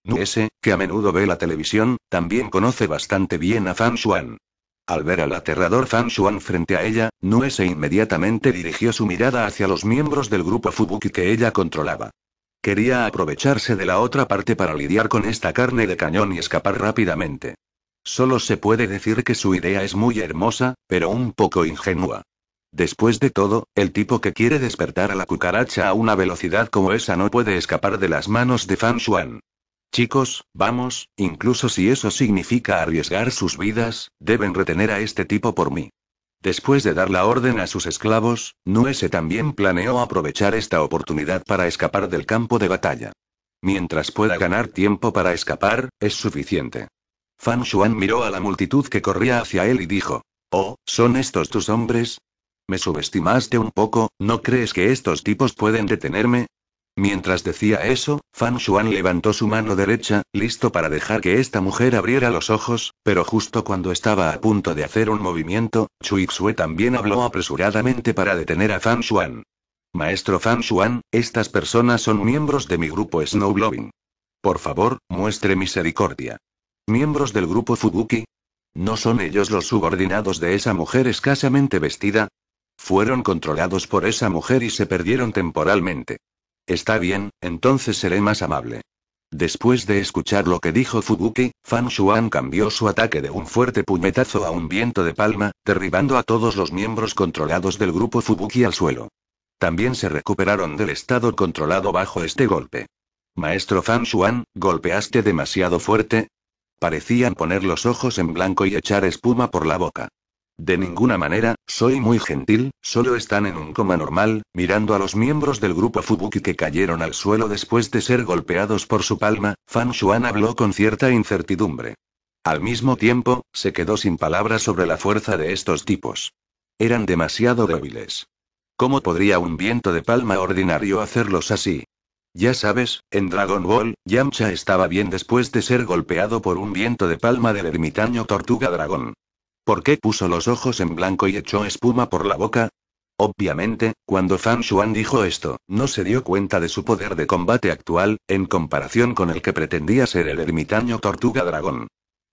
Nu S, que a menudo ve la televisión, también conoce bastante bien a Fan Xuan. Al ver al aterrador Fan Xuan frente a ella, Nu S inmediatamente dirigió su mirada hacia los miembros del grupo Fubuki que ella controlaba. Quería aprovecharse de la otra parte para lidiar con esta carne de cañón y escapar rápidamente. Solo se puede decir que su idea es muy hermosa, pero un poco ingenua. Después de todo, el tipo que quiere despertar a la cucaracha a una velocidad como esa no puede escapar de las manos de Fan Shuan. Chicos, vamos, incluso si eso significa arriesgar sus vidas, deben retener a este tipo por mí. Después de dar la orden a sus esclavos, Nuese también planeó aprovechar esta oportunidad para escapar del campo de batalla. Mientras pueda ganar tiempo para escapar, es suficiente. Fan Shuan miró a la multitud que corría hacia él y dijo, Oh, ¿son estos tus hombres? Me subestimaste un poco, ¿no crees que estos tipos pueden detenerme? Mientras decía eso, Fan Shuan levantó su mano derecha, listo para dejar que esta mujer abriera los ojos, pero justo cuando estaba a punto de hacer un movimiento, Chui Xue también habló apresuradamente para detener a Fan Shuan. Maestro Fan Shuan, estas personas son miembros de mi grupo Snowblowing. Por favor, muestre misericordia. ¿Miembros del grupo Fubuki? ¿No son ellos los subordinados de esa mujer escasamente vestida? fueron controlados por esa mujer y se perdieron temporalmente. Está bien, entonces seré más amable. Después de escuchar lo que dijo Fubuki, Fan Shuan cambió su ataque de un fuerte puñetazo a un viento de palma, derribando a todos los miembros controlados del grupo Fubuki al suelo. También se recuperaron del estado controlado bajo este golpe. Maestro Fan Shuan, golpeaste demasiado fuerte. Parecían poner los ojos en blanco y echar espuma por la boca. De ninguna manera, soy muy gentil, solo están en un coma normal, mirando a los miembros del grupo Fubuki que cayeron al suelo después de ser golpeados por su palma, Fan Shuan habló con cierta incertidumbre. Al mismo tiempo, se quedó sin palabras sobre la fuerza de estos tipos. Eran demasiado débiles. ¿Cómo podría un viento de palma ordinario hacerlos así? Ya sabes, en Dragon Ball, Yamcha estaba bien después de ser golpeado por un viento de palma del ermitaño Tortuga Dragón. ¿Por qué puso los ojos en blanco y echó espuma por la boca? Obviamente, cuando Fan Shuan dijo esto, no se dio cuenta de su poder de combate actual, en comparación con el que pretendía ser el ermitaño Tortuga Dragón.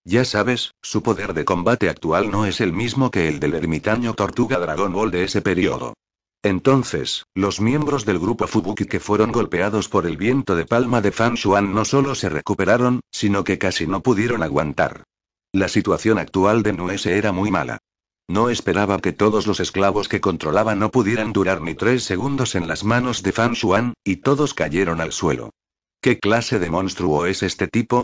Ya sabes, su poder de combate actual no es el mismo que el del ermitaño Tortuga Dragón Ball de ese periodo. Entonces, los miembros del grupo Fubuki que fueron golpeados por el viento de palma de Fan Shuan no solo se recuperaron, sino que casi no pudieron aguantar. La situación actual de Nuese era muy mala. No esperaba que todos los esclavos que controlaba no pudieran durar ni tres segundos en las manos de Fan Shuan, y todos cayeron al suelo. ¿Qué clase de monstruo es este tipo?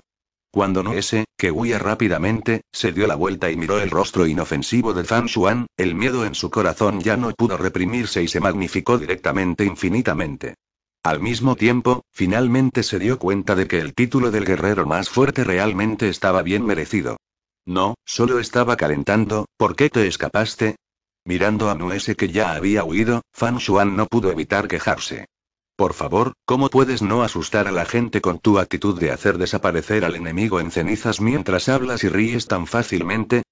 Cuando Nuese, que huía rápidamente, se dio la vuelta y miró el rostro inofensivo de Fan Shuan, el miedo en su corazón ya no pudo reprimirse y se magnificó directamente infinitamente. Al mismo tiempo, finalmente se dio cuenta de que el título del guerrero más fuerte realmente estaba bien merecido. No, solo estaba calentando, ¿por qué te escapaste? Mirando a Nuese que ya había huido, Fan Xuan no pudo evitar quejarse. Por favor, ¿cómo puedes no asustar a la gente con tu actitud de hacer desaparecer al enemigo en cenizas mientras hablas y ríes tan fácilmente?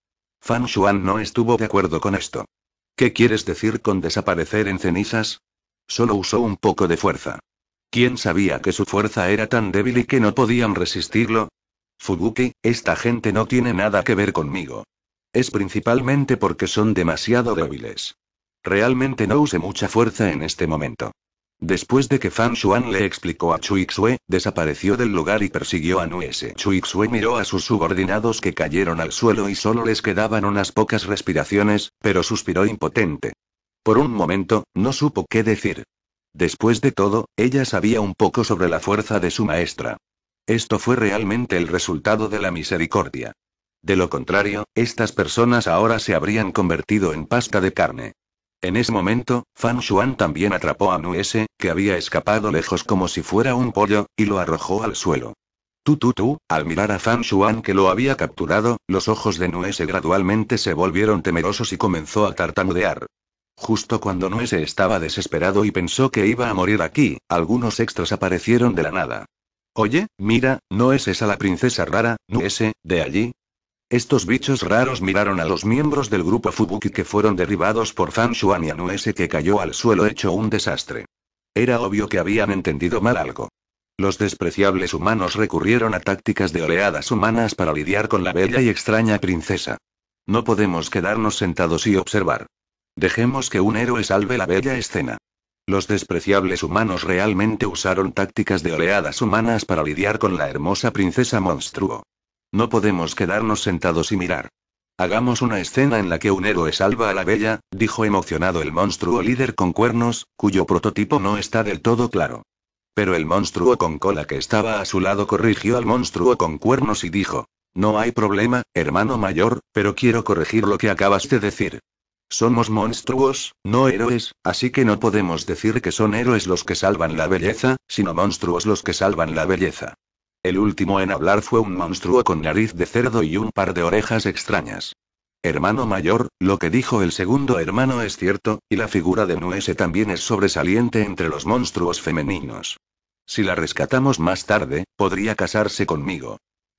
Fan Xuan no estuvo de acuerdo con esto. ¿Qué quieres decir con desaparecer en cenizas? Solo usó un poco de fuerza. ¿Quién sabía que su fuerza era tan débil y que no podían resistirlo? Fubuki, esta gente no tiene nada que ver conmigo. Es principalmente porque son demasiado débiles. Realmente no use mucha fuerza en este momento. Después de que Fan Xuan le explicó a Chuixue, desapareció del lugar y persiguió a Nuese. Chuixue miró a sus subordinados que cayeron al suelo y solo les quedaban unas pocas respiraciones, pero suspiró impotente. Por un momento, no supo qué decir. Después de todo, ella sabía un poco sobre la fuerza de su maestra. Esto fue realmente el resultado de la misericordia. De lo contrario, estas personas ahora se habrían convertido en pasta de carne. En ese momento, Fan Xuan también atrapó a Nuese, que había escapado lejos como si fuera un pollo, y lo arrojó al suelo. Tu-tu-tu, al mirar a Fan Xuan que lo había capturado, los ojos de Nuese gradualmente se volvieron temerosos y comenzó a tartamudear. Justo cuando Nuese estaba desesperado y pensó que iba a morir aquí, algunos extras aparecieron de la nada. Oye, mira, ¿no es esa la princesa rara, no eh, de allí? Estos bichos raros miraron a los miembros del grupo Fubuki que fueron derribados por Fan y a Nuese que cayó al suelo hecho un desastre. Era obvio que habían entendido mal algo. Los despreciables humanos recurrieron a tácticas de oleadas humanas para lidiar con la bella y extraña princesa. No podemos quedarnos sentados y observar. Dejemos que un héroe salve la bella escena. Los despreciables humanos realmente usaron tácticas de oleadas humanas para lidiar con la hermosa princesa monstruo. No podemos quedarnos sentados y mirar. Hagamos una escena en la que un héroe salva a la bella, dijo emocionado el monstruo líder con cuernos, cuyo prototipo no está del todo claro. Pero el monstruo con cola que estaba a su lado corrigió al monstruo con cuernos y dijo, No hay problema, hermano mayor, pero quiero corregir lo que acabas de decir. Somos monstruos, no héroes, así que no podemos decir que son héroes los que salvan la belleza, sino monstruos los que salvan la belleza. El último en hablar fue un monstruo con nariz de cerdo y un par de orejas extrañas. Hermano mayor, lo que dijo el segundo hermano es cierto, y la figura de Nuese también es sobresaliente entre los monstruos femeninos. Si la rescatamos más tarde, podría casarse conmigo.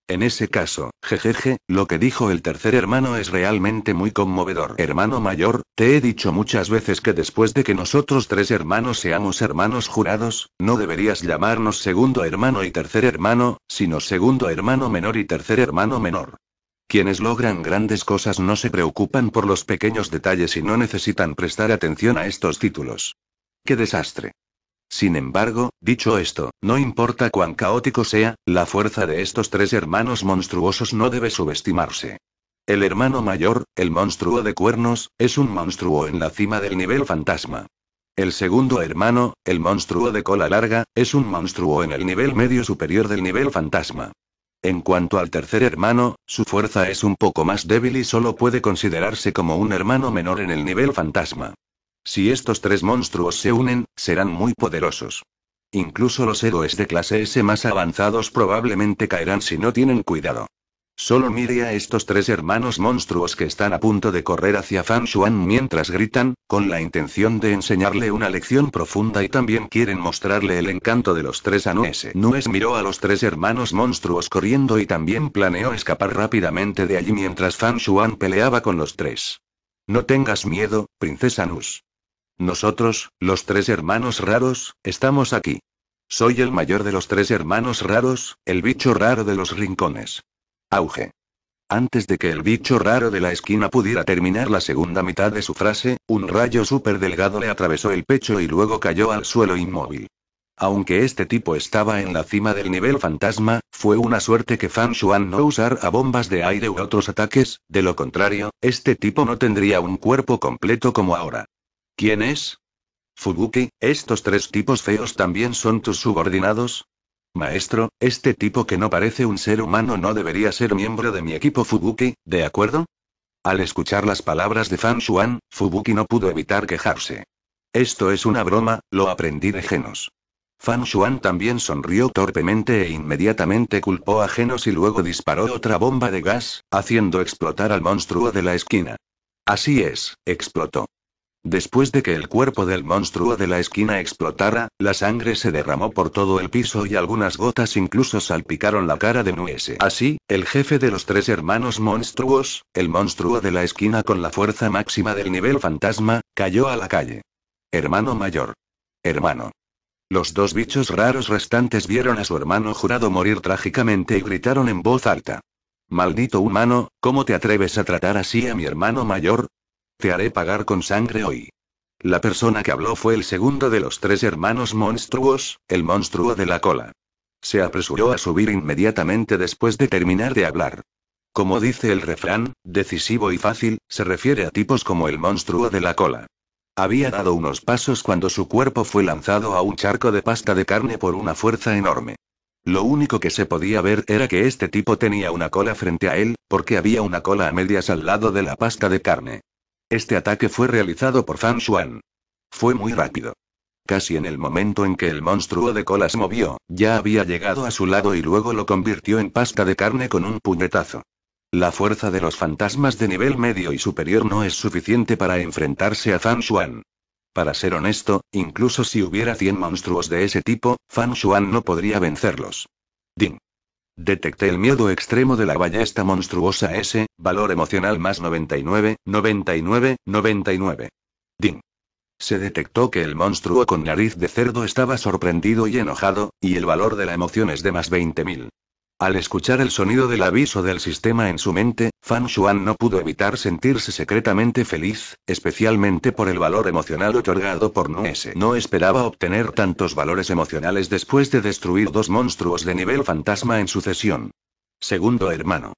En ese caso, jejeje, lo que dijo el tercer hermano es realmente muy conmovedor. Hermano mayor, te he dicho muchas veces que después de que nosotros tres hermanos seamos hermanos jurados, no deberías llamarnos segundo hermano y tercer hermano, sino segundo hermano menor y tercer hermano menor. Quienes logran grandes cosas no se preocupan por los pequeños detalles y no necesitan prestar atención a estos títulos. ¡Qué desastre! Sin embargo, dicho esto, no importa cuán caótico sea, la fuerza de estos tres hermanos monstruosos no debe subestimarse. El hermano mayor, el monstruo de cuernos, es un monstruo en la cima del nivel fantasma. El segundo hermano, el monstruo de cola larga, es un monstruo en el nivel medio superior del nivel fantasma. En cuanto al tercer hermano, su fuerza es un poco más débil y solo puede considerarse como un hermano menor en el nivel fantasma. Si estos tres monstruos se unen, serán muy poderosos. Incluso los héroes de clase S más avanzados probablemente caerán si no tienen cuidado. Solo mire a estos tres hermanos monstruos que están a punto de correr hacia Fan Shuan mientras gritan, con la intención de enseñarle una lección profunda y también quieren mostrarle el encanto de los tres Anues. Nues miró a los tres hermanos monstruos corriendo y también planeó escapar rápidamente de allí mientras Fan Shuan peleaba con los tres. No tengas miedo, princesa Nus. Nosotros, los tres hermanos raros, estamos aquí. Soy el mayor de los tres hermanos raros, el bicho raro de los rincones. Auge. Antes de que el bicho raro de la esquina pudiera terminar la segunda mitad de su frase, un rayo súper delgado le atravesó el pecho y luego cayó al suelo inmóvil. Aunque este tipo estaba en la cima del nivel fantasma, fue una suerte que Fan Shuan no usara bombas de aire u otros ataques, de lo contrario, este tipo no tendría un cuerpo completo como ahora. ¿Quién es? Fubuki, estos tres tipos feos también son tus subordinados. Maestro, este tipo que no parece un ser humano no debería ser miembro de mi equipo Fubuki, ¿de acuerdo? Al escuchar las palabras de Fan Shuan, Fubuki no pudo evitar quejarse. Esto es una broma, lo aprendí de Genos. Fan Shuan también sonrió torpemente e inmediatamente culpó a Genos y luego disparó otra bomba de gas, haciendo explotar al monstruo de la esquina. Así es, explotó. Después de que el cuerpo del monstruo de la esquina explotara, la sangre se derramó por todo el piso y algunas gotas incluso salpicaron la cara de Nuese. Así, el jefe de los tres hermanos monstruos, el monstruo de la esquina con la fuerza máxima del nivel fantasma, cayó a la calle. Hermano mayor. Hermano. Los dos bichos raros restantes vieron a su hermano jurado morir trágicamente y gritaron en voz alta. Maldito humano, ¿cómo te atreves a tratar así a mi hermano mayor? Te haré pagar con sangre hoy. La persona que habló fue el segundo de los tres hermanos monstruos, el monstruo de la cola. Se apresuró a subir inmediatamente después de terminar de hablar. Como dice el refrán, decisivo y fácil, se refiere a tipos como el monstruo de la cola. Había dado unos pasos cuando su cuerpo fue lanzado a un charco de pasta de carne por una fuerza enorme. Lo único que se podía ver era que este tipo tenía una cola frente a él, porque había una cola a medias al lado de la pasta de carne. Este ataque fue realizado por Fan Xuan. Fue muy rápido. Casi en el momento en que el monstruo de colas movió, ya había llegado a su lado y luego lo convirtió en pasta de carne con un puñetazo. La fuerza de los fantasmas de nivel medio y superior no es suficiente para enfrentarse a Fan Xuan. Para ser honesto, incluso si hubiera 100 monstruos de ese tipo, Fan Shuan no podría vencerlos. Ding. Detecté el miedo extremo de la ballesta monstruosa S, valor emocional más 99, 99, 99. Ding. Se detectó que el monstruo con nariz de cerdo estaba sorprendido y enojado, y el valor de la emoción es de más 20.000. Al escuchar el sonido del aviso del sistema en su mente, Fan Shuan no pudo evitar sentirse secretamente feliz, especialmente por el valor emocional otorgado por Nuese. No esperaba obtener tantos valores emocionales después de destruir dos monstruos de nivel fantasma en sucesión. Segundo hermano.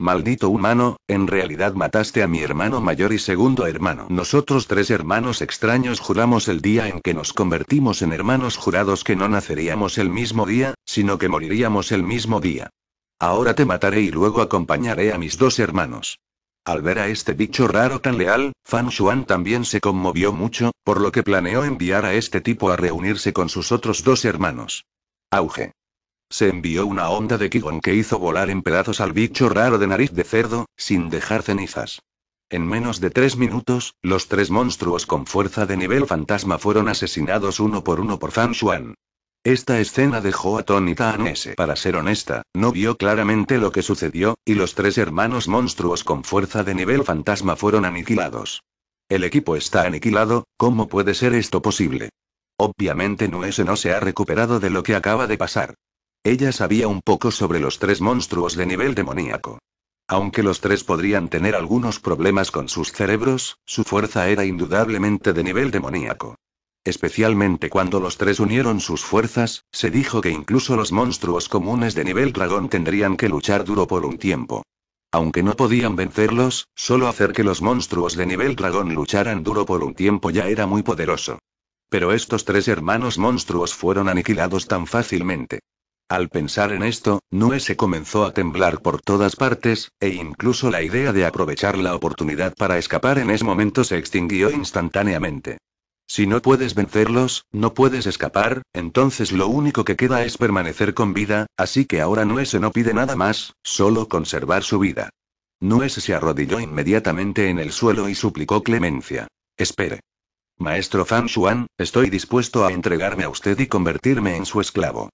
Maldito humano, en realidad mataste a mi hermano mayor y segundo hermano. Nosotros tres hermanos extraños juramos el día en que nos convertimos en hermanos jurados que no naceríamos el mismo día, sino que moriríamos el mismo día. Ahora te mataré y luego acompañaré a mis dos hermanos. Al ver a este bicho raro tan leal, Fan Xuan también se conmovió mucho, por lo que planeó enviar a este tipo a reunirse con sus otros dos hermanos. Auge. Se envió una onda de Kigon que hizo volar en pedazos al bicho raro de nariz de cerdo, sin dejar cenizas. En menos de tres minutos, los tres monstruos con fuerza de nivel fantasma fueron asesinados uno por uno por Fan Xuan. Esta escena dejó atónita a Nese. Para ser honesta, no vio claramente lo que sucedió, y los tres hermanos monstruos con fuerza de nivel fantasma fueron aniquilados. El equipo está aniquilado, ¿cómo puede ser esto posible? Obviamente Nuese no se ha recuperado de lo que acaba de pasar. Ella sabía un poco sobre los tres monstruos de nivel demoníaco. Aunque los tres podrían tener algunos problemas con sus cerebros, su fuerza era indudablemente de nivel demoníaco. Especialmente cuando los tres unieron sus fuerzas, se dijo que incluso los monstruos comunes de nivel dragón tendrían que luchar duro por un tiempo. Aunque no podían vencerlos, solo hacer que los monstruos de nivel dragón lucharan duro por un tiempo ya era muy poderoso. Pero estos tres hermanos monstruos fueron aniquilados tan fácilmente. Al pensar en esto, Nue se comenzó a temblar por todas partes, e incluso la idea de aprovechar la oportunidad para escapar en ese momento se extinguió instantáneamente. Si no puedes vencerlos, no puedes escapar, entonces lo único que queda es permanecer con vida, así que ahora Nue se no pide nada más, solo conservar su vida. Nue se arrodilló inmediatamente en el suelo y suplicó clemencia. Espere. Maestro Fan Xuan, estoy dispuesto a entregarme a usted y convertirme en su esclavo.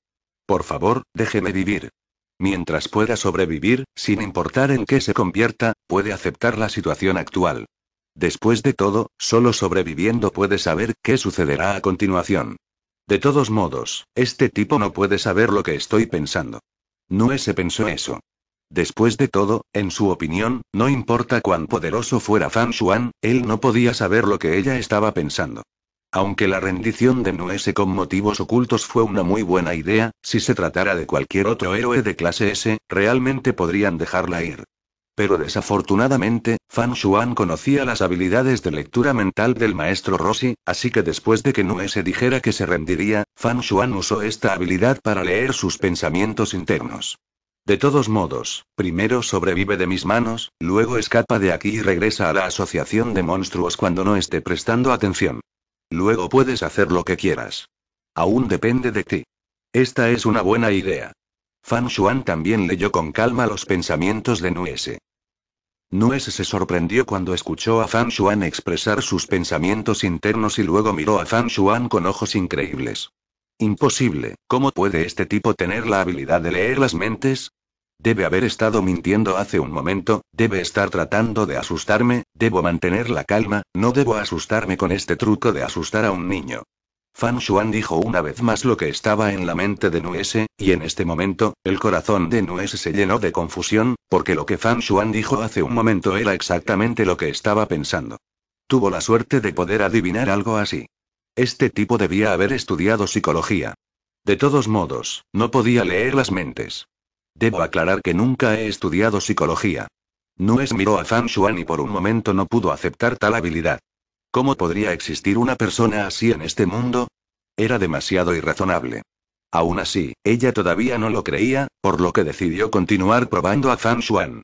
Por favor, déjeme vivir. Mientras pueda sobrevivir, sin importar en qué se convierta, puede aceptar la situación actual. Después de todo, solo sobreviviendo puede saber qué sucederá a continuación. De todos modos, este tipo no puede saber lo que estoy pensando. No se pensó eso. Después de todo, en su opinión, no importa cuán poderoso fuera Fan Shuan, él no podía saber lo que ella estaba pensando aunque la rendición de Nuese con motivos ocultos fue una muy buena idea, si se tratara de cualquier otro héroe de clase S, realmente podrían dejarla ir. Pero desafortunadamente, Fan Xuan conocía las habilidades de lectura mental del maestro Rossi, así que después de que Nuese dijera que se rendiría, Fan Xuan usó esta habilidad para leer sus pensamientos internos. De todos modos, primero sobrevive de mis manos, luego escapa de aquí y regresa a la asociación de monstruos cuando no esté prestando atención. Luego puedes hacer lo que quieras. Aún depende de ti. Esta es una buena idea. Fan Shuan también leyó con calma los pensamientos de Nuese. Nuese se sorprendió cuando escuchó a Fan Shuan expresar sus pensamientos internos y luego miró a Fan Shuan con ojos increíbles. Imposible, ¿cómo puede este tipo tener la habilidad de leer las mentes? Debe haber estado mintiendo hace un momento, debe estar tratando de asustarme, debo mantener la calma, no debo asustarme con este truco de asustar a un niño. Fan Shuan dijo una vez más lo que estaba en la mente de Nuese, y en este momento, el corazón de Nuese se llenó de confusión, porque lo que Fan Shuan dijo hace un momento era exactamente lo que estaba pensando. Tuvo la suerte de poder adivinar algo así. Este tipo debía haber estudiado psicología. De todos modos, no podía leer las mentes. Debo aclarar que nunca he estudiado psicología. Nues miró a Fan Shuan y por un momento no pudo aceptar tal habilidad. ¿Cómo podría existir una persona así en este mundo? Era demasiado irrazonable. Aún así, ella todavía no lo creía, por lo que decidió continuar probando a Fan Xuan.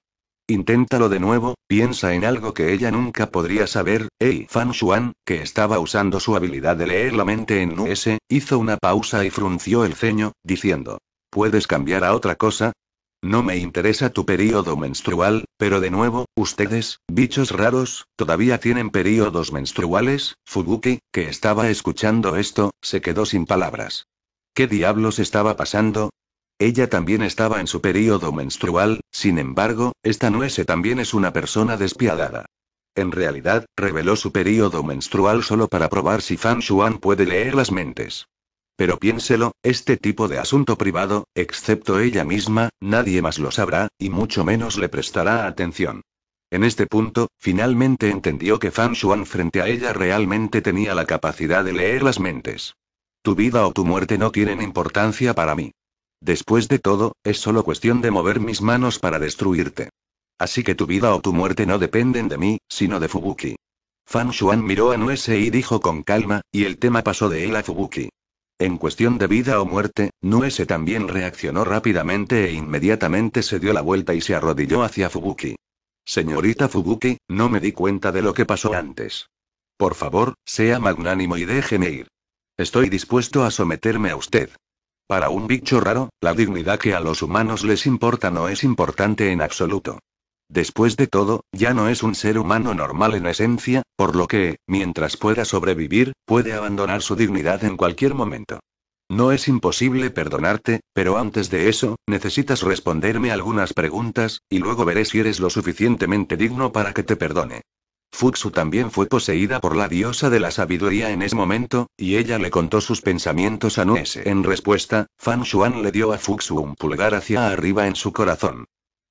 Inténtalo de nuevo, piensa en algo que ella nunca podría saber. ey, Fan Shuan, que estaba usando su habilidad de leer la mente en Nuese, hizo una pausa y frunció el ceño, diciendo: ¿Puedes cambiar a otra cosa? No me interesa tu período menstrual, pero de nuevo, ustedes, bichos raros, todavía tienen períodos menstruales. Fubuki, que estaba escuchando esto, se quedó sin palabras. ¿Qué diablos estaba pasando? Ella también estaba en su período menstrual, sin embargo, esta nuece también es una persona despiadada. En realidad, reveló su período menstrual solo para probar si Fan Xuan puede leer las mentes. Pero piénselo, este tipo de asunto privado, excepto ella misma, nadie más lo sabrá, y mucho menos le prestará atención. En este punto, finalmente entendió que Fan Shuan frente a ella realmente tenía la capacidad de leer las mentes. Tu vida o tu muerte no tienen importancia para mí. Después de todo, es solo cuestión de mover mis manos para destruirte. Así que tu vida o tu muerte no dependen de mí, sino de Fubuki. Fan Shuan miró a Nuese y dijo con calma, y el tema pasó de él a Fubuki. En cuestión de vida o muerte, Nuese también reaccionó rápidamente e inmediatamente se dio la vuelta y se arrodilló hacia Fubuki. Señorita Fubuki, no me di cuenta de lo que pasó antes. Por favor, sea magnánimo y déjeme ir. Estoy dispuesto a someterme a usted. Para un bicho raro, la dignidad que a los humanos les importa no es importante en absoluto. Después de todo, ya no es un ser humano normal en esencia, por lo que, mientras pueda sobrevivir, puede abandonar su dignidad en cualquier momento. No es imposible perdonarte, pero antes de eso, necesitas responderme algunas preguntas, y luego veré si eres lo suficientemente digno para que te perdone. Fuxu también fue poseída por la diosa de la sabiduría en ese momento, y ella le contó sus pensamientos a Nuese. En respuesta, Fan Xuan le dio a Fuxu un pulgar hacia arriba en su corazón.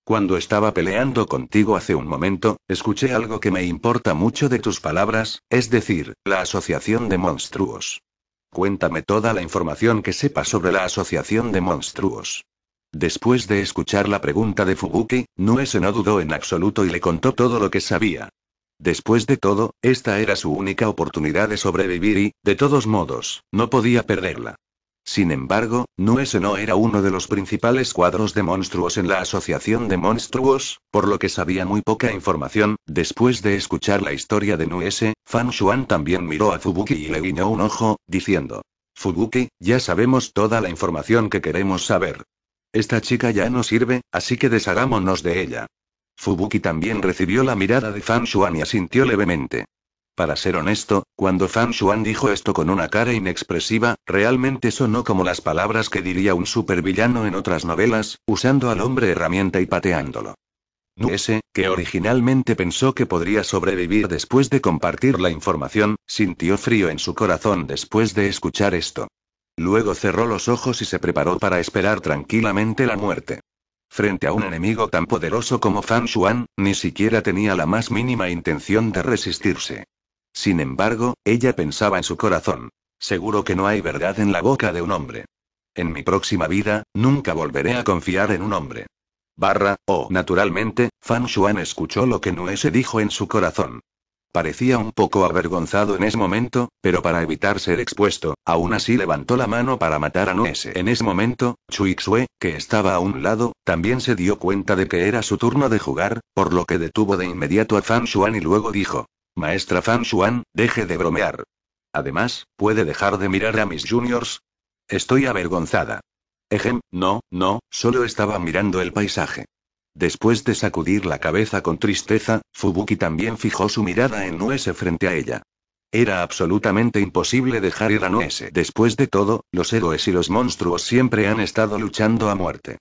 Cuando estaba peleando contigo hace un momento, escuché algo que me importa mucho de tus palabras, es decir, la asociación de monstruos. Cuéntame toda la información que sepa sobre la asociación de monstruos. Después de escuchar la pregunta de Fubuki, Nuese no dudó en absoluto y le contó todo lo que sabía. Después de todo, esta era su única oportunidad de sobrevivir y, de todos modos, no podía perderla. Sin embargo, Nuese no era uno de los principales cuadros de monstruos en la Asociación de Monstruos, por lo que sabía muy poca información. Después de escuchar la historia de Nuese, Fan Xuan también miró a Fubuki y le guiñó un ojo, diciendo: Fubuki, ya sabemos toda la información que queremos saber. Esta chica ya no sirve, así que deshagámonos de ella. Fubuki también recibió la mirada de Fan Xuan y asintió levemente. Para ser honesto, cuando Fan Shuan dijo esto con una cara inexpresiva, realmente sonó como las palabras que diría un supervillano en otras novelas, usando al hombre herramienta y pateándolo. Nuese, que originalmente pensó que podría sobrevivir después de compartir la información, sintió frío en su corazón después de escuchar esto. Luego cerró los ojos y se preparó para esperar tranquilamente la muerte. Frente a un enemigo tan poderoso como Fan Shuan, ni siquiera tenía la más mínima intención de resistirse. Sin embargo, ella pensaba en su corazón. Seguro que no hay verdad en la boca de un hombre. En mi próxima vida, nunca volveré a confiar en un hombre. Barra, oh, naturalmente, Fan Xuan escuchó lo que Nue se dijo en su corazón. Parecía un poco avergonzado en ese momento, pero para evitar ser expuesto, aún así levantó la mano para matar a Nuese. En ese momento, Xue, que estaba a un lado, también se dio cuenta de que era su turno de jugar, por lo que detuvo de inmediato a Fan Xuan y luego dijo: Maestra Fan Xuan, deje de bromear. Además, ¿puede dejar de mirar a mis juniors? Estoy avergonzada. Ejem, no, no, solo estaba mirando el paisaje. Después de sacudir la cabeza con tristeza, Fubuki también fijó su mirada en Nuese frente a ella. Era absolutamente imposible dejar ir a Nuese. Después de todo, los héroes y los monstruos siempre han estado luchando a muerte.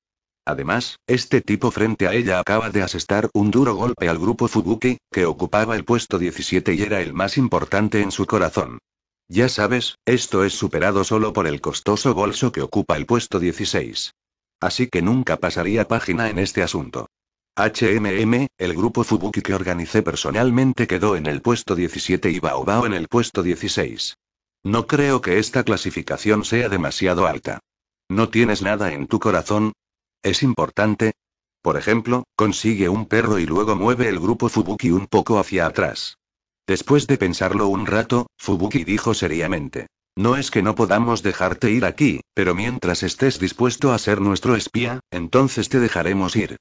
Además, este tipo frente a ella acaba de asestar un duro golpe al grupo Fubuki, que ocupaba el puesto 17 y era el más importante en su corazón. Ya sabes, esto es superado solo por el costoso bolso que ocupa el puesto 16. Así que nunca pasaría página en este asunto. HMM, el grupo Fubuki que organicé personalmente quedó en el puesto 17 y Baobao en el puesto 16. No creo que esta clasificación sea demasiado alta. ¿No tienes nada en tu corazón, es importante. Por ejemplo, consigue un perro y luego mueve el grupo Fubuki un poco hacia atrás. Después de pensarlo un rato, Fubuki dijo seriamente. No es que no podamos dejarte ir aquí, pero mientras estés dispuesto a ser nuestro espía, entonces te dejaremos ir.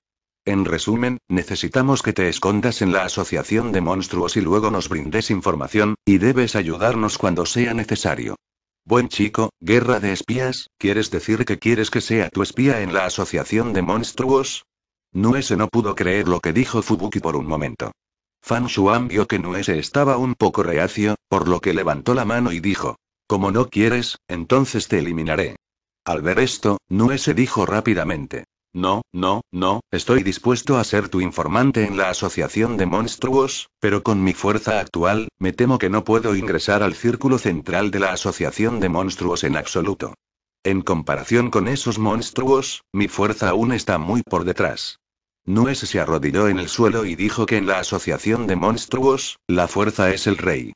En resumen, necesitamos que te escondas en la Asociación de Monstruos y luego nos brindes información, y debes ayudarnos cuando sea necesario. Buen chico, guerra de espías, ¿quieres decir que quieres que sea tu espía en la asociación de monstruos? Nuese no pudo creer lo que dijo Fubuki por un momento. Fan Shuang vio que Nuese estaba un poco reacio, por lo que levantó la mano y dijo: Como no quieres, entonces te eliminaré. Al ver esto, Nuese dijo rápidamente: no, no, no, estoy dispuesto a ser tu informante en la Asociación de Monstruos, pero con mi fuerza actual, me temo que no puedo ingresar al círculo central de la Asociación de Monstruos en absoluto. En comparación con esos monstruos, mi fuerza aún está muy por detrás. Nuez se arrodilló en el suelo y dijo que en la Asociación de Monstruos, la fuerza es el rey.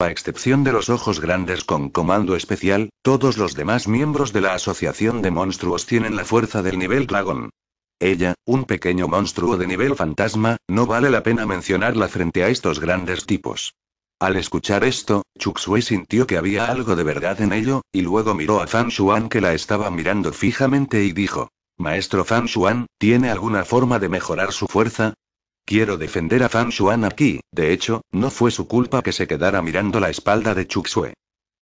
A excepción de los ojos grandes con comando especial, todos los demás miembros de la Asociación de Monstruos tienen la fuerza del nivel dragón. Ella, un pequeño monstruo de nivel fantasma, no vale la pena mencionarla frente a estos grandes tipos. Al escuchar esto, Chuxue sintió que había algo de verdad en ello, y luego miró a Fan Xuan que la estaba mirando fijamente y dijo: Maestro Fan Xuan, ¿tiene alguna forma de mejorar su fuerza? Quiero defender a Fan Xuan aquí, de hecho, no fue su culpa que se quedara mirando la espalda de Chuxue.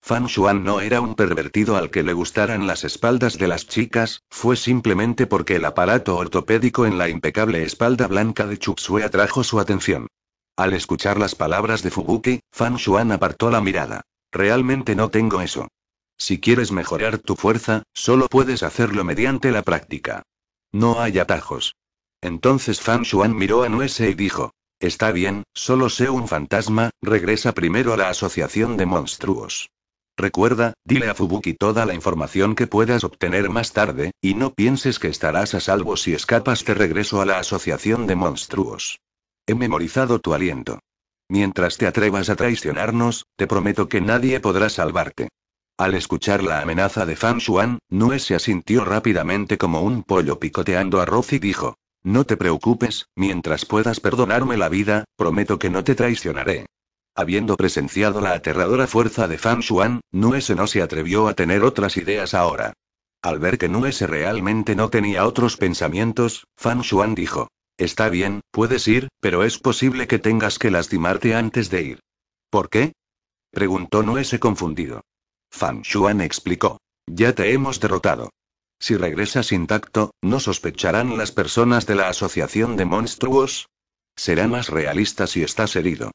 Fan Xuan no era un pervertido al que le gustaran las espaldas de las chicas, fue simplemente porque el aparato ortopédico en la impecable espalda blanca de Chuxue atrajo su atención. Al escuchar las palabras de Fubuki, Fan Xuan apartó la mirada. Realmente no tengo eso. Si quieres mejorar tu fuerza, solo puedes hacerlo mediante la práctica. No hay atajos. Entonces Fan Xuan miró a Nuese y dijo. Está bien, solo sé un fantasma, regresa primero a la Asociación de Monstruos. Recuerda, dile a Fubuki toda la información que puedas obtener más tarde, y no pienses que estarás a salvo si escapas de regreso a la Asociación de Monstruos. He memorizado tu aliento. Mientras te atrevas a traicionarnos, te prometo que nadie podrá salvarte. Al escuchar la amenaza de Fan Xuan, Nuese asintió rápidamente como un pollo picoteando arroz y dijo, no te preocupes, mientras puedas perdonarme la vida, prometo que no te traicionaré. Habiendo presenciado la aterradora fuerza de Fan Shuan, Nuese no se atrevió a tener otras ideas ahora. Al ver que Nuese realmente no tenía otros pensamientos, Fan Shuan dijo. Está bien, puedes ir, pero es posible que tengas que lastimarte antes de ir. ¿Por qué? preguntó Nuese confundido. Fan Xuan explicó. Ya te hemos derrotado. Si regresas intacto, ¿no sospecharán las personas de la Asociación de Monstruos? Será más realista si estás herido.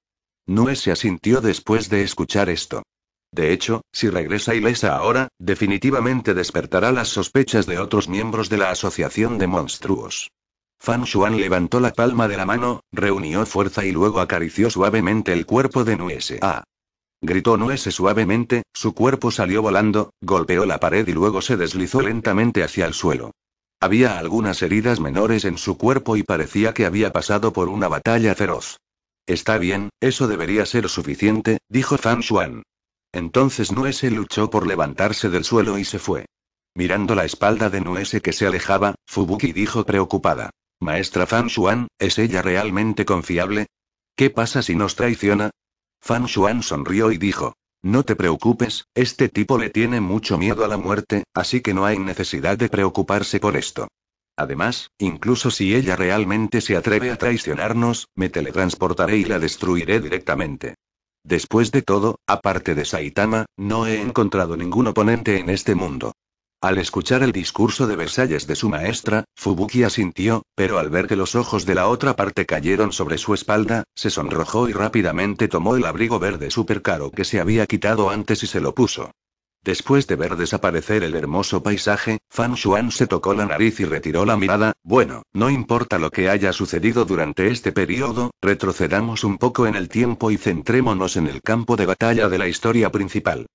Nue se asintió después de escuchar esto. De hecho, si regresa ilesa ahora, definitivamente despertará las sospechas de otros miembros de la Asociación de Monstruos. Fan Xuan levantó la palma de la mano, reunió fuerza y luego acarició suavemente el cuerpo de Nue Gritó Nuese suavemente, su cuerpo salió volando, golpeó la pared y luego se deslizó lentamente hacia el suelo. Había algunas heridas menores en su cuerpo y parecía que había pasado por una batalla feroz. Está bien, eso debería ser suficiente, dijo Fan Xuan. Entonces Nuese luchó por levantarse del suelo y se fue. Mirando la espalda de Nuese que se alejaba, Fubuki dijo preocupada. Maestra Fan Shuan, ¿es ella realmente confiable? ¿Qué pasa si nos traiciona? Fan Xuan sonrió y dijo. No te preocupes, este tipo le tiene mucho miedo a la muerte, así que no hay necesidad de preocuparse por esto. Además, incluso si ella realmente se atreve a traicionarnos, me teletransportaré y la destruiré directamente. Después de todo, aparte de Saitama, no he encontrado ningún oponente en este mundo. Al escuchar el discurso de Versalles de su maestra, Fubuki asintió, pero al ver que los ojos de la otra parte cayeron sobre su espalda, se sonrojó y rápidamente tomó el abrigo verde supercaro que se había quitado antes y se lo puso. Después de ver desaparecer el hermoso paisaje, Fan Xuan se tocó la nariz y retiró la mirada. Bueno, no importa lo que haya sucedido durante este periodo, retrocedamos un poco en el tiempo y centrémonos en el campo de batalla de la historia principal.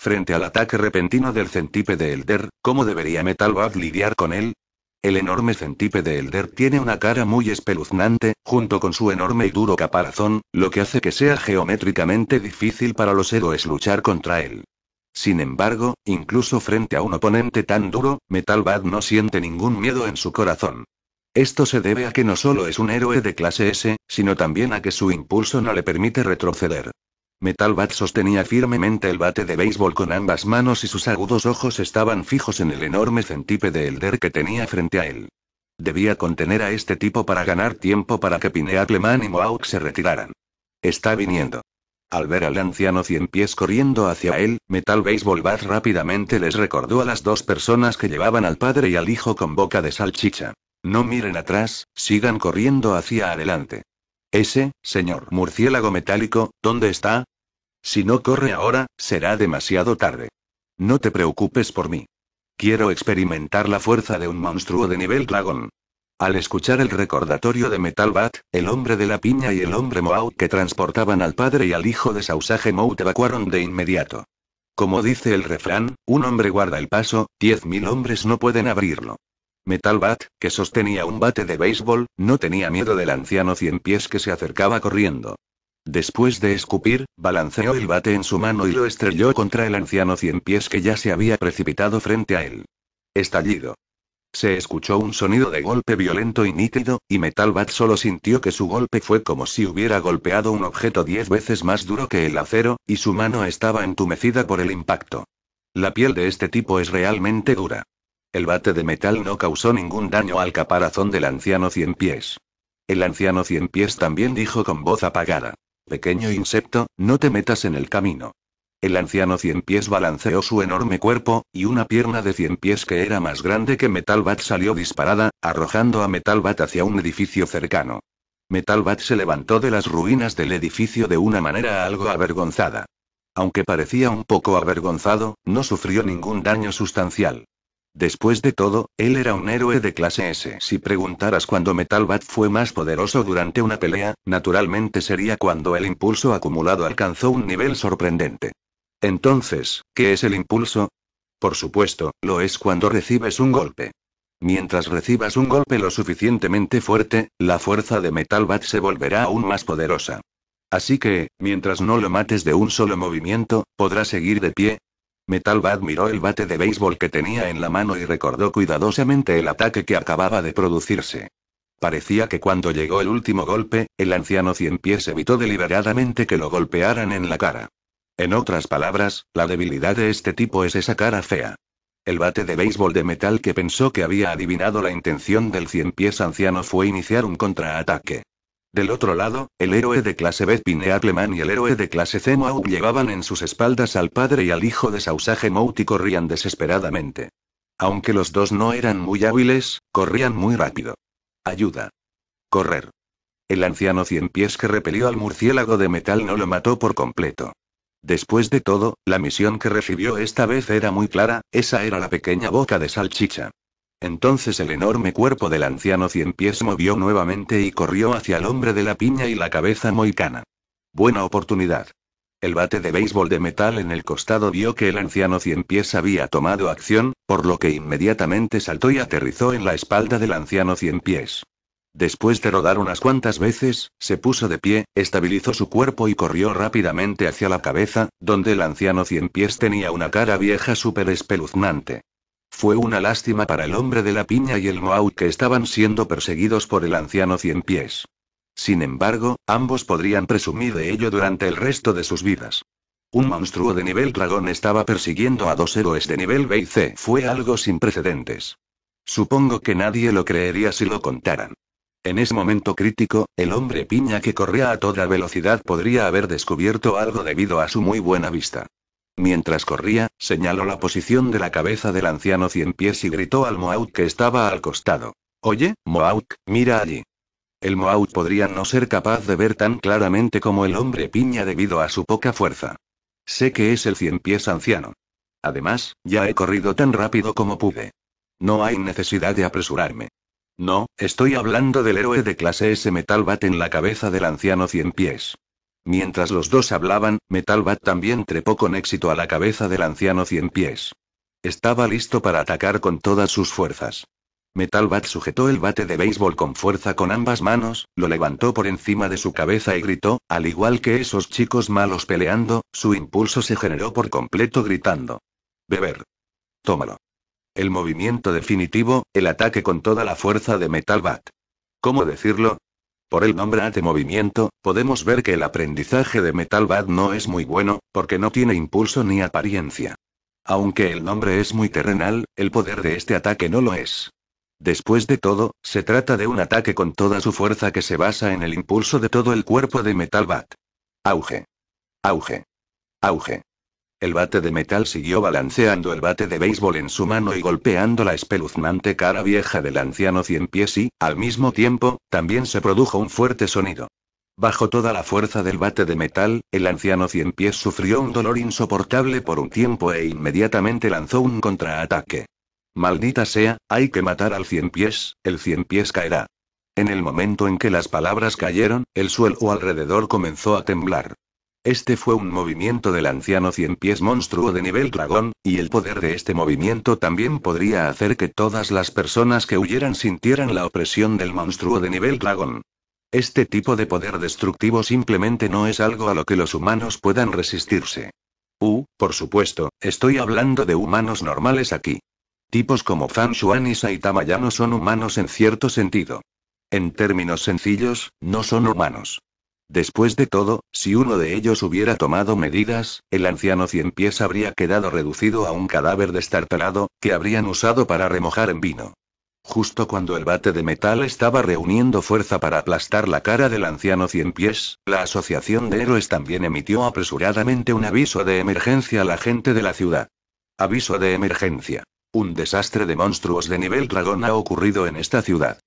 Frente al ataque repentino del de Elder, ¿cómo debería Metalbad lidiar con él? El enorme de Elder tiene una cara muy espeluznante, junto con su enorme y duro caparazón, lo que hace que sea geométricamente difícil para los héroes luchar contra él. Sin embargo, incluso frente a un oponente tan duro, Metalbad no siente ningún miedo en su corazón. Esto se debe a que no solo es un héroe de clase S, sino también a que su impulso no le permite retroceder. Metal Bat sostenía firmemente el bate de béisbol con ambas manos y sus agudos ojos estaban fijos en el enorme de Elder que tenía frente a él. Debía contener a este tipo para ganar tiempo para que Pineapleman y Mohawk se retiraran. Está viniendo. Al ver al anciano cien pies corriendo hacia él, Metal Baseball Bat rápidamente les recordó a las dos personas que llevaban al padre y al hijo con boca de salchicha. No miren atrás, sigan corriendo hacia adelante. Ese, señor murciélago metálico, ¿dónde está? Si no corre ahora, será demasiado tarde. No te preocupes por mí. Quiero experimentar la fuerza de un monstruo de nivel dragón. Al escuchar el recordatorio de Metal Bat, el hombre de la piña y el hombre Moau que transportaban al padre y al hijo de Sausage te evacuaron de inmediato. Como dice el refrán, un hombre guarda el paso, diez mil hombres no pueden abrirlo. Metal Bat, que sostenía un bate de béisbol, no tenía miedo del anciano cien pies que se acercaba corriendo. Después de escupir, balanceó el bate en su mano y lo estrelló contra el anciano cien pies que ya se había precipitado frente a él. Estallido. Se escuchó un sonido de golpe violento y nítido, y Metal Bat solo sintió que su golpe fue como si hubiera golpeado un objeto diez veces más duro que el acero, y su mano estaba entumecida por el impacto. La piel de este tipo es realmente dura. El bate de metal no causó ningún daño al caparazón del anciano cien pies. El anciano cien pies también dijo con voz apagada. Pequeño insecto, no te metas en el camino. El anciano cien pies balanceó su enorme cuerpo, y una pierna de cien pies que era más grande que Metal Bat salió disparada, arrojando a Metal Bat hacia un edificio cercano. Metal Bat se levantó de las ruinas del edificio de una manera algo avergonzada. Aunque parecía un poco avergonzado, no sufrió ningún daño sustancial. Después de todo, él era un héroe de clase S. Si preguntaras cuándo Metal Bat fue más poderoso durante una pelea, naturalmente sería cuando el impulso acumulado alcanzó un nivel sorprendente. Entonces, ¿qué es el impulso? Por supuesto, lo es cuando recibes un golpe. Mientras recibas un golpe lo suficientemente fuerte, la fuerza de Metal Bat se volverá aún más poderosa. Así que, mientras no lo mates de un solo movimiento, podrá seguir de pie, Metal Bad miró el bate de béisbol que tenía en la mano y recordó cuidadosamente el ataque que acababa de producirse. Parecía que cuando llegó el último golpe, el anciano cien pies evitó deliberadamente que lo golpearan en la cara. En otras palabras, la debilidad de este tipo es esa cara fea. El bate de béisbol de metal que pensó que había adivinado la intención del cien pies anciano fue iniciar un contraataque. Del otro lado, el héroe de clase B Pineappleman y el héroe de clase C llevaban en sus espaldas al padre y al hijo de Sausage Mout y corrían desesperadamente. Aunque los dos no eran muy hábiles, corrían muy rápido. Ayuda. Correr. El anciano cien pies que repelió al murciélago de metal no lo mató por completo. Después de todo, la misión que recibió esta vez era muy clara, esa era la pequeña boca de salchicha. Entonces el enorme cuerpo del anciano cien pies movió nuevamente y corrió hacia el hombre de la piña y la cabeza mohicana. Buena oportunidad. El bate de béisbol de metal en el costado vio que el anciano cien pies había tomado acción, por lo que inmediatamente saltó y aterrizó en la espalda del anciano cien pies. Después de rodar unas cuantas veces, se puso de pie, estabilizó su cuerpo y corrió rápidamente hacia la cabeza, donde el anciano cien pies tenía una cara vieja súper espeluznante. Fue una lástima para el hombre de la piña y el Moau que estaban siendo perseguidos por el anciano cien pies. Sin embargo, ambos podrían presumir de ello durante el resto de sus vidas. Un monstruo de nivel dragón estaba persiguiendo a dos héroes de nivel B y C. Fue algo sin precedentes. Supongo que nadie lo creería si lo contaran. En ese momento crítico, el hombre piña que corría a toda velocidad podría haber descubierto algo debido a su muy buena vista. Mientras corría, señaló la posición de la cabeza del anciano cien pies y gritó al Moauk que estaba al costado. Oye, Moauk, mira allí. El Moauk podría no ser capaz de ver tan claramente como el hombre piña debido a su poca fuerza. Sé que es el cien pies anciano. Además, ya he corrido tan rápido como pude. No hay necesidad de apresurarme. No, estoy hablando del héroe de clase S Metal Bat en la cabeza del anciano cien pies. Mientras los dos hablaban, Metalbat también trepó con éxito a la cabeza del anciano cien pies. Estaba listo para atacar con todas sus fuerzas. Metalbat sujetó el bate de béisbol con fuerza con ambas manos, lo levantó por encima de su cabeza y gritó, al igual que esos chicos malos peleando, su impulso se generó por completo gritando. Beber. Tómalo. El movimiento definitivo, el ataque con toda la fuerza de Metalbat. ¿Cómo decirlo? Por el nombre de movimiento, podemos ver que el aprendizaje de Metal Bat no es muy bueno, porque no tiene impulso ni apariencia. Aunque el nombre es muy terrenal, el poder de este ataque no lo es. Después de todo, se trata de un ataque con toda su fuerza que se basa en el impulso de todo el cuerpo de Metal Bat. Auge. Auge. Auge. El bate de metal siguió balanceando el bate de béisbol en su mano y golpeando la espeluznante cara vieja del anciano cien pies y, al mismo tiempo, también se produjo un fuerte sonido. Bajo toda la fuerza del bate de metal, el anciano cien pies sufrió un dolor insoportable por un tiempo e inmediatamente lanzó un contraataque. Maldita sea, hay que matar al cien pies, el cien pies caerá. En el momento en que las palabras cayeron, el suelo alrededor comenzó a temblar. Este fue un movimiento del anciano cien pies monstruo de nivel dragón, y el poder de este movimiento también podría hacer que todas las personas que huyeran sintieran la opresión del monstruo de nivel dragón. Este tipo de poder destructivo simplemente no es algo a lo que los humanos puedan resistirse. U, uh, por supuesto, estoy hablando de humanos normales aquí. Tipos como Fan y Saitama ya no son humanos en cierto sentido. En términos sencillos, no son humanos. Después de todo, si uno de ellos hubiera tomado medidas, el anciano cien pies habría quedado reducido a un cadáver destartalado, que habrían usado para remojar en vino. Justo cuando el bate de metal estaba reuniendo fuerza para aplastar la cara del anciano cien pies, la Asociación de Héroes también emitió apresuradamente un aviso de emergencia a la gente de la ciudad. Aviso de emergencia. Un desastre de monstruos de nivel dragón ha ocurrido en esta ciudad.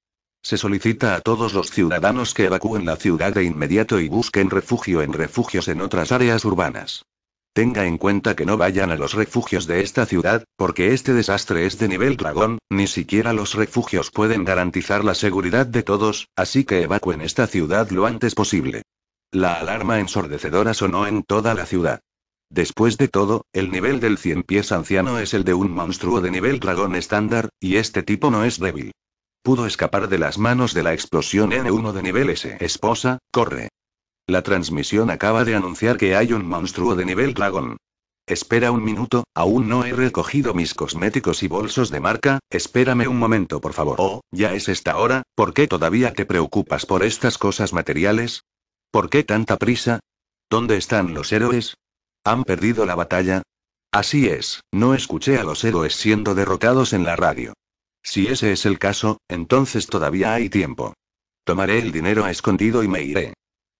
Se solicita a todos los ciudadanos que evacúen la ciudad de inmediato y busquen refugio en refugios en otras áreas urbanas. Tenga en cuenta que no vayan a los refugios de esta ciudad, porque este desastre es de nivel dragón, ni siquiera los refugios pueden garantizar la seguridad de todos, así que evacúen esta ciudad lo antes posible. La alarma ensordecedora sonó en toda la ciudad. Después de todo, el nivel del cien pies anciano es el de un monstruo de nivel dragón estándar, y este tipo no es débil. Pudo escapar de las manos de la explosión N1 de nivel S. Esposa, corre. La transmisión acaba de anunciar que hay un monstruo de nivel dragón. Espera un minuto, aún no he recogido mis cosméticos y bolsos de marca, espérame un momento por favor. Oh, ya es esta hora, ¿por qué todavía te preocupas por estas cosas materiales? ¿Por qué tanta prisa? ¿Dónde están los héroes? ¿Han perdido la batalla? Así es, no escuché a los héroes siendo derrotados en la radio. Si ese es el caso, entonces todavía hay tiempo. Tomaré el dinero a escondido y me iré.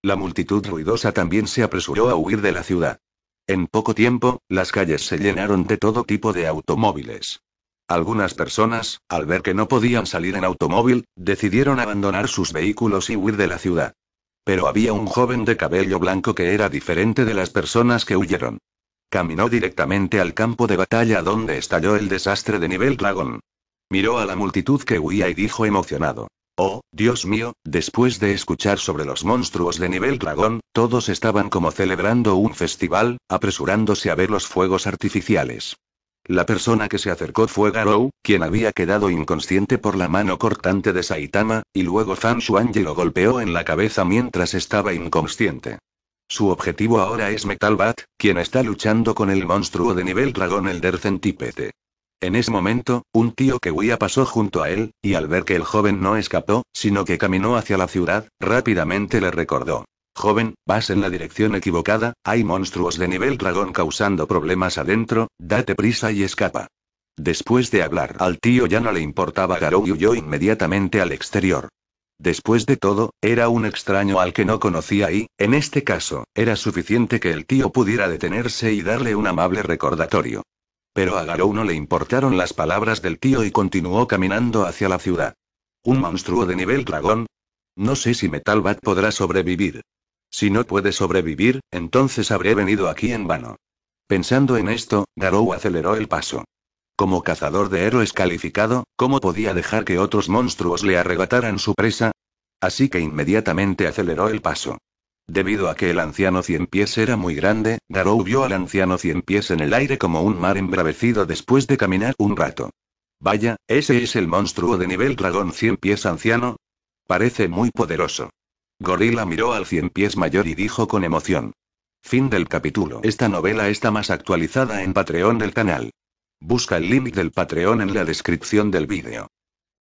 La multitud ruidosa también se apresuró a huir de la ciudad. En poco tiempo, las calles se llenaron de todo tipo de automóviles. Algunas personas, al ver que no podían salir en automóvil, decidieron abandonar sus vehículos y huir de la ciudad. Pero había un joven de cabello blanco que era diferente de las personas que huyeron. Caminó directamente al campo de batalla donde estalló el desastre de nivel dragón. Miró a la multitud que huía y dijo emocionado. Oh, Dios mío, después de escuchar sobre los monstruos de nivel dragón, todos estaban como celebrando un festival, apresurándose a ver los fuegos artificiales. La persona que se acercó fue Garou, quien había quedado inconsciente por la mano cortante de Saitama, y luego Zhang lo golpeó en la cabeza mientras estaba inconsciente. Su objetivo ahora es Metal Bat, quien está luchando con el monstruo de nivel dragón el Dercentípete. En ese momento, un tío que huía pasó junto a él, y al ver que el joven no escapó, sino que caminó hacia la ciudad, rápidamente le recordó. Joven, vas en la dirección equivocada, hay monstruos de nivel dragón causando problemas adentro, date prisa y escapa. Después de hablar al tío ya no le importaba Garou y huyó inmediatamente al exterior. Después de todo, era un extraño al que no conocía y, en este caso, era suficiente que el tío pudiera detenerse y darle un amable recordatorio. Pero a Garou no le importaron las palabras del tío y continuó caminando hacia la ciudad. Un monstruo de nivel dragón. No sé si Metal Bat podrá sobrevivir. Si no puede sobrevivir, entonces habré venido aquí en vano. Pensando en esto, Garou aceleró el paso. Como cazador de héroes calificado, ¿cómo podía dejar que otros monstruos le arrebataran su presa? Así que inmediatamente aceleró el paso. Debido a que el anciano pies era muy grande, Darou vio al anciano pies en el aire como un mar embravecido después de caminar un rato. Vaya, ese es el monstruo de nivel dragón pies anciano. Parece muy poderoso. Gorila miró al pies mayor y dijo con emoción. Fin del capítulo. Esta novela está más actualizada en Patreon del canal. Busca el link del Patreon en la descripción del vídeo.